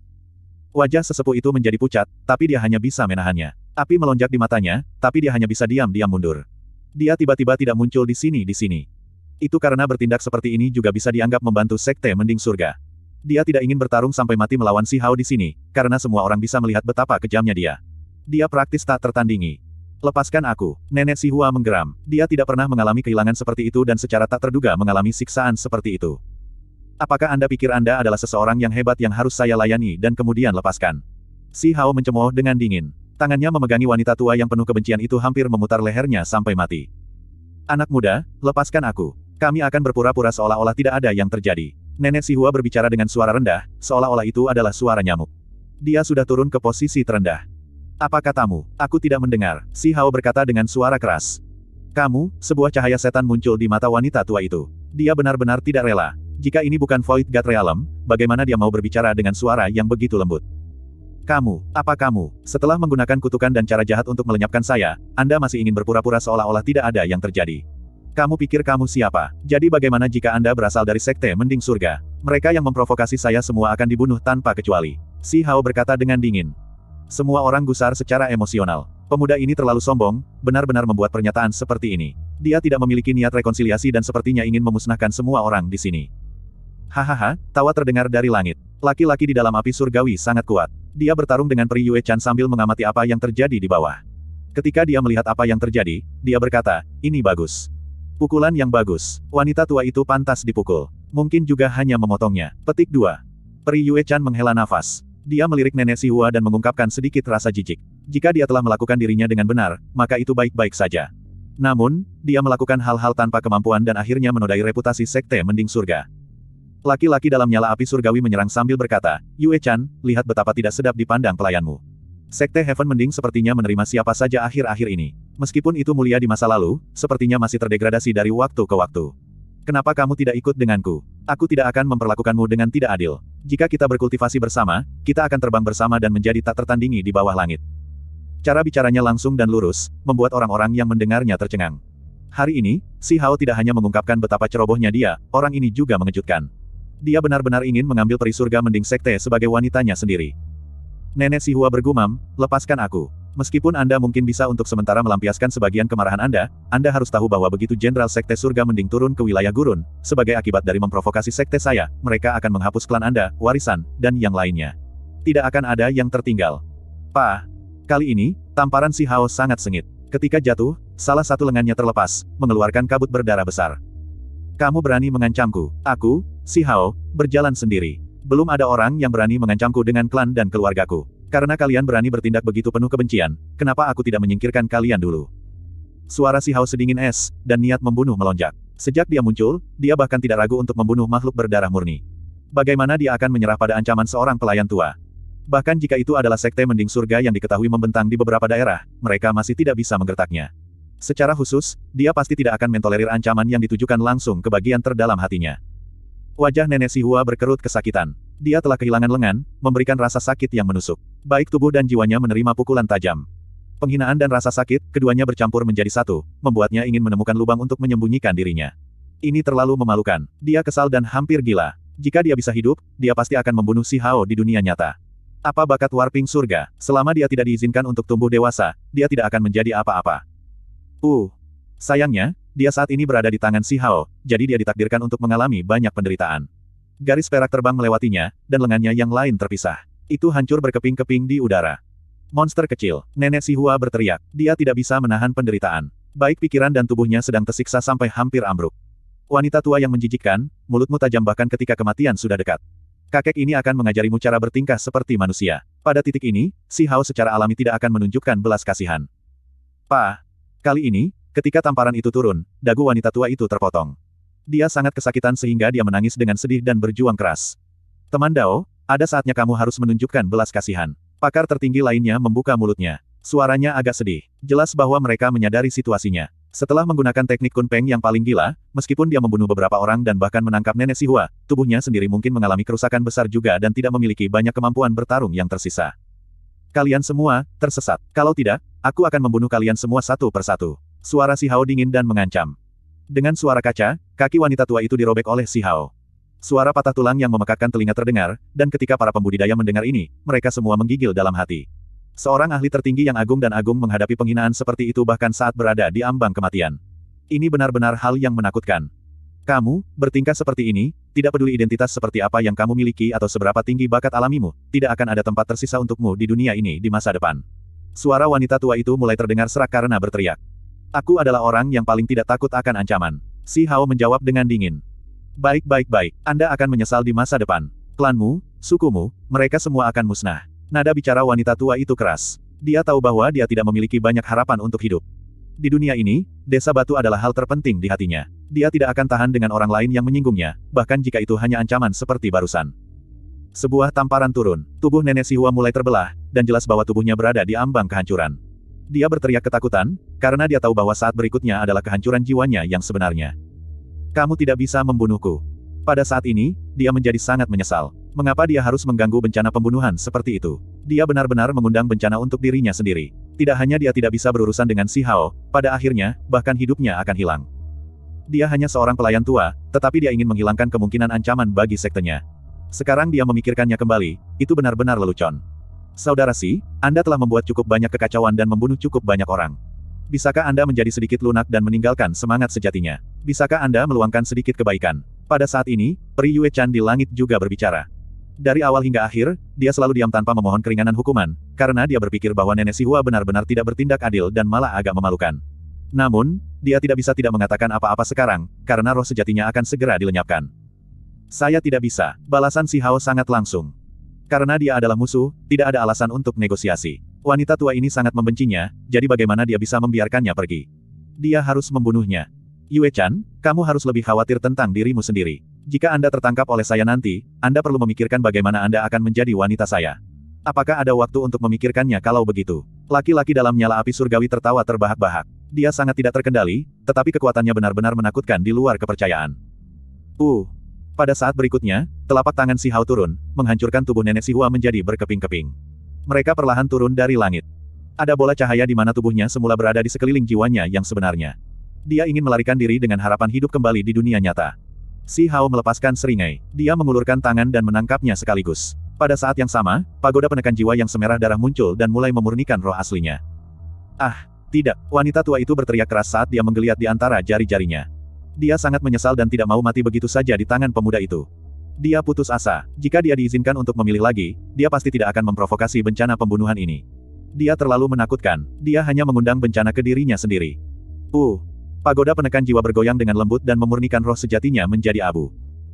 [SPEAKER 1] Wajah sesepuh itu menjadi pucat, tapi dia hanya bisa menahannya. Api melonjak di matanya, tapi dia hanya bisa diam-diam mundur. Dia tiba-tiba tidak muncul di sini di sini. Itu karena bertindak seperti ini juga bisa dianggap membantu sekte mending surga. Dia tidak ingin bertarung sampai mati melawan Si Hao di sini, karena semua orang bisa melihat betapa kejamnya dia. Dia praktis tak tertandingi. Lepaskan aku, nenek Si Hua menggeram. Dia tidak pernah mengalami kehilangan seperti itu dan secara tak terduga mengalami siksaan seperti itu. Apakah Anda pikir Anda adalah seseorang yang hebat yang harus saya layani dan kemudian lepaskan? Si Hao mencemooh dengan dingin. Tangannya memegangi wanita tua yang penuh kebencian itu hampir memutar lehernya sampai mati. Anak muda, lepaskan aku. Kami akan berpura-pura seolah-olah tidak ada yang terjadi. Nenek Sihua berbicara dengan suara rendah, seolah-olah itu adalah suara nyamuk. Dia sudah turun ke posisi terendah. Apa katamu? Aku tidak mendengar, Si Hao berkata dengan suara keras. Kamu, sebuah cahaya setan muncul di mata wanita tua itu. Dia benar-benar tidak rela. Jika ini bukan Void God Realm, bagaimana dia mau berbicara dengan suara yang begitu lembut? Kamu, apa kamu? Setelah menggunakan kutukan dan cara jahat untuk melenyapkan saya, Anda masih ingin berpura-pura seolah-olah tidak ada yang terjadi. Kamu pikir kamu siapa? Jadi bagaimana jika Anda berasal dari sekte mending surga? Mereka yang memprovokasi saya semua akan dibunuh tanpa kecuali. Si Hao berkata dengan dingin. Semua orang gusar secara emosional. Pemuda ini terlalu sombong, benar-benar membuat pernyataan seperti ini. Dia tidak memiliki niat rekonsiliasi dan sepertinya ingin memusnahkan semua orang di sini. Hahaha, tawa terdengar dari langit. Laki-laki di dalam api surgawi sangat kuat. Dia bertarung dengan Peri Yue Chan sambil mengamati apa yang terjadi di bawah. Ketika dia melihat apa yang terjadi, dia berkata, ini bagus. Pukulan yang bagus. Wanita tua itu pantas dipukul. Mungkin juga hanya memotongnya. Petik 2. Peri Yue Chan menghela nafas. Dia melirik nenek si Hua dan mengungkapkan sedikit rasa jijik. Jika dia telah melakukan dirinya dengan benar, maka itu baik-baik saja. Namun, dia melakukan hal-hal tanpa kemampuan dan akhirnya menodai reputasi sekte mending surga. Laki-laki dalam nyala api surgawi menyerang sambil berkata, Yue Chan, lihat betapa tidak sedap dipandang pelayanmu. Sekte Heaven mending sepertinya menerima siapa saja akhir-akhir ini. Meskipun itu mulia di masa lalu, sepertinya masih terdegradasi dari waktu ke waktu. Kenapa kamu tidak ikut denganku? Aku tidak akan memperlakukanmu dengan tidak adil. Jika kita berkultivasi bersama, kita akan terbang bersama dan menjadi tak tertandingi di bawah langit. Cara bicaranya langsung dan lurus, membuat orang-orang yang mendengarnya tercengang. Hari ini, Si Hao tidak hanya mengungkapkan betapa cerobohnya dia, orang ini juga mengejutkan. Dia benar-benar ingin mengambil peri surga mending sekte sebagai wanitanya sendiri. Nenek Sihua bergumam, lepaskan aku. Meskipun Anda mungkin bisa untuk sementara melampiaskan sebagian kemarahan Anda, Anda harus tahu bahwa begitu Jenderal Sekte Surga mending turun ke wilayah gurun, sebagai akibat dari memprovokasi sekte saya, mereka akan menghapus klan Anda, warisan, dan yang lainnya. Tidak akan ada yang tertinggal. Pa. Kali ini, tamparan si Hao sangat sengit. Ketika jatuh, salah satu lengannya terlepas, mengeluarkan kabut berdarah besar. Kamu berani mengancamku. Aku, si Hao, berjalan sendiri. Belum ada orang yang berani mengancamku dengan klan dan keluargaku. Karena kalian berani bertindak begitu penuh kebencian, kenapa aku tidak menyingkirkan kalian dulu? Suara si Hao sedingin es, dan niat membunuh melonjak. Sejak dia muncul, dia bahkan tidak ragu untuk membunuh makhluk berdarah murni. Bagaimana dia akan menyerah pada ancaman seorang pelayan tua? Bahkan jika itu adalah sekte mending surga yang diketahui membentang di beberapa daerah, mereka masih tidak bisa menggertaknya. Secara khusus, dia pasti tidak akan mentolerir ancaman yang ditujukan langsung ke bagian terdalam hatinya. Wajah nenek Sihua berkerut kesakitan. Dia telah kehilangan lengan, memberikan rasa sakit yang menusuk. Baik tubuh dan jiwanya menerima pukulan tajam. Penghinaan dan rasa sakit, keduanya bercampur menjadi satu, membuatnya ingin menemukan lubang untuk menyembunyikan dirinya. Ini terlalu memalukan. Dia kesal dan hampir gila. Jika dia bisa hidup, dia pasti akan membunuh si Hao di dunia nyata. Apa bakat warping surga? Selama dia tidak diizinkan untuk tumbuh dewasa, dia tidak akan menjadi apa-apa. Uh. Sayangnya, dia saat ini berada di tangan Si Hao, jadi dia ditakdirkan untuk mengalami banyak penderitaan. Garis perak terbang melewatinya, dan lengannya yang lain terpisah. Itu hancur berkeping-keping di udara. Monster kecil, nenek Si Hua berteriak, dia tidak bisa menahan penderitaan. Baik pikiran dan tubuhnya sedang tersiksa sampai hampir ambruk. Wanita tua yang menjijikkan, mulutmu tajam bahkan ketika kematian sudah dekat. Kakek ini akan mengajarimu cara bertingkah seperti manusia. Pada titik ini, Si Hao secara alami tidak akan menunjukkan belas kasihan. Pa, Kali ini, ketika tamparan itu turun, dagu wanita tua itu terpotong. Dia sangat kesakitan sehingga dia menangis dengan sedih dan berjuang keras. Teman Dao, ada saatnya kamu harus menunjukkan belas kasihan. Pakar tertinggi lainnya membuka mulutnya. Suaranya agak sedih. Jelas bahwa mereka menyadari situasinya. Setelah menggunakan teknik kunpeng yang paling gila, meskipun dia membunuh beberapa orang dan bahkan menangkap nenek Sihua, tubuhnya sendiri mungkin mengalami kerusakan besar juga dan tidak memiliki banyak kemampuan bertarung yang tersisa. Kalian semua, tersesat. Kalau tidak, Aku akan membunuh kalian semua satu persatu. Suara si Hao dingin dan mengancam. Dengan suara kaca, kaki wanita tua itu dirobek oleh si Hao. Suara patah tulang yang memekakkan telinga terdengar, dan ketika para pembudidaya mendengar ini, mereka semua menggigil dalam hati. Seorang ahli tertinggi yang agung dan agung menghadapi penghinaan seperti itu bahkan saat berada di ambang kematian. Ini benar-benar hal yang menakutkan. Kamu, bertingkah seperti ini, tidak peduli identitas seperti apa yang kamu miliki atau seberapa tinggi bakat alamimu, tidak akan ada tempat tersisa untukmu di dunia ini di masa depan. Suara wanita tua itu mulai terdengar serak karena berteriak. Aku adalah orang yang paling tidak takut akan ancaman. Si Hao menjawab dengan dingin. Baik baik baik, Anda akan menyesal di masa depan. Klanmu, sukumu, mereka semua akan musnah. Nada bicara wanita tua itu keras. Dia tahu bahwa dia tidak memiliki banyak harapan untuk hidup. Di dunia ini, desa batu adalah hal terpenting di hatinya. Dia tidak akan tahan dengan orang lain yang menyinggungnya, bahkan jika itu hanya ancaman seperti barusan. Sebuah tamparan turun, tubuh nenek Sihua mulai terbelah, dan jelas bahwa tubuhnya berada di ambang kehancuran. Dia berteriak ketakutan, karena dia tahu bahwa saat berikutnya adalah kehancuran jiwanya yang sebenarnya. Kamu tidak bisa membunuhku. Pada saat ini, dia menjadi sangat menyesal. Mengapa dia harus mengganggu bencana pembunuhan seperti itu? Dia benar-benar mengundang bencana untuk dirinya sendiri. Tidak hanya dia tidak bisa berurusan dengan Si Hao, pada akhirnya, bahkan hidupnya akan hilang. Dia hanya seorang pelayan tua, tetapi dia ingin menghilangkan kemungkinan ancaman bagi sektenya. Sekarang dia memikirkannya kembali, itu benar-benar lelucon. Saudara Si, Anda telah membuat cukup banyak kekacauan dan membunuh cukup banyak orang. Bisakah Anda menjadi sedikit lunak dan meninggalkan semangat sejatinya? Bisakah Anda meluangkan sedikit kebaikan? Pada saat ini, Pri Yue Chan di langit juga berbicara. Dari awal hingga akhir, dia selalu diam tanpa memohon keringanan hukuman, karena dia berpikir bahwa nenek Si Hua benar-benar tidak bertindak adil dan malah agak memalukan. Namun, dia tidak bisa tidak mengatakan apa-apa sekarang, karena roh sejatinya akan segera dilenyapkan. Saya tidak bisa. Balasan Si Hao sangat langsung. Karena dia adalah musuh, tidak ada alasan untuk negosiasi. Wanita tua ini sangat membencinya, jadi bagaimana dia bisa membiarkannya pergi? Dia harus membunuhnya. Yue Chan, kamu harus lebih khawatir tentang dirimu sendiri. Jika Anda tertangkap oleh saya nanti, Anda perlu memikirkan bagaimana Anda akan menjadi wanita saya. Apakah ada waktu untuk memikirkannya kalau begitu? Laki-laki dalam nyala api surgawi tertawa terbahak-bahak. Dia sangat tidak terkendali, tetapi kekuatannya benar-benar menakutkan di luar kepercayaan. Uh, pada saat berikutnya, telapak tangan Si Hao turun, menghancurkan tubuh nenek Si Hua menjadi berkeping-keping. Mereka perlahan turun dari langit. Ada bola cahaya di mana tubuhnya semula berada di sekeliling jiwanya yang sebenarnya. Dia ingin melarikan diri dengan harapan hidup kembali di dunia nyata. Si Hao melepaskan seringai. Dia mengulurkan tangan dan menangkapnya sekaligus. Pada saat yang sama, pagoda penekan jiwa yang semerah darah muncul dan mulai memurnikan roh aslinya. Ah, tidak, wanita tua itu berteriak keras saat dia menggeliat di antara jari-jarinya. Dia sangat menyesal dan tidak mau mati begitu saja di tangan pemuda itu. Dia putus asa. Jika dia diizinkan untuk memilih lagi, dia pasti tidak akan memprovokasi bencana pembunuhan ini. Dia terlalu menakutkan. Dia hanya mengundang bencana ke dirinya sendiri. Uh. Pagoda penekan jiwa bergoyang dengan lembut dan memurnikan roh sejatinya menjadi abu.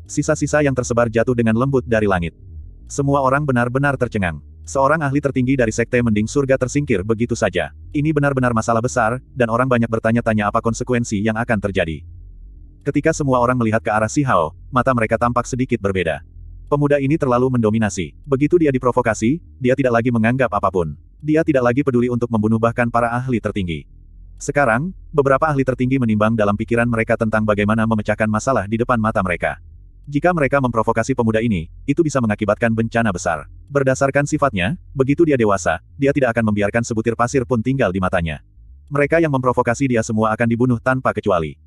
[SPEAKER 1] Sisa-sisa yang tersebar jatuh dengan lembut dari langit. Semua orang benar-benar tercengang. Seorang ahli tertinggi dari sekte mending surga tersingkir begitu saja. Ini benar-benar masalah besar, dan orang banyak bertanya-tanya apa konsekuensi yang akan terjadi. Ketika semua orang melihat ke arah Si Hao, mata mereka tampak sedikit berbeda. Pemuda ini terlalu mendominasi. Begitu dia diprovokasi, dia tidak lagi menganggap apapun. Dia tidak lagi peduli untuk membunuh bahkan para ahli tertinggi. Sekarang, beberapa ahli tertinggi menimbang dalam pikiran mereka tentang bagaimana memecahkan masalah di depan mata mereka. Jika mereka memprovokasi pemuda ini, itu bisa mengakibatkan bencana besar. Berdasarkan sifatnya, begitu dia dewasa, dia tidak akan membiarkan sebutir pasir pun tinggal di matanya. Mereka yang memprovokasi dia semua akan dibunuh tanpa kecuali.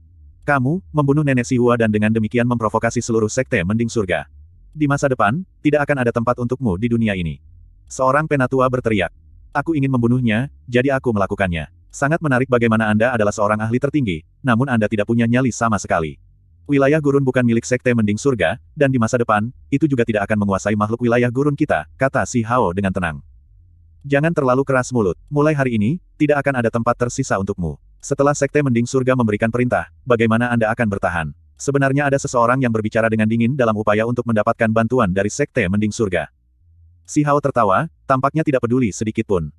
[SPEAKER 1] Kamu, membunuh nenek Sihua dan dengan demikian memprovokasi seluruh sekte mending surga. Di masa depan, tidak akan ada tempat untukmu di dunia ini. Seorang penatua berteriak. Aku ingin membunuhnya, jadi aku melakukannya. Sangat menarik bagaimana Anda adalah seorang ahli tertinggi, namun Anda tidak punya nyali sama sekali. Wilayah gurun bukan milik sekte mending surga, dan di masa depan, itu juga tidak akan menguasai makhluk wilayah gurun kita, kata Si Hao dengan tenang. Jangan terlalu keras mulut. Mulai hari ini, tidak akan ada tempat tersisa untukmu. Setelah Sekte Mending Surga memberikan perintah, bagaimana Anda akan bertahan? Sebenarnya ada seseorang yang berbicara dengan dingin dalam upaya untuk mendapatkan bantuan dari Sekte Mending Surga. Si Hao tertawa, tampaknya tidak peduli sedikitpun.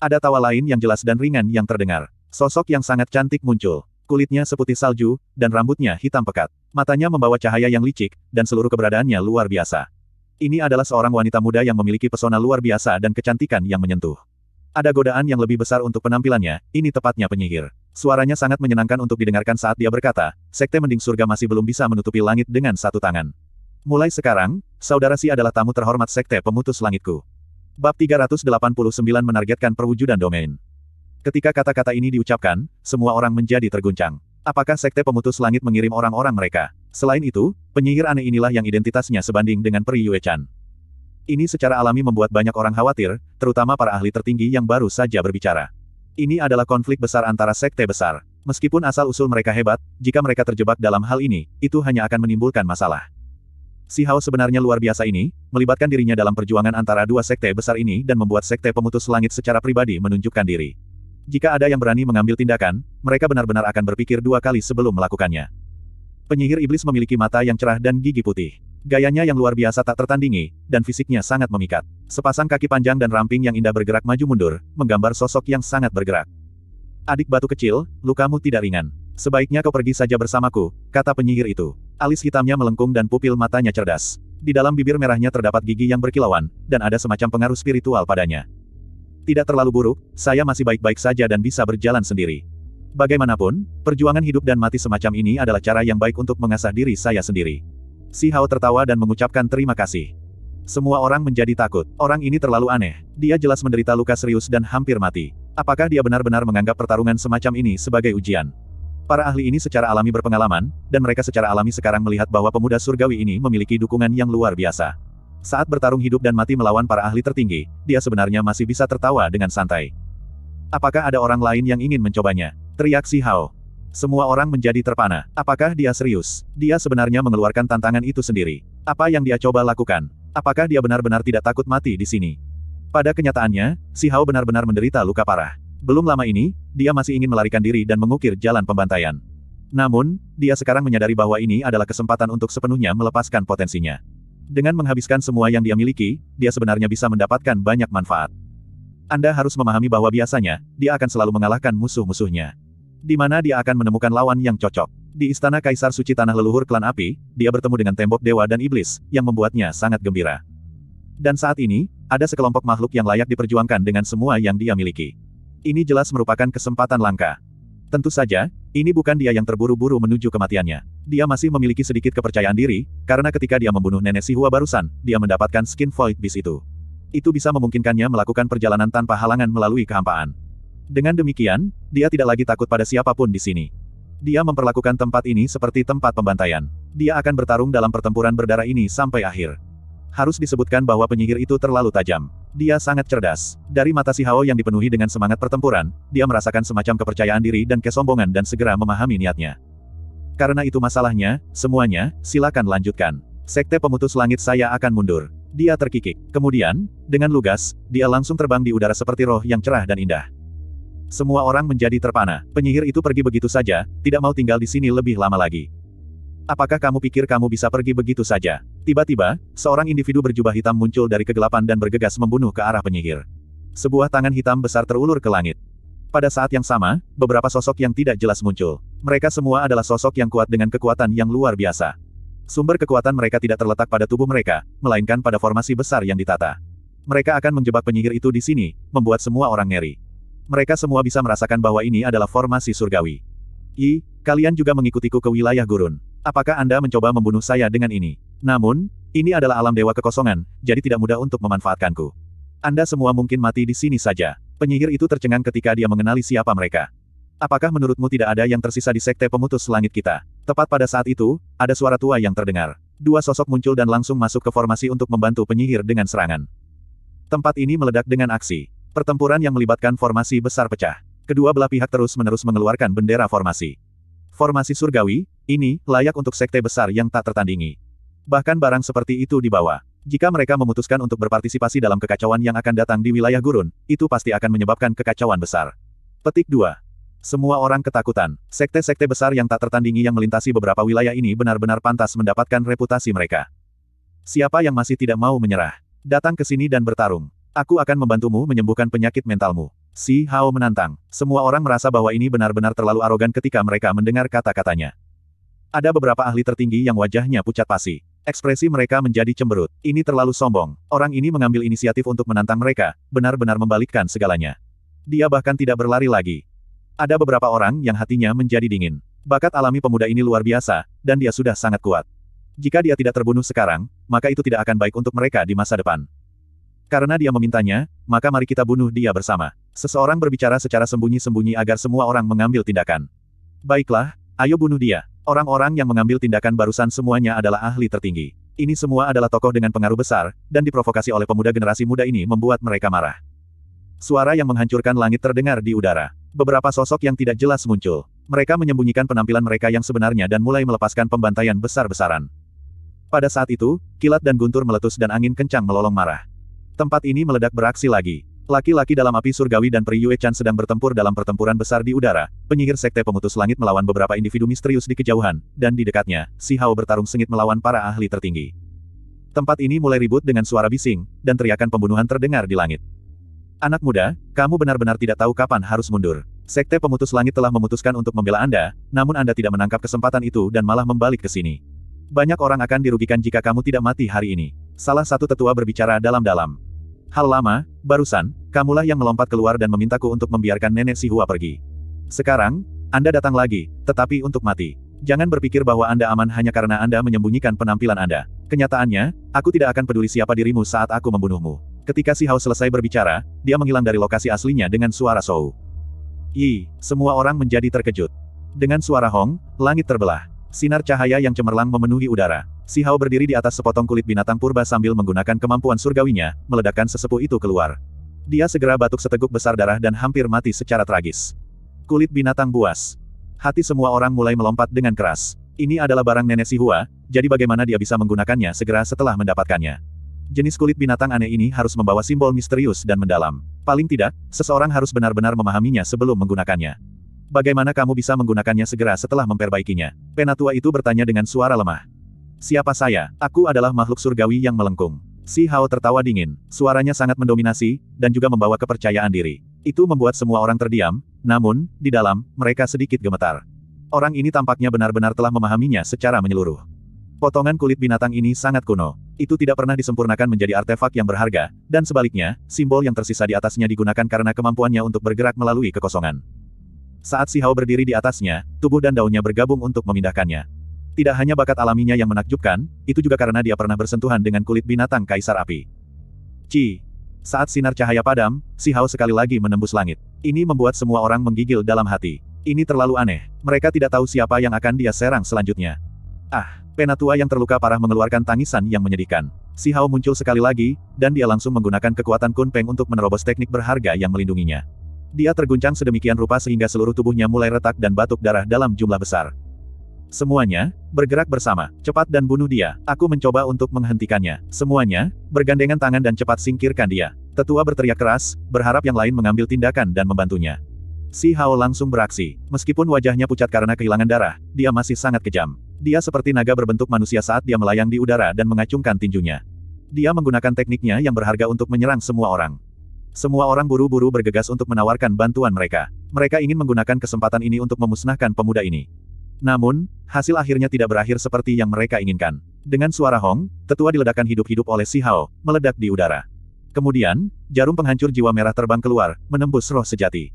[SPEAKER 1] Ada tawa lain yang jelas dan ringan yang terdengar. Sosok yang sangat cantik muncul. Kulitnya seputih salju, dan rambutnya hitam pekat. Matanya membawa cahaya yang licik, dan seluruh keberadaannya luar biasa. Ini adalah seorang wanita muda yang memiliki pesona luar biasa dan kecantikan yang menyentuh. Ada godaan yang lebih besar untuk penampilannya, ini tepatnya penyihir. Suaranya sangat menyenangkan untuk didengarkan saat dia berkata, Sekte Mending Surga masih belum bisa menutupi langit dengan satu tangan. Mulai sekarang, Saudara Si adalah tamu terhormat Sekte Pemutus Langitku. Bab 389 menargetkan perwujudan domain. Ketika kata-kata ini diucapkan, semua orang menjadi terguncang. Apakah Sekte Pemutus Langit mengirim orang-orang mereka? Selain itu, penyihir aneh inilah yang identitasnya sebanding dengan Peri Yue Chan. Ini secara alami membuat banyak orang khawatir, terutama para ahli tertinggi yang baru saja berbicara. Ini adalah konflik besar antara sekte besar. Meskipun asal-usul mereka hebat, jika mereka terjebak dalam hal ini, itu hanya akan menimbulkan masalah. Si Hao sebenarnya luar biasa ini, melibatkan dirinya dalam perjuangan antara dua sekte besar ini dan membuat sekte pemutus langit secara pribadi menunjukkan diri. Jika ada yang berani mengambil tindakan, mereka benar-benar akan berpikir dua kali sebelum melakukannya. Penyihir iblis memiliki mata yang cerah dan gigi putih. Gayanya yang luar biasa tak tertandingi, dan fisiknya sangat memikat. Sepasang kaki panjang dan ramping yang indah bergerak maju mundur, menggambar sosok yang sangat bergerak. Adik batu kecil, lukamu tidak ringan. Sebaiknya kau pergi saja bersamaku, kata penyihir itu. Alis hitamnya melengkung dan pupil matanya cerdas. Di dalam bibir merahnya terdapat gigi yang berkilauan, dan ada semacam pengaruh spiritual padanya. Tidak terlalu buruk, saya masih baik-baik saja dan bisa berjalan sendiri. Bagaimanapun, perjuangan hidup dan mati semacam ini adalah cara yang baik untuk mengasah diri saya sendiri. Si Hao tertawa dan mengucapkan terima kasih. Semua orang menjadi takut. Orang ini terlalu aneh. Dia jelas menderita luka serius dan hampir mati. Apakah dia benar-benar menganggap pertarungan semacam ini sebagai ujian? Para ahli ini secara alami berpengalaman, dan mereka secara alami sekarang melihat bahwa pemuda surgawi ini memiliki dukungan yang luar biasa. Saat bertarung hidup dan mati melawan para ahli tertinggi, dia sebenarnya masih bisa tertawa dengan santai. Apakah ada orang lain yang ingin mencobanya? Teriak si Hao. Semua orang menjadi terpana. Apakah dia serius? Dia sebenarnya mengeluarkan tantangan itu sendiri. Apa yang dia coba lakukan? Apakah dia benar-benar tidak takut mati di sini? Pada kenyataannya, si Hao benar-benar menderita luka parah. Belum lama ini, dia masih ingin melarikan diri dan mengukir jalan pembantaian. Namun, dia sekarang menyadari bahwa ini adalah kesempatan untuk sepenuhnya melepaskan potensinya. Dengan menghabiskan semua yang dia miliki, dia sebenarnya bisa mendapatkan banyak manfaat. Anda harus memahami bahwa biasanya, dia akan selalu mengalahkan musuh-musuhnya di mana dia akan menemukan lawan yang cocok. Di istana Kaisar Suci Tanah Leluhur Klan Api, dia bertemu dengan tembok dewa dan iblis, yang membuatnya sangat gembira. Dan saat ini, ada sekelompok makhluk yang layak diperjuangkan dengan semua yang dia miliki. Ini jelas merupakan kesempatan langka. Tentu saja, ini bukan dia yang terburu-buru menuju kematiannya. Dia masih memiliki sedikit kepercayaan diri, karena ketika dia membunuh nenek Sihua barusan, dia mendapatkan skin void bis itu. Itu bisa memungkinkannya melakukan perjalanan tanpa halangan melalui kehampaan. Dengan demikian, dia tidak lagi takut pada siapapun di sini. Dia memperlakukan tempat ini seperti tempat pembantaian. Dia akan bertarung dalam pertempuran berdarah ini sampai akhir. Harus disebutkan bahwa penyihir itu terlalu tajam. Dia sangat cerdas. Dari mata si Hao yang dipenuhi dengan semangat pertempuran, dia merasakan semacam kepercayaan diri dan kesombongan dan segera memahami niatnya. Karena itu masalahnya, semuanya, silakan lanjutkan. Sekte pemutus langit saya akan mundur. Dia terkikik. Kemudian, dengan lugas, dia langsung terbang di udara seperti roh yang cerah dan indah. Semua orang menjadi terpana. Penyihir itu pergi begitu saja, tidak mau tinggal di sini lebih lama lagi. Apakah kamu pikir kamu bisa pergi begitu saja? Tiba-tiba, seorang individu berjubah hitam muncul dari kegelapan dan bergegas membunuh ke arah penyihir. Sebuah tangan hitam besar terulur ke langit. Pada saat yang sama, beberapa sosok yang tidak jelas muncul. Mereka semua adalah sosok yang kuat dengan kekuatan yang luar biasa. Sumber kekuatan mereka tidak terletak pada tubuh mereka, melainkan pada formasi besar yang ditata. Mereka akan menjebak penyihir itu di sini, membuat semua orang ngeri mereka semua bisa merasakan bahwa ini adalah formasi surgawi. I, kalian juga mengikutiku ke wilayah gurun. Apakah Anda mencoba membunuh saya dengan ini? Namun, ini adalah alam dewa kekosongan, jadi tidak mudah untuk memanfaatkanku. Anda semua mungkin mati di sini saja. Penyihir itu tercengang ketika dia mengenali siapa mereka. Apakah menurutmu tidak ada yang tersisa di sekte pemutus langit kita? Tepat pada saat itu, ada suara tua yang terdengar. Dua sosok muncul dan langsung masuk ke formasi untuk membantu penyihir dengan serangan. Tempat ini meledak dengan aksi. Pertempuran yang melibatkan formasi besar pecah. Kedua belah pihak terus-menerus mengeluarkan bendera formasi. Formasi surgawi, ini, layak untuk sekte besar yang tak tertandingi. Bahkan barang seperti itu dibawa. Jika mereka memutuskan untuk berpartisipasi dalam kekacauan yang akan datang di wilayah gurun, itu pasti akan menyebabkan kekacauan besar. Petik 2. Semua orang ketakutan. Sekte-sekte besar yang tak tertandingi yang melintasi beberapa wilayah ini benar-benar pantas mendapatkan reputasi mereka. Siapa yang masih tidak mau menyerah? Datang ke sini dan bertarung. Aku akan membantumu menyembuhkan penyakit mentalmu. Si Hao menantang. Semua orang merasa bahwa ini benar-benar terlalu arogan ketika mereka mendengar kata-katanya. Ada beberapa ahli tertinggi yang wajahnya pucat pasi. Ekspresi mereka menjadi cemberut. Ini terlalu sombong. Orang ini mengambil inisiatif untuk menantang mereka, benar-benar membalikkan segalanya. Dia bahkan tidak berlari lagi. Ada beberapa orang yang hatinya menjadi dingin. Bakat alami pemuda ini luar biasa, dan dia sudah sangat kuat. Jika dia tidak terbunuh sekarang, maka itu tidak akan baik untuk mereka di masa depan. Karena dia memintanya, maka mari kita bunuh dia bersama. Seseorang berbicara secara sembunyi-sembunyi agar semua orang mengambil tindakan. Baiklah, ayo bunuh dia. Orang-orang yang mengambil tindakan barusan semuanya adalah ahli tertinggi. Ini semua adalah tokoh dengan pengaruh besar, dan diprovokasi oleh pemuda generasi muda ini membuat mereka marah. Suara yang menghancurkan langit terdengar di udara. Beberapa sosok yang tidak jelas muncul. Mereka menyembunyikan penampilan mereka yang sebenarnya dan mulai melepaskan pembantaian besar-besaran. Pada saat itu, kilat dan guntur meletus dan angin kencang melolong marah. Tempat ini meledak beraksi lagi. Laki-laki dalam api surgawi dan peri Yue Chan sedang bertempur dalam pertempuran besar di udara. Penyihir sekte pemutus langit melawan beberapa individu misterius di kejauhan, dan di dekatnya, Si Hao bertarung sengit melawan para ahli tertinggi. Tempat ini mulai ribut dengan suara bising, dan teriakan pembunuhan terdengar di langit. Anak muda, kamu benar-benar tidak tahu kapan harus mundur. Sekte pemutus langit telah memutuskan untuk membela Anda, namun Anda tidak menangkap kesempatan itu dan malah membalik ke sini. Banyak orang akan dirugikan jika kamu tidak mati hari ini. Salah satu tetua berbicara dalam-dalam. Hal lama, barusan, kamulah yang melompat keluar dan memintaku untuk membiarkan nenek si Hua pergi. Sekarang, Anda datang lagi, tetapi untuk mati. Jangan berpikir bahwa Anda aman hanya karena Anda menyembunyikan penampilan Anda. Kenyataannya, aku tidak akan peduli siapa dirimu saat aku membunuhmu. Ketika si Hao selesai berbicara, dia menghilang dari lokasi aslinya dengan suara Sou. Yi, semua orang menjadi terkejut. Dengan suara Hong, langit terbelah. Sinar cahaya yang cemerlang memenuhi udara. Si Hao berdiri di atas sepotong kulit binatang purba sambil menggunakan kemampuan surgawinya, meledakkan sesepuh itu keluar. Dia segera batuk seteguk besar darah dan hampir mati secara tragis. Kulit binatang buas. Hati semua orang mulai melompat dengan keras. Ini adalah barang nenek si Hua, jadi bagaimana dia bisa menggunakannya segera setelah mendapatkannya. Jenis kulit binatang aneh ini harus membawa simbol misterius dan mendalam. Paling tidak, seseorang harus benar-benar memahaminya sebelum menggunakannya. Bagaimana kamu bisa menggunakannya segera setelah memperbaikinya? Penatua itu bertanya dengan suara lemah. Siapa saya? Aku adalah makhluk surgawi yang melengkung. Si Hao tertawa dingin, suaranya sangat mendominasi, dan juga membawa kepercayaan diri. Itu membuat semua orang terdiam, namun, di dalam, mereka sedikit gemetar. Orang ini tampaknya benar-benar telah memahaminya secara menyeluruh. Potongan kulit binatang ini sangat kuno. Itu tidak pernah disempurnakan menjadi artefak yang berharga, dan sebaliknya, simbol yang tersisa di atasnya digunakan karena kemampuannya untuk bergerak melalui kekosongan. Saat si Hao berdiri di atasnya, tubuh dan daunnya bergabung untuk memindahkannya. Tidak hanya bakat alaminya yang menakjubkan, itu juga karena dia pernah bersentuhan dengan kulit binatang kaisar api. Ci. Saat sinar cahaya padam, si Hao sekali lagi menembus langit. Ini membuat semua orang menggigil dalam hati. Ini terlalu aneh. Mereka tidak tahu siapa yang akan dia serang selanjutnya. Ah, penatua yang terluka parah mengeluarkan tangisan yang menyedihkan. Si Hao muncul sekali lagi, dan dia langsung menggunakan kekuatan Kun Peng untuk menerobos teknik berharga yang melindunginya. Dia terguncang sedemikian rupa sehingga seluruh tubuhnya mulai retak dan batuk darah dalam jumlah besar. Semuanya, bergerak bersama, cepat dan bunuh dia. Aku mencoba untuk menghentikannya. Semuanya, bergandengan tangan dan cepat singkirkan dia. Tetua berteriak keras, berharap yang lain mengambil tindakan dan membantunya. Si Hao langsung beraksi. Meskipun wajahnya pucat karena kehilangan darah, dia masih sangat kejam. Dia seperti naga berbentuk manusia saat dia melayang di udara dan mengacungkan tinjunya. Dia menggunakan tekniknya yang berharga untuk menyerang semua orang. Semua orang buru-buru bergegas untuk menawarkan bantuan mereka. Mereka ingin menggunakan kesempatan ini untuk memusnahkan pemuda ini. Namun, hasil akhirnya tidak berakhir seperti yang mereka inginkan. Dengan suara Hong, tetua diledakkan hidup-hidup oleh Si Hao, meledak di udara. Kemudian, jarum penghancur jiwa merah terbang keluar, menembus roh sejati.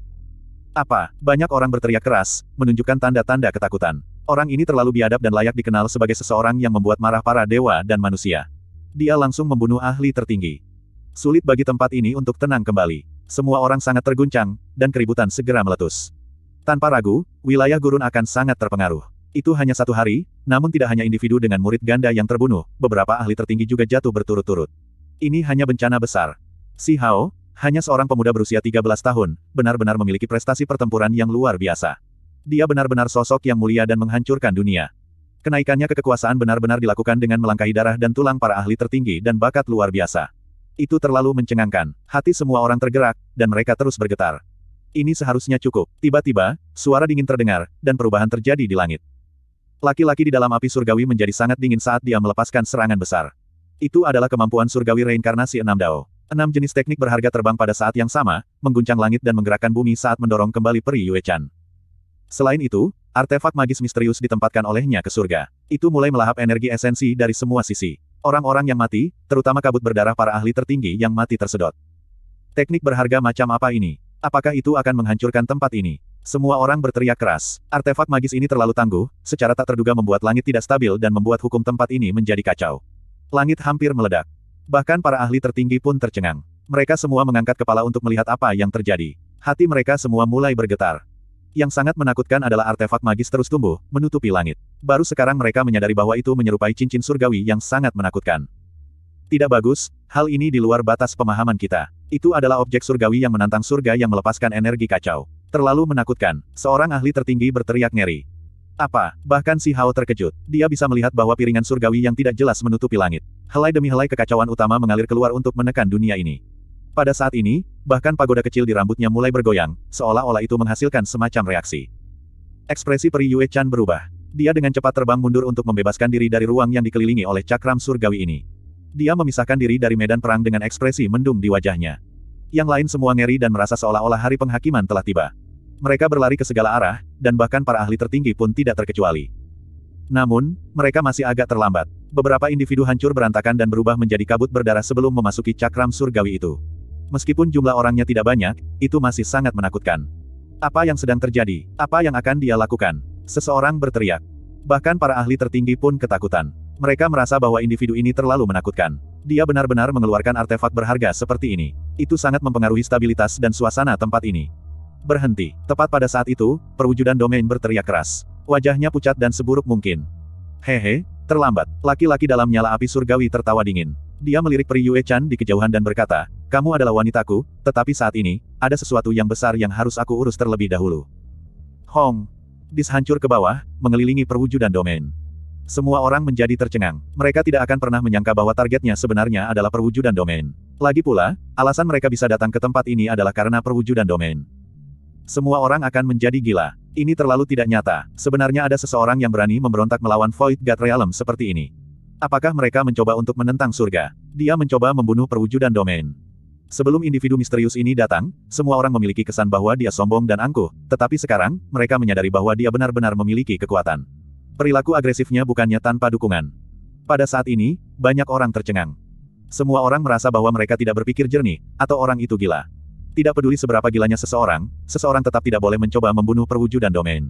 [SPEAKER 1] Apa? Banyak orang berteriak keras, menunjukkan tanda-tanda ketakutan. Orang ini terlalu biadab dan layak dikenal sebagai seseorang yang membuat marah para dewa dan manusia. Dia langsung membunuh ahli tertinggi. Sulit bagi tempat ini untuk tenang kembali. Semua orang sangat terguncang, dan keributan segera meletus. Tanpa ragu, wilayah gurun akan sangat terpengaruh. Itu hanya satu hari, namun tidak hanya individu dengan murid ganda yang terbunuh, beberapa ahli tertinggi juga jatuh berturut-turut. Ini hanya bencana besar. Si Hao, hanya seorang pemuda berusia 13 tahun, benar-benar memiliki prestasi pertempuran yang luar biasa. Dia benar-benar sosok yang mulia dan menghancurkan dunia. Kenaikannya ke kekuasaan benar-benar dilakukan dengan melangkahi darah dan tulang para ahli tertinggi dan bakat luar biasa. Itu terlalu mencengangkan, hati semua orang tergerak, dan mereka terus bergetar. Ini seharusnya cukup. Tiba-tiba, suara dingin terdengar, dan perubahan terjadi di langit. Laki-laki di dalam api surgawi menjadi sangat dingin saat dia melepaskan serangan besar. Itu adalah kemampuan surgawi reinkarnasi enam dao. Enam jenis teknik berharga terbang pada saat yang sama, mengguncang langit dan menggerakkan bumi saat mendorong kembali peri Yue Chan. Selain itu, artefak magis misterius ditempatkan olehnya ke surga. Itu mulai melahap energi esensi dari semua sisi. Orang-orang yang mati, terutama kabut berdarah para ahli tertinggi yang mati tersedot. Teknik berharga macam apa ini? Apakah itu akan menghancurkan tempat ini? Semua orang berteriak keras. Artefak magis ini terlalu tangguh, secara tak terduga membuat langit tidak stabil dan membuat hukum tempat ini menjadi kacau. Langit hampir meledak. Bahkan para ahli tertinggi pun tercengang. Mereka semua mengangkat kepala untuk melihat apa yang terjadi. Hati mereka semua mulai bergetar. Yang sangat menakutkan adalah artefak magis terus tumbuh, menutupi langit. Baru sekarang mereka menyadari bahwa itu menyerupai cincin surgawi yang sangat menakutkan. Tidak bagus, hal ini di luar batas pemahaman kita. Itu adalah objek surgawi yang menantang surga yang melepaskan energi kacau. Terlalu menakutkan, seorang ahli tertinggi berteriak ngeri. Apa? Bahkan si Hao terkejut. Dia bisa melihat bahwa piringan surgawi yang tidak jelas menutupi langit. Helai demi helai kekacauan utama mengalir keluar untuk menekan dunia ini. Pada saat ini, bahkan pagoda kecil di rambutnya mulai bergoyang, seolah-olah itu menghasilkan semacam reaksi. Ekspresi peri Yue Chan berubah. Dia dengan cepat terbang mundur untuk membebaskan diri dari ruang yang dikelilingi oleh cakram surgawi ini. Dia memisahkan diri dari medan perang dengan ekspresi mendung di wajahnya. Yang lain semua ngeri dan merasa seolah-olah hari penghakiman telah tiba. Mereka berlari ke segala arah, dan bahkan para ahli tertinggi pun tidak terkecuali. Namun, mereka masih agak terlambat. Beberapa individu hancur berantakan dan berubah menjadi kabut berdarah sebelum memasuki cakram surgawi itu. Meskipun jumlah orangnya tidak banyak, itu masih sangat menakutkan. Apa yang sedang terjadi? Apa yang akan dia lakukan? Seseorang berteriak. Bahkan para ahli tertinggi pun ketakutan. Mereka merasa bahwa individu ini terlalu menakutkan. Dia benar-benar mengeluarkan artefak berharga seperti ini. Itu sangat mempengaruhi stabilitas dan suasana tempat ini. Berhenti. Tepat pada saat itu, perwujudan domain berteriak keras. Wajahnya pucat dan seburuk mungkin. Hehe, terlambat. Laki-laki dalam nyala api surgawi tertawa dingin. Dia melirik peri Yue Chan di kejauhan dan berkata, kamu adalah wanitaku, tetapi saat ini, ada sesuatu yang besar yang harus aku urus terlebih dahulu. Hong. Dishancur ke bawah, mengelilingi perwujudan domain. Semua orang menjadi tercengang. Mereka tidak akan pernah menyangka bahwa targetnya sebenarnya adalah perwujudan domain. Lagi pula, alasan mereka bisa datang ke tempat ini adalah karena perwujudan domain. Semua orang akan menjadi gila. Ini terlalu tidak nyata. Sebenarnya ada seseorang yang berani memberontak melawan Void God Realm seperti ini. Apakah mereka mencoba untuk menentang surga? Dia mencoba membunuh perwujudan domain. Sebelum individu misterius ini datang, semua orang memiliki kesan bahwa dia sombong dan angkuh, tetapi sekarang, mereka menyadari bahwa dia benar-benar memiliki kekuatan. Perilaku agresifnya bukannya tanpa dukungan. Pada saat ini, banyak orang tercengang. Semua orang merasa bahwa mereka tidak berpikir jernih, atau orang itu gila. Tidak peduli seberapa gilanya seseorang, seseorang tetap tidak boleh mencoba membunuh perwujudan domain.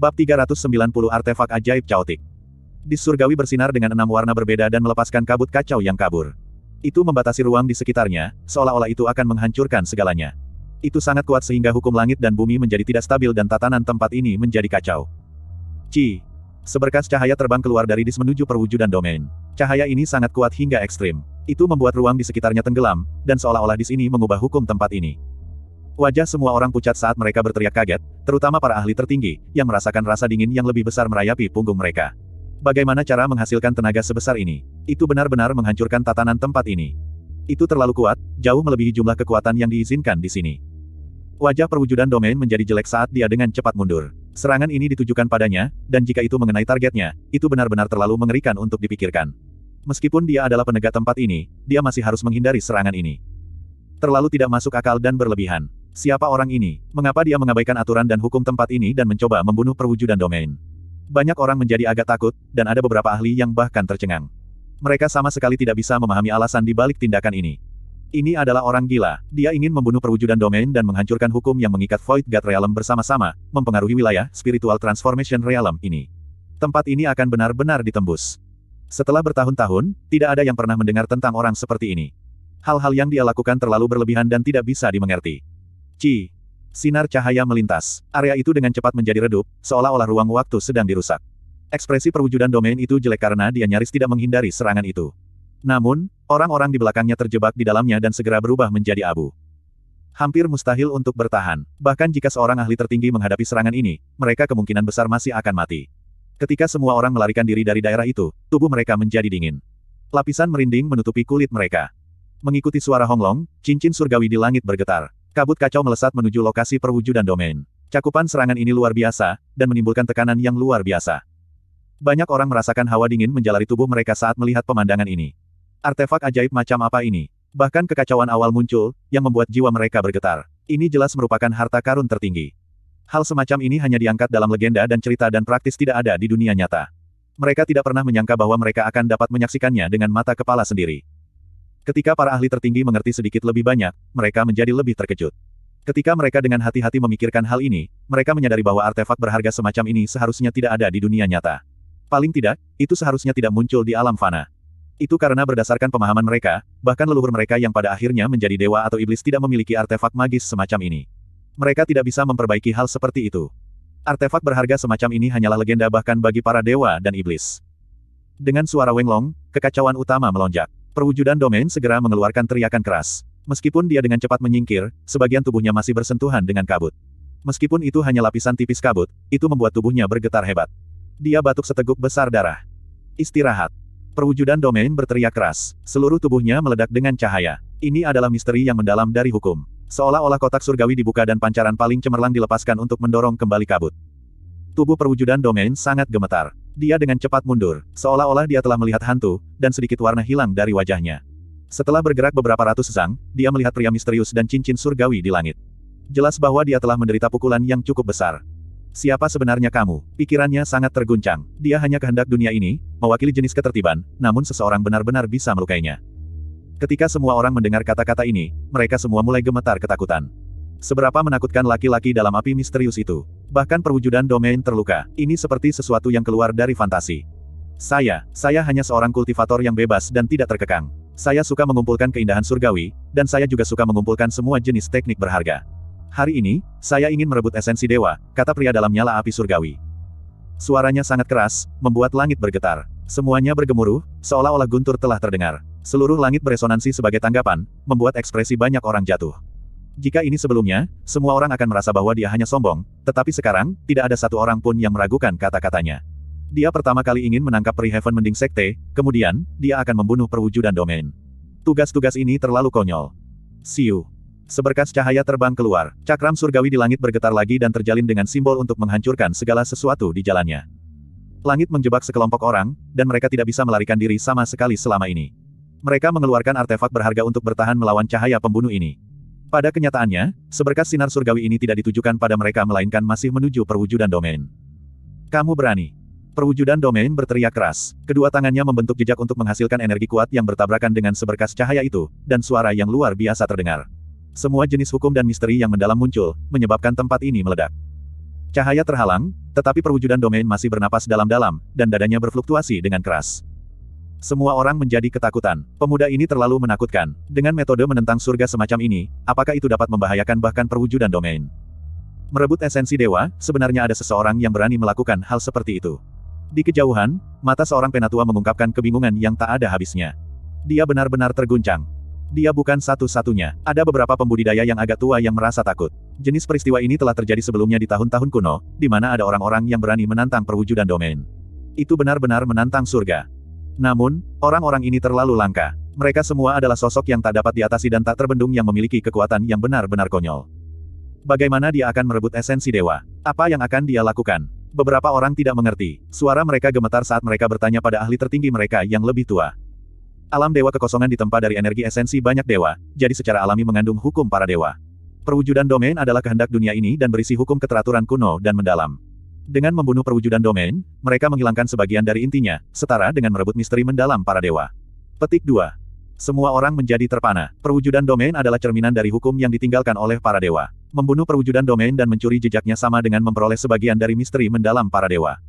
[SPEAKER 1] Bab 390 Artefak Ajaib Chaotic Di surgawi bersinar dengan enam warna berbeda dan melepaskan kabut kacau yang kabur. Itu membatasi ruang di sekitarnya, seolah-olah itu akan menghancurkan segalanya. Itu sangat kuat sehingga hukum langit dan bumi menjadi tidak stabil dan tatanan tempat ini menjadi kacau. Ci, Seberkas cahaya terbang keluar dari dis menuju perwujudan domain. Cahaya ini sangat kuat hingga ekstrim. Itu membuat ruang di sekitarnya tenggelam, dan seolah-olah dis ini mengubah hukum tempat ini. Wajah semua orang pucat saat mereka berteriak kaget, terutama para ahli tertinggi, yang merasakan rasa dingin yang lebih besar merayapi punggung mereka. Bagaimana cara menghasilkan tenaga sebesar ini? Itu benar-benar menghancurkan tatanan tempat ini. Itu terlalu kuat, jauh melebihi jumlah kekuatan yang diizinkan di sini. Wajah perwujudan domain menjadi jelek saat dia dengan cepat mundur. Serangan ini ditujukan padanya, dan jika itu mengenai targetnya, itu benar-benar terlalu mengerikan untuk dipikirkan. Meskipun dia adalah penegak tempat ini, dia masih harus menghindari serangan ini. Terlalu tidak masuk akal dan berlebihan. Siapa orang ini? Mengapa dia mengabaikan aturan dan hukum tempat ini dan mencoba membunuh perwujudan domain? Banyak orang menjadi agak takut, dan ada beberapa ahli yang bahkan tercengang. Mereka sama sekali tidak bisa memahami alasan di balik tindakan ini. Ini adalah orang gila. Dia ingin membunuh perwujudan domain dan menghancurkan hukum yang mengikat Void God Realm bersama-sama, mempengaruhi wilayah spiritual transformation realm ini. Tempat ini akan benar-benar ditembus. Setelah bertahun-tahun, tidak ada yang pernah mendengar tentang orang seperti ini. Hal-hal yang dia lakukan terlalu berlebihan dan tidak bisa dimengerti. Ci. Sinar cahaya melintas. Area itu dengan cepat menjadi redup, seolah-olah ruang waktu sedang dirusak. Ekspresi perwujudan domain itu jelek karena dia nyaris tidak menghindari serangan itu. Namun, Orang-orang di belakangnya terjebak di dalamnya dan segera berubah menjadi abu. Hampir mustahil untuk bertahan. Bahkan jika seorang ahli tertinggi menghadapi serangan ini, mereka kemungkinan besar masih akan mati. Ketika semua orang melarikan diri dari daerah itu, tubuh mereka menjadi dingin. Lapisan merinding menutupi kulit mereka. Mengikuti suara honglong, cincin surgawi di langit bergetar. Kabut kacau melesat menuju lokasi perwujudan domain. Cakupan serangan ini luar biasa, dan menimbulkan tekanan yang luar biasa. Banyak orang merasakan hawa dingin menjalari tubuh mereka saat melihat pemandangan ini. Artefak ajaib macam apa ini? Bahkan kekacauan awal muncul, yang membuat jiwa mereka bergetar. Ini jelas merupakan harta karun tertinggi. Hal semacam ini hanya diangkat dalam legenda dan cerita dan praktis tidak ada di dunia nyata. Mereka tidak pernah menyangka bahwa mereka akan dapat menyaksikannya dengan mata kepala sendiri. Ketika para ahli tertinggi mengerti sedikit lebih banyak, mereka menjadi lebih terkejut. Ketika mereka dengan hati-hati memikirkan hal ini, mereka menyadari bahwa artefak berharga semacam ini seharusnya tidak ada di dunia nyata. Paling tidak, itu seharusnya tidak muncul di alam fana. Itu karena berdasarkan pemahaman mereka, bahkan leluhur mereka yang pada akhirnya menjadi dewa atau iblis tidak memiliki artefak magis semacam ini. Mereka tidak bisa memperbaiki hal seperti itu. Artefak berharga semacam ini hanyalah legenda bahkan bagi para dewa dan iblis. Dengan suara wenglong, kekacauan utama melonjak. Perwujudan domain segera mengeluarkan teriakan keras. Meskipun dia dengan cepat menyingkir, sebagian tubuhnya masih bersentuhan dengan kabut. Meskipun itu hanya lapisan tipis kabut, itu membuat tubuhnya bergetar hebat. Dia batuk seteguk besar darah. Istirahat. Perwujudan domain berteriak keras. Seluruh tubuhnya meledak dengan cahaya. Ini adalah misteri yang mendalam dari hukum. Seolah-olah kotak surgawi dibuka dan pancaran paling cemerlang dilepaskan untuk mendorong kembali kabut. Tubuh perwujudan domain sangat gemetar. Dia dengan cepat mundur, seolah-olah dia telah melihat hantu, dan sedikit warna hilang dari wajahnya. Setelah bergerak beberapa ratus zang, dia melihat pria misterius dan cincin surgawi di langit. Jelas bahwa dia telah menderita pukulan yang cukup besar. Siapa sebenarnya kamu? Pikirannya sangat terguncang. Dia hanya kehendak dunia ini, mewakili jenis ketertiban, namun seseorang benar-benar bisa melukainya. Ketika semua orang mendengar kata-kata ini, mereka semua mulai gemetar ketakutan. Seberapa menakutkan laki-laki dalam api misterius itu. Bahkan perwujudan domain terluka, ini seperti sesuatu yang keluar dari fantasi. Saya, saya hanya seorang kultivator yang bebas dan tidak terkekang. Saya suka mengumpulkan keindahan surgawi, dan saya juga suka mengumpulkan semua jenis teknik berharga. Hari ini, saya ingin merebut esensi dewa, kata pria dalam nyala api surgawi. Suaranya sangat keras, membuat langit bergetar. Semuanya bergemuruh, seolah-olah guntur telah terdengar. Seluruh langit beresonansi sebagai tanggapan, membuat ekspresi banyak orang jatuh. Jika ini sebelumnya, semua orang akan merasa bahwa dia hanya sombong, tetapi sekarang, tidak ada satu orang pun yang meragukan kata-katanya. Dia pertama kali ingin menangkap Prehaven Mending Sekte, kemudian, dia akan membunuh perwujudan domain. Tugas-tugas ini terlalu konyol. Siu. Seberkas cahaya terbang keluar, cakram surgawi di langit bergetar lagi dan terjalin dengan simbol untuk menghancurkan segala sesuatu di jalannya. Langit menjebak sekelompok orang, dan mereka tidak bisa melarikan diri sama sekali selama ini. Mereka mengeluarkan artefak berharga untuk bertahan melawan cahaya pembunuh ini. Pada kenyataannya, seberkas sinar surgawi ini tidak ditujukan pada mereka melainkan masih menuju perwujudan domain. Kamu berani. Perwujudan domain berteriak keras. Kedua tangannya membentuk jejak untuk menghasilkan energi kuat yang bertabrakan dengan seberkas cahaya itu, dan suara yang luar biasa terdengar. Semua jenis hukum dan misteri yang mendalam muncul, menyebabkan tempat ini meledak. Cahaya terhalang, tetapi perwujudan domain masih bernapas dalam-dalam, dan dadanya berfluktuasi dengan keras. Semua orang menjadi ketakutan. Pemuda ini terlalu menakutkan. Dengan metode menentang surga semacam ini, apakah itu dapat membahayakan bahkan perwujudan domain? Merebut esensi dewa, sebenarnya ada seseorang yang berani melakukan hal seperti itu. Di kejauhan, mata seorang penatua mengungkapkan kebingungan yang tak ada habisnya. Dia benar-benar terguncang. Dia bukan satu-satunya. Ada beberapa pembudidaya yang agak tua yang merasa takut. Jenis peristiwa ini telah terjadi sebelumnya di tahun-tahun kuno, di mana ada orang-orang yang berani menantang perwujudan domain. Itu benar-benar menantang surga. Namun, orang-orang ini terlalu langka. Mereka semua adalah sosok yang tak dapat diatasi dan tak terbendung yang memiliki kekuatan yang benar-benar konyol. Bagaimana dia akan merebut esensi dewa? Apa yang akan dia lakukan? Beberapa orang tidak mengerti. Suara mereka gemetar saat mereka bertanya pada ahli tertinggi mereka yang lebih tua. Alam dewa kekosongan ditempa dari energi esensi banyak dewa, jadi secara alami mengandung hukum para dewa. Perwujudan domain adalah kehendak dunia ini dan berisi hukum keteraturan kuno dan mendalam. Dengan membunuh perwujudan domain, mereka menghilangkan sebagian dari intinya, setara dengan merebut misteri mendalam para dewa. Petik 2. Semua orang menjadi terpana. Perwujudan domain adalah cerminan dari hukum yang ditinggalkan oleh para dewa. Membunuh perwujudan domain dan mencuri jejaknya sama dengan memperoleh sebagian dari misteri mendalam para dewa.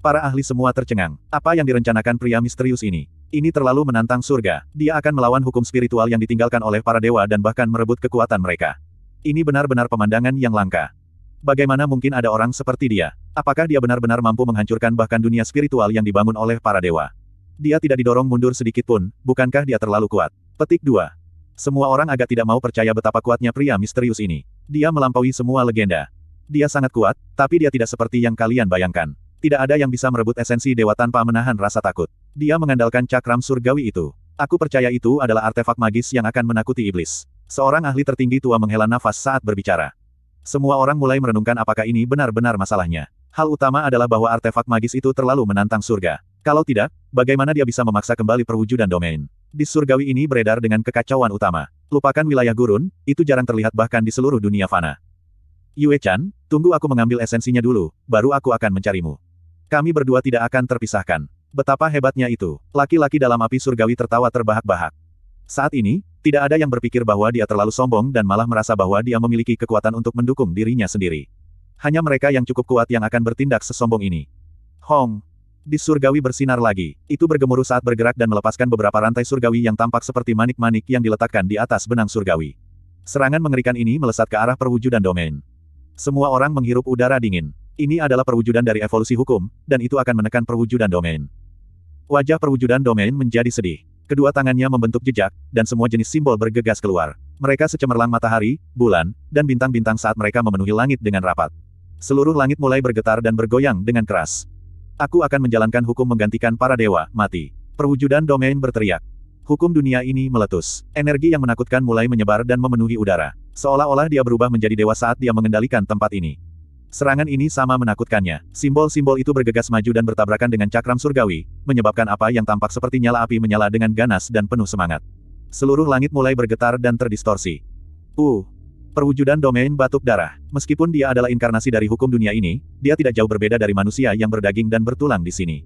[SPEAKER 1] Para ahli semua tercengang. Apa yang direncanakan pria misterius ini? Ini terlalu menantang surga, dia akan melawan hukum spiritual yang ditinggalkan oleh para dewa dan bahkan merebut kekuatan mereka. Ini benar-benar pemandangan yang langka. Bagaimana mungkin ada orang seperti dia? Apakah dia benar-benar mampu menghancurkan bahkan dunia spiritual yang dibangun oleh para dewa? Dia tidak didorong mundur sedikit pun, bukankah dia terlalu kuat? Petik 2. Semua orang agak tidak mau percaya betapa kuatnya pria misterius ini. Dia melampaui semua legenda. Dia sangat kuat, tapi dia tidak seperti yang kalian bayangkan. Tidak ada yang bisa merebut esensi dewa tanpa menahan rasa takut. Dia mengandalkan cakram surgawi itu. Aku percaya itu adalah artefak magis yang akan menakuti iblis. Seorang ahli tertinggi tua menghela nafas saat berbicara. Semua orang mulai merenungkan apakah ini benar-benar masalahnya. Hal utama adalah bahwa artefak magis itu terlalu menantang surga. Kalau tidak, bagaimana dia bisa memaksa kembali perwujudan domain? Di surgawi ini beredar dengan kekacauan utama. Lupakan wilayah gurun, itu jarang terlihat bahkan di seluruh dunia fana. Yue Chan, tunggu aku mengambil esensinya dulu, baru aku akan mencarimu. Kami berdua tidak akan terpisahkan. Betapa hebatnya itu, laki-laki dalam api surgawi tertawa terbahak-bahak. Saat ini, tidak ada yang berpikir bahwa dia terlalu sombong dan malah merasa bahwa dia memiliki kekuatan untuk mendukung dirinya sendiri. Hanya mereka yang cukup kuat yang akan bertindak sesombong ini. Hong! Di surgawi bersinar lagi. Itu bergemuruh saat bergerak dan melepaskan beberapa rantai surgawi yang tampak seperti manik-manik yang diletakkan di atas benang surgawi. Serangan mengerikan ini melesat ke arah perwujudan domain. Semua orang menghirup udara dingin. Ini adalah perwujudan dari evolusi hukum, dan itu akan menekan perwujudan domain. Wajah perwujudan domain menjadi sedih. Kedua tangannya membentuk jejak, dan semua jenis simbol bergegas keluar. Mereka secemerlang matahari, bulan, dan bintang-bintang saat mereka memenuhi langit dengan rapat. Seluruh langit mulai bergetar dan bergoyang dengan keras. Aku akan menjalankan hukum menggantikan para dewa, mati. Perwujudan domain berteriak. Hukum dunia ini meletus. Energi yang menakutkan mulai menyebar dan memenuhi udara. Seolah-olah dia berubah menjadi dewa saat dia mengendalikan tempat ini. Serangan ini sama menakutkannya. Simbol-simbol itu bergegas maju dan bertabrakan dengan cakram surgawi, menyebabkan apa yang tampak seperti nyala api menyala dengan ganas dan penuh semangat. Seluruh langit mulai bergetar dan terdistorsi. Uh, perwujudan domain batuk darah. Meskipun dia adalah inkarnasi dari hukum dunia ini, dia tidak jauh berbeda dari manusia yang berdaging dan bertulang di sini.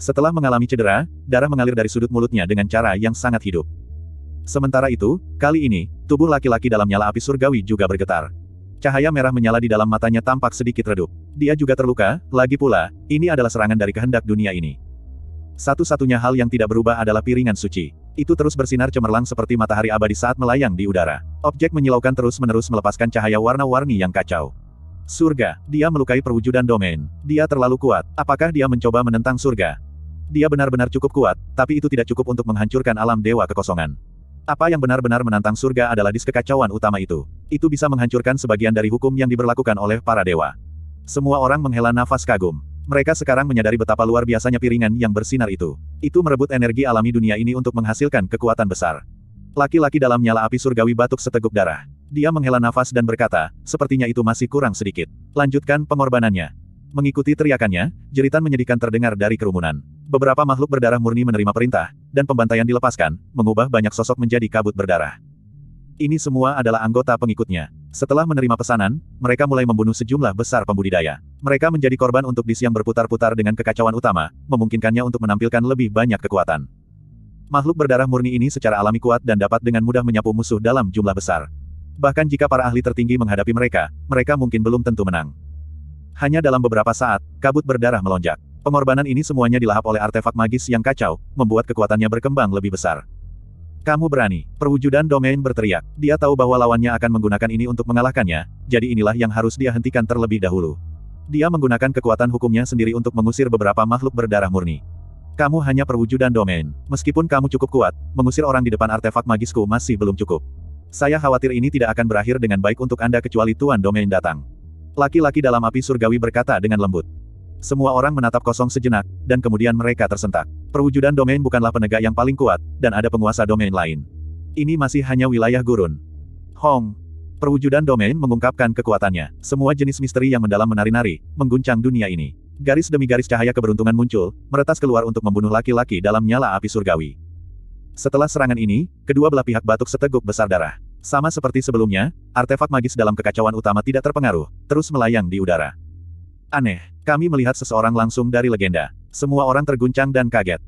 [SPEAKER 1] Setelah mengalami cedera, darah mengalir dari sudut mulutnya dengan cara yang sangat hidup. Sementara itu, kali ini, tubuh laki-laki dalam nyala api surgawi juga bergetar. Cahaya merah menyala di dalam matanya tampak sedikit redup. Dia juga terluka, lagi pula, ini adalah serangan dari kehendak dunia ini. Satu-satunya hal yang tidak berubah adalah piringan suci. Itu terus bersinar cemerlang seperti matahari abadi saat melayang di udara. Objek menyilaukan terus-menerus melepaskan cahaya warna-warni yang kacau. Surga, dia melukai perwujudan domain. Dia terlalu kuat. Apakah dia mencoba menentang surga? Dia benar-benar cukup kuat, tapi itu tidak cukup untuk menghancurkan alam dewa kekosongan. Apa yang benar-benar menantang surga adalah diskekacauan utama itu itu bisa menghancurkan sebagian dari hukum yang diberlakukan oleh para dewa. Semua orang menghela nafas kagum. Mereka sekarang menyadari betapa luar biasanya piringan yang bersinar itu. Itu merebut energi alami dunia ini untuk menghasilkan kekuatan besar. Laki-laki dalam nyala api surgawi batuk seteguk darah. Dia menghela nafas dan berkata, sepertinya itu masih kurang sedikit. Lanjutkan pengorbanannya. Mengikuti teriakannya, jeritan menyedihkan terdengar dari kerumunan. Beberapa makhluk berdarah murni menerima perintah, dan pembantaian dilepaskan, mengubah banyak sosok menjadi kabut berdarah. Ini semua adalah anggota pengikutnya. Setelah menerima pesanan, mereka mulai membunuh sejumlah besar pembudidaya. Mereka menjadi korban untuk dis yang berputar-putar dengan kekacauan utama, memungkinkannya untuk menampilkan lebih banyak kekuatan. Makhluk berdarah murni ini secara alami kuat dan dapat dengan mudah menyapu musuh dalam jumlah besar. Bahkan jika para ahli tertinggi menghadapi mereka, mereka mungkin belum tentu menang. Hanya dalam beberapa saat, kabut berdarah melonjak. Pengorbanan ini semuanya dilahap oleh artefak magis yang kacau, membuat kekuatannya berkembang lebih besar. Kamu berani, perwujudan domain berteriak. Dia tahu bahwa lawannya akan menggunakan ini untuk mengalahkannya, jadi inilah yang harus dia hentikan terlebih dahulu. Dia menggunakan kekuatan hukumnya sendiri untuk mengusir beberapa makhluk berdarah murni. Kamu hanya perwujudan domain. Meskipun kamu cukup kuat, mengusir orang di depan artefak magisku masih belum cukup. Saya khawatir ini tidak akan berakhir dengan baik untuk Anda kecuali Tuan Domain datang. Laki-laki dalam api surgawi berkata dengan lembut. Semua orang menatap kosong sejenak, dan kemudian mereka tersentak. Perwujudan domain bukanlah penegak yang paling kuat, dan ada penguasa domain lain. Ini masih hanya wilayah gurun. Hong. Perwujudan domain mengungkapkan kekuatannya. Semua jenis misteri yang mendalam menari-nari, mengguncang dunia ini. Garis demi garis cahaya keberuntungan muncul, meretas keluar untuk membunuh laki-laki dalam nyala api surgawi. Setelah serangan ini, kedua belah pihak batuk seteguk besar darah. Sama seperti sebelumnya, artefak magis dalam kekacauan utama tidak terpengaruh, terus melayang di udara. Aneh, kami melihat seseorang langsung dari legenda. Semua orang terguncang dan kaget.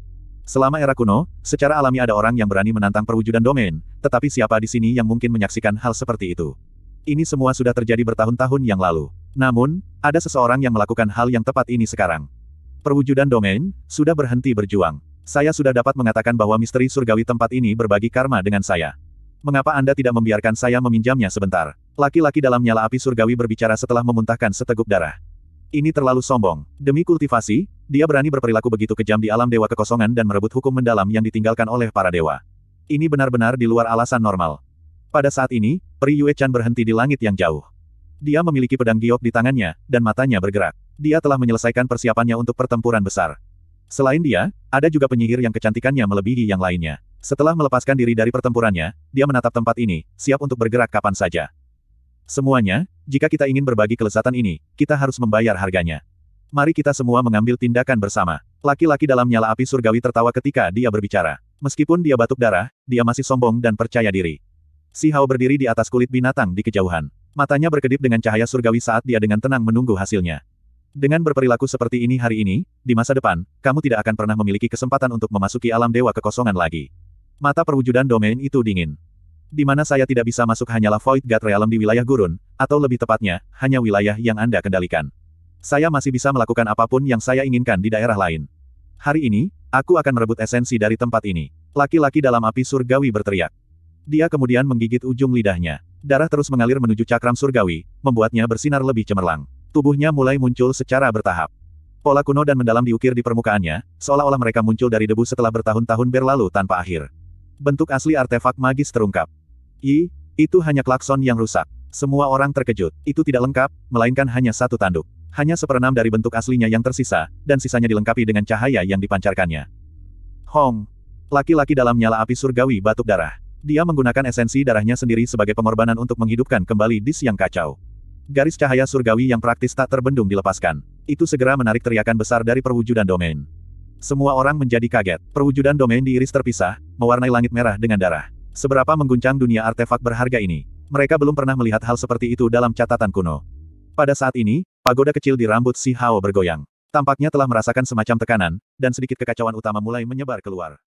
[SPEAKER 1] Selama era kuno, secara alami ada orang yang berani menantang perwujudan domain, tetapi siapa di sini yang mungkin menyaksikan hal seperti itu? Ini semua sudah terjadi bertahun-tahun yang lalu. Namun, ada seseorang yang melakukan hal yang tepat ini sekarang. Perwujudan domain, sudah berhenti berjuang. Saya sudah dapat mengatakan bahwa misteri surgawi tempat ini berbagi karma dengan saya. Mengapa Anda tidak membiarkan saya meminjamnya sebentar? Laki-laki dalam nyala api surgawi berbicara setelah memuntahkan seteguk darah. Ini terlalu sombong. Demi kultivasi, dia berani berperilaku begitu kejam di alam dewa kekosongan dan merebut hukum mendalam yang ditinggalkan oleh para dewa. Ini benar-benar di luar alasan normal. Pada saat ini, Pri Yue Chan berhenti di langit yang jauh. Dia memiliki pedang giok di tangannya, dan matanya bergerak. Dia telah menyelesaikan persiapannya untuk pertempuran besar. Selain dia, ada juga penyihir yang kecantikannya melebihi yang lainnya. Setelah melepaskan diri dari pertempurannya, dia menatap tempat ini, siap untuk bergerak kapan saja. Semuanya, jika kita ingin berbagi kelezatan ini, kita harus membayar harganya. Mari kita semua mengambil tindakan bersama. Laki-laki dalam nyala api surgawi tertawa ketika dia berbicara. Meskipun dia batuk darah, dia masih sombong dan percaya diri. Si Hao berdiri di atas kulit binatang di kejauhan. Matanya berkedip dengan cahaya surgawi saat dia dengan tenang menunggu hasilnya. Dengan berperilaku seperti ini hari ini, di masa depan, kamu tidak akan pernah memiliki kesempatan untuk memasuki alam dewa kekosongan lagi. Mata perwujudan domain itu dingin. Di mana saya tidak bisa masuk hanyalah Void God Realm di wilayah gurun, atau lebih tepatnya, hanya wilayah yang Anda kendalikan. Saya masih bisa melakukan apapun yang saya inginkan di daerah lain. Hari ini, aku akan merebut esensi dari tempat ini. Laki-laki dalam api surgawi berteriak. Dia kemudian menggigit ujung lidahnya. Darah terus mengalir menuju cakram surgawi, membuatnya bersinar lebih cemerlang. Tubuhnya mulai muncul secara bertahap. Pola kuno dan mendalam diukir di permukaannya, seolah-olah mereka muncul dari debu setelah bertahun-tahun berlalu tanpa akhir. Bentuk asli artefak magis terungkap. I, itu hanya klakson yang rusak. Semua orang terkejut. Itu tidak lengkap, melainkan hanya satu tanduk. Hanya seperenam dari bentuk aslinya yang tersisa, dan sisanya dilengkapi dengan cahaya yang dipancarkannya. Hong. Laki-laki dalam nyala api surgawi batuk darah. Dia menggunakan esensi darahnya sendiri sebagai pengorbanan untuk menghidupkan kembali dis yang kacau. Garis cahaya surgawi yang praktis tak terbendung dilepaskan. Itu segera menarik teriakan besar dari perwujudan domain. Semua orang menjadi kaget. Perwujudan domain diiris terpisah, mewarnai langit merah dengan darah. Seberapa mengguncang dunia artefak berharga ini. Mereka belum pernah melihat hal seperti itu dalam catatan kuno. Pada saat ini, pagoda kecil di rambut Si Hao bergoyang. Tampaknya telah merasakan semacam tekanan, dan sedikit kekacauan utama mulai menyebar keluar.